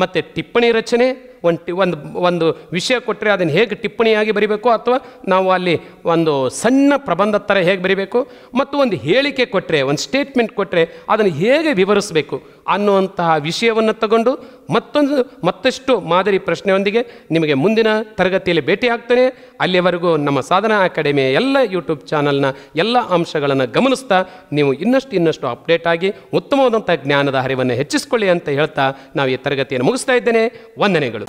ಮತ್ತು ಟಿಪ್ಪಣಿ ರಚನೆ ಒಂದು ಟಿ ಒಂದು ಒಂದು ವಿಷಯ ಕೊಟ್ಟರೆ ಅದನ್ನು ಹೇಗೆ ಟಿಪ್ಪಣಿಯಾಗಿ ಬರಿಬೇಕು ಅಥವಾ ನಾವು ಅಲ್ಲಿ ಒಂದು ಸಣ್ಣ ಪ್ರಬಂಧದ ಥರ ಹೇಗೆ ಬರಿಬೇಕು ಮತ್ತು ಒಂದು ಹೇಳಿಕೆ ಕೊಟ್ಟರೆ ಒಂದು ಸ್ಟೇಟ್ಮೆಂಟ್ ಕೊಟ್ಟರೆ ಅದನ್ನು ಹೇಗೆ ವಿವರಿಸಬೇಕು ಅನ್ನುವಂತಹ ವಿಷಯವನ್ನು ತಗೊಂಡು ಮತ್ತೊಂದು ಮತ್ತಷ್ಟು ಮಾದರಿ ಪ್ರಶ್ನೆಯೊಂದಿಗೆ ನಿಮಗೆ ಮುಂದಿನ ತರಗತಿಯಲ್ಲಿ ಭೇಟಿಯಾಗ್ತೇನೆ ಅಲ್ಲಿಯವರೆಗೂ ನಮ್ಮ ಸಾಧನಾ ಅಕಾಡೆಮಿಯ ಎಲ್ಲ ಯೂಟ್ಯೂಬ್ ಚಾನಲ್ನ ಎಲ್ಲ ಅಂಶಗಳನ್ನು ಗಮನಿಸ್ತಾ ನೀವು ಇನ್ನಷ್ಟು ಇನ್ನಷ್ಟು ಅಪ್ಡೇಟ್ ಆಗಿ ಉತ್ತಮವಾದಂಥ ಜ್ಞಾನದ ಹರಿವನ್ನು ಹೆಚ್ಚಿಸಿಕೊಳ್ಳಿ ಅಂತ ಹೇಳ್ತಾ ನಾವು ಈ ತರಗತಿಯನ್ನು ಮುಗಿಸ್ತಾ ಇದ್ದೇನೆ ವಂದನೆಗಳು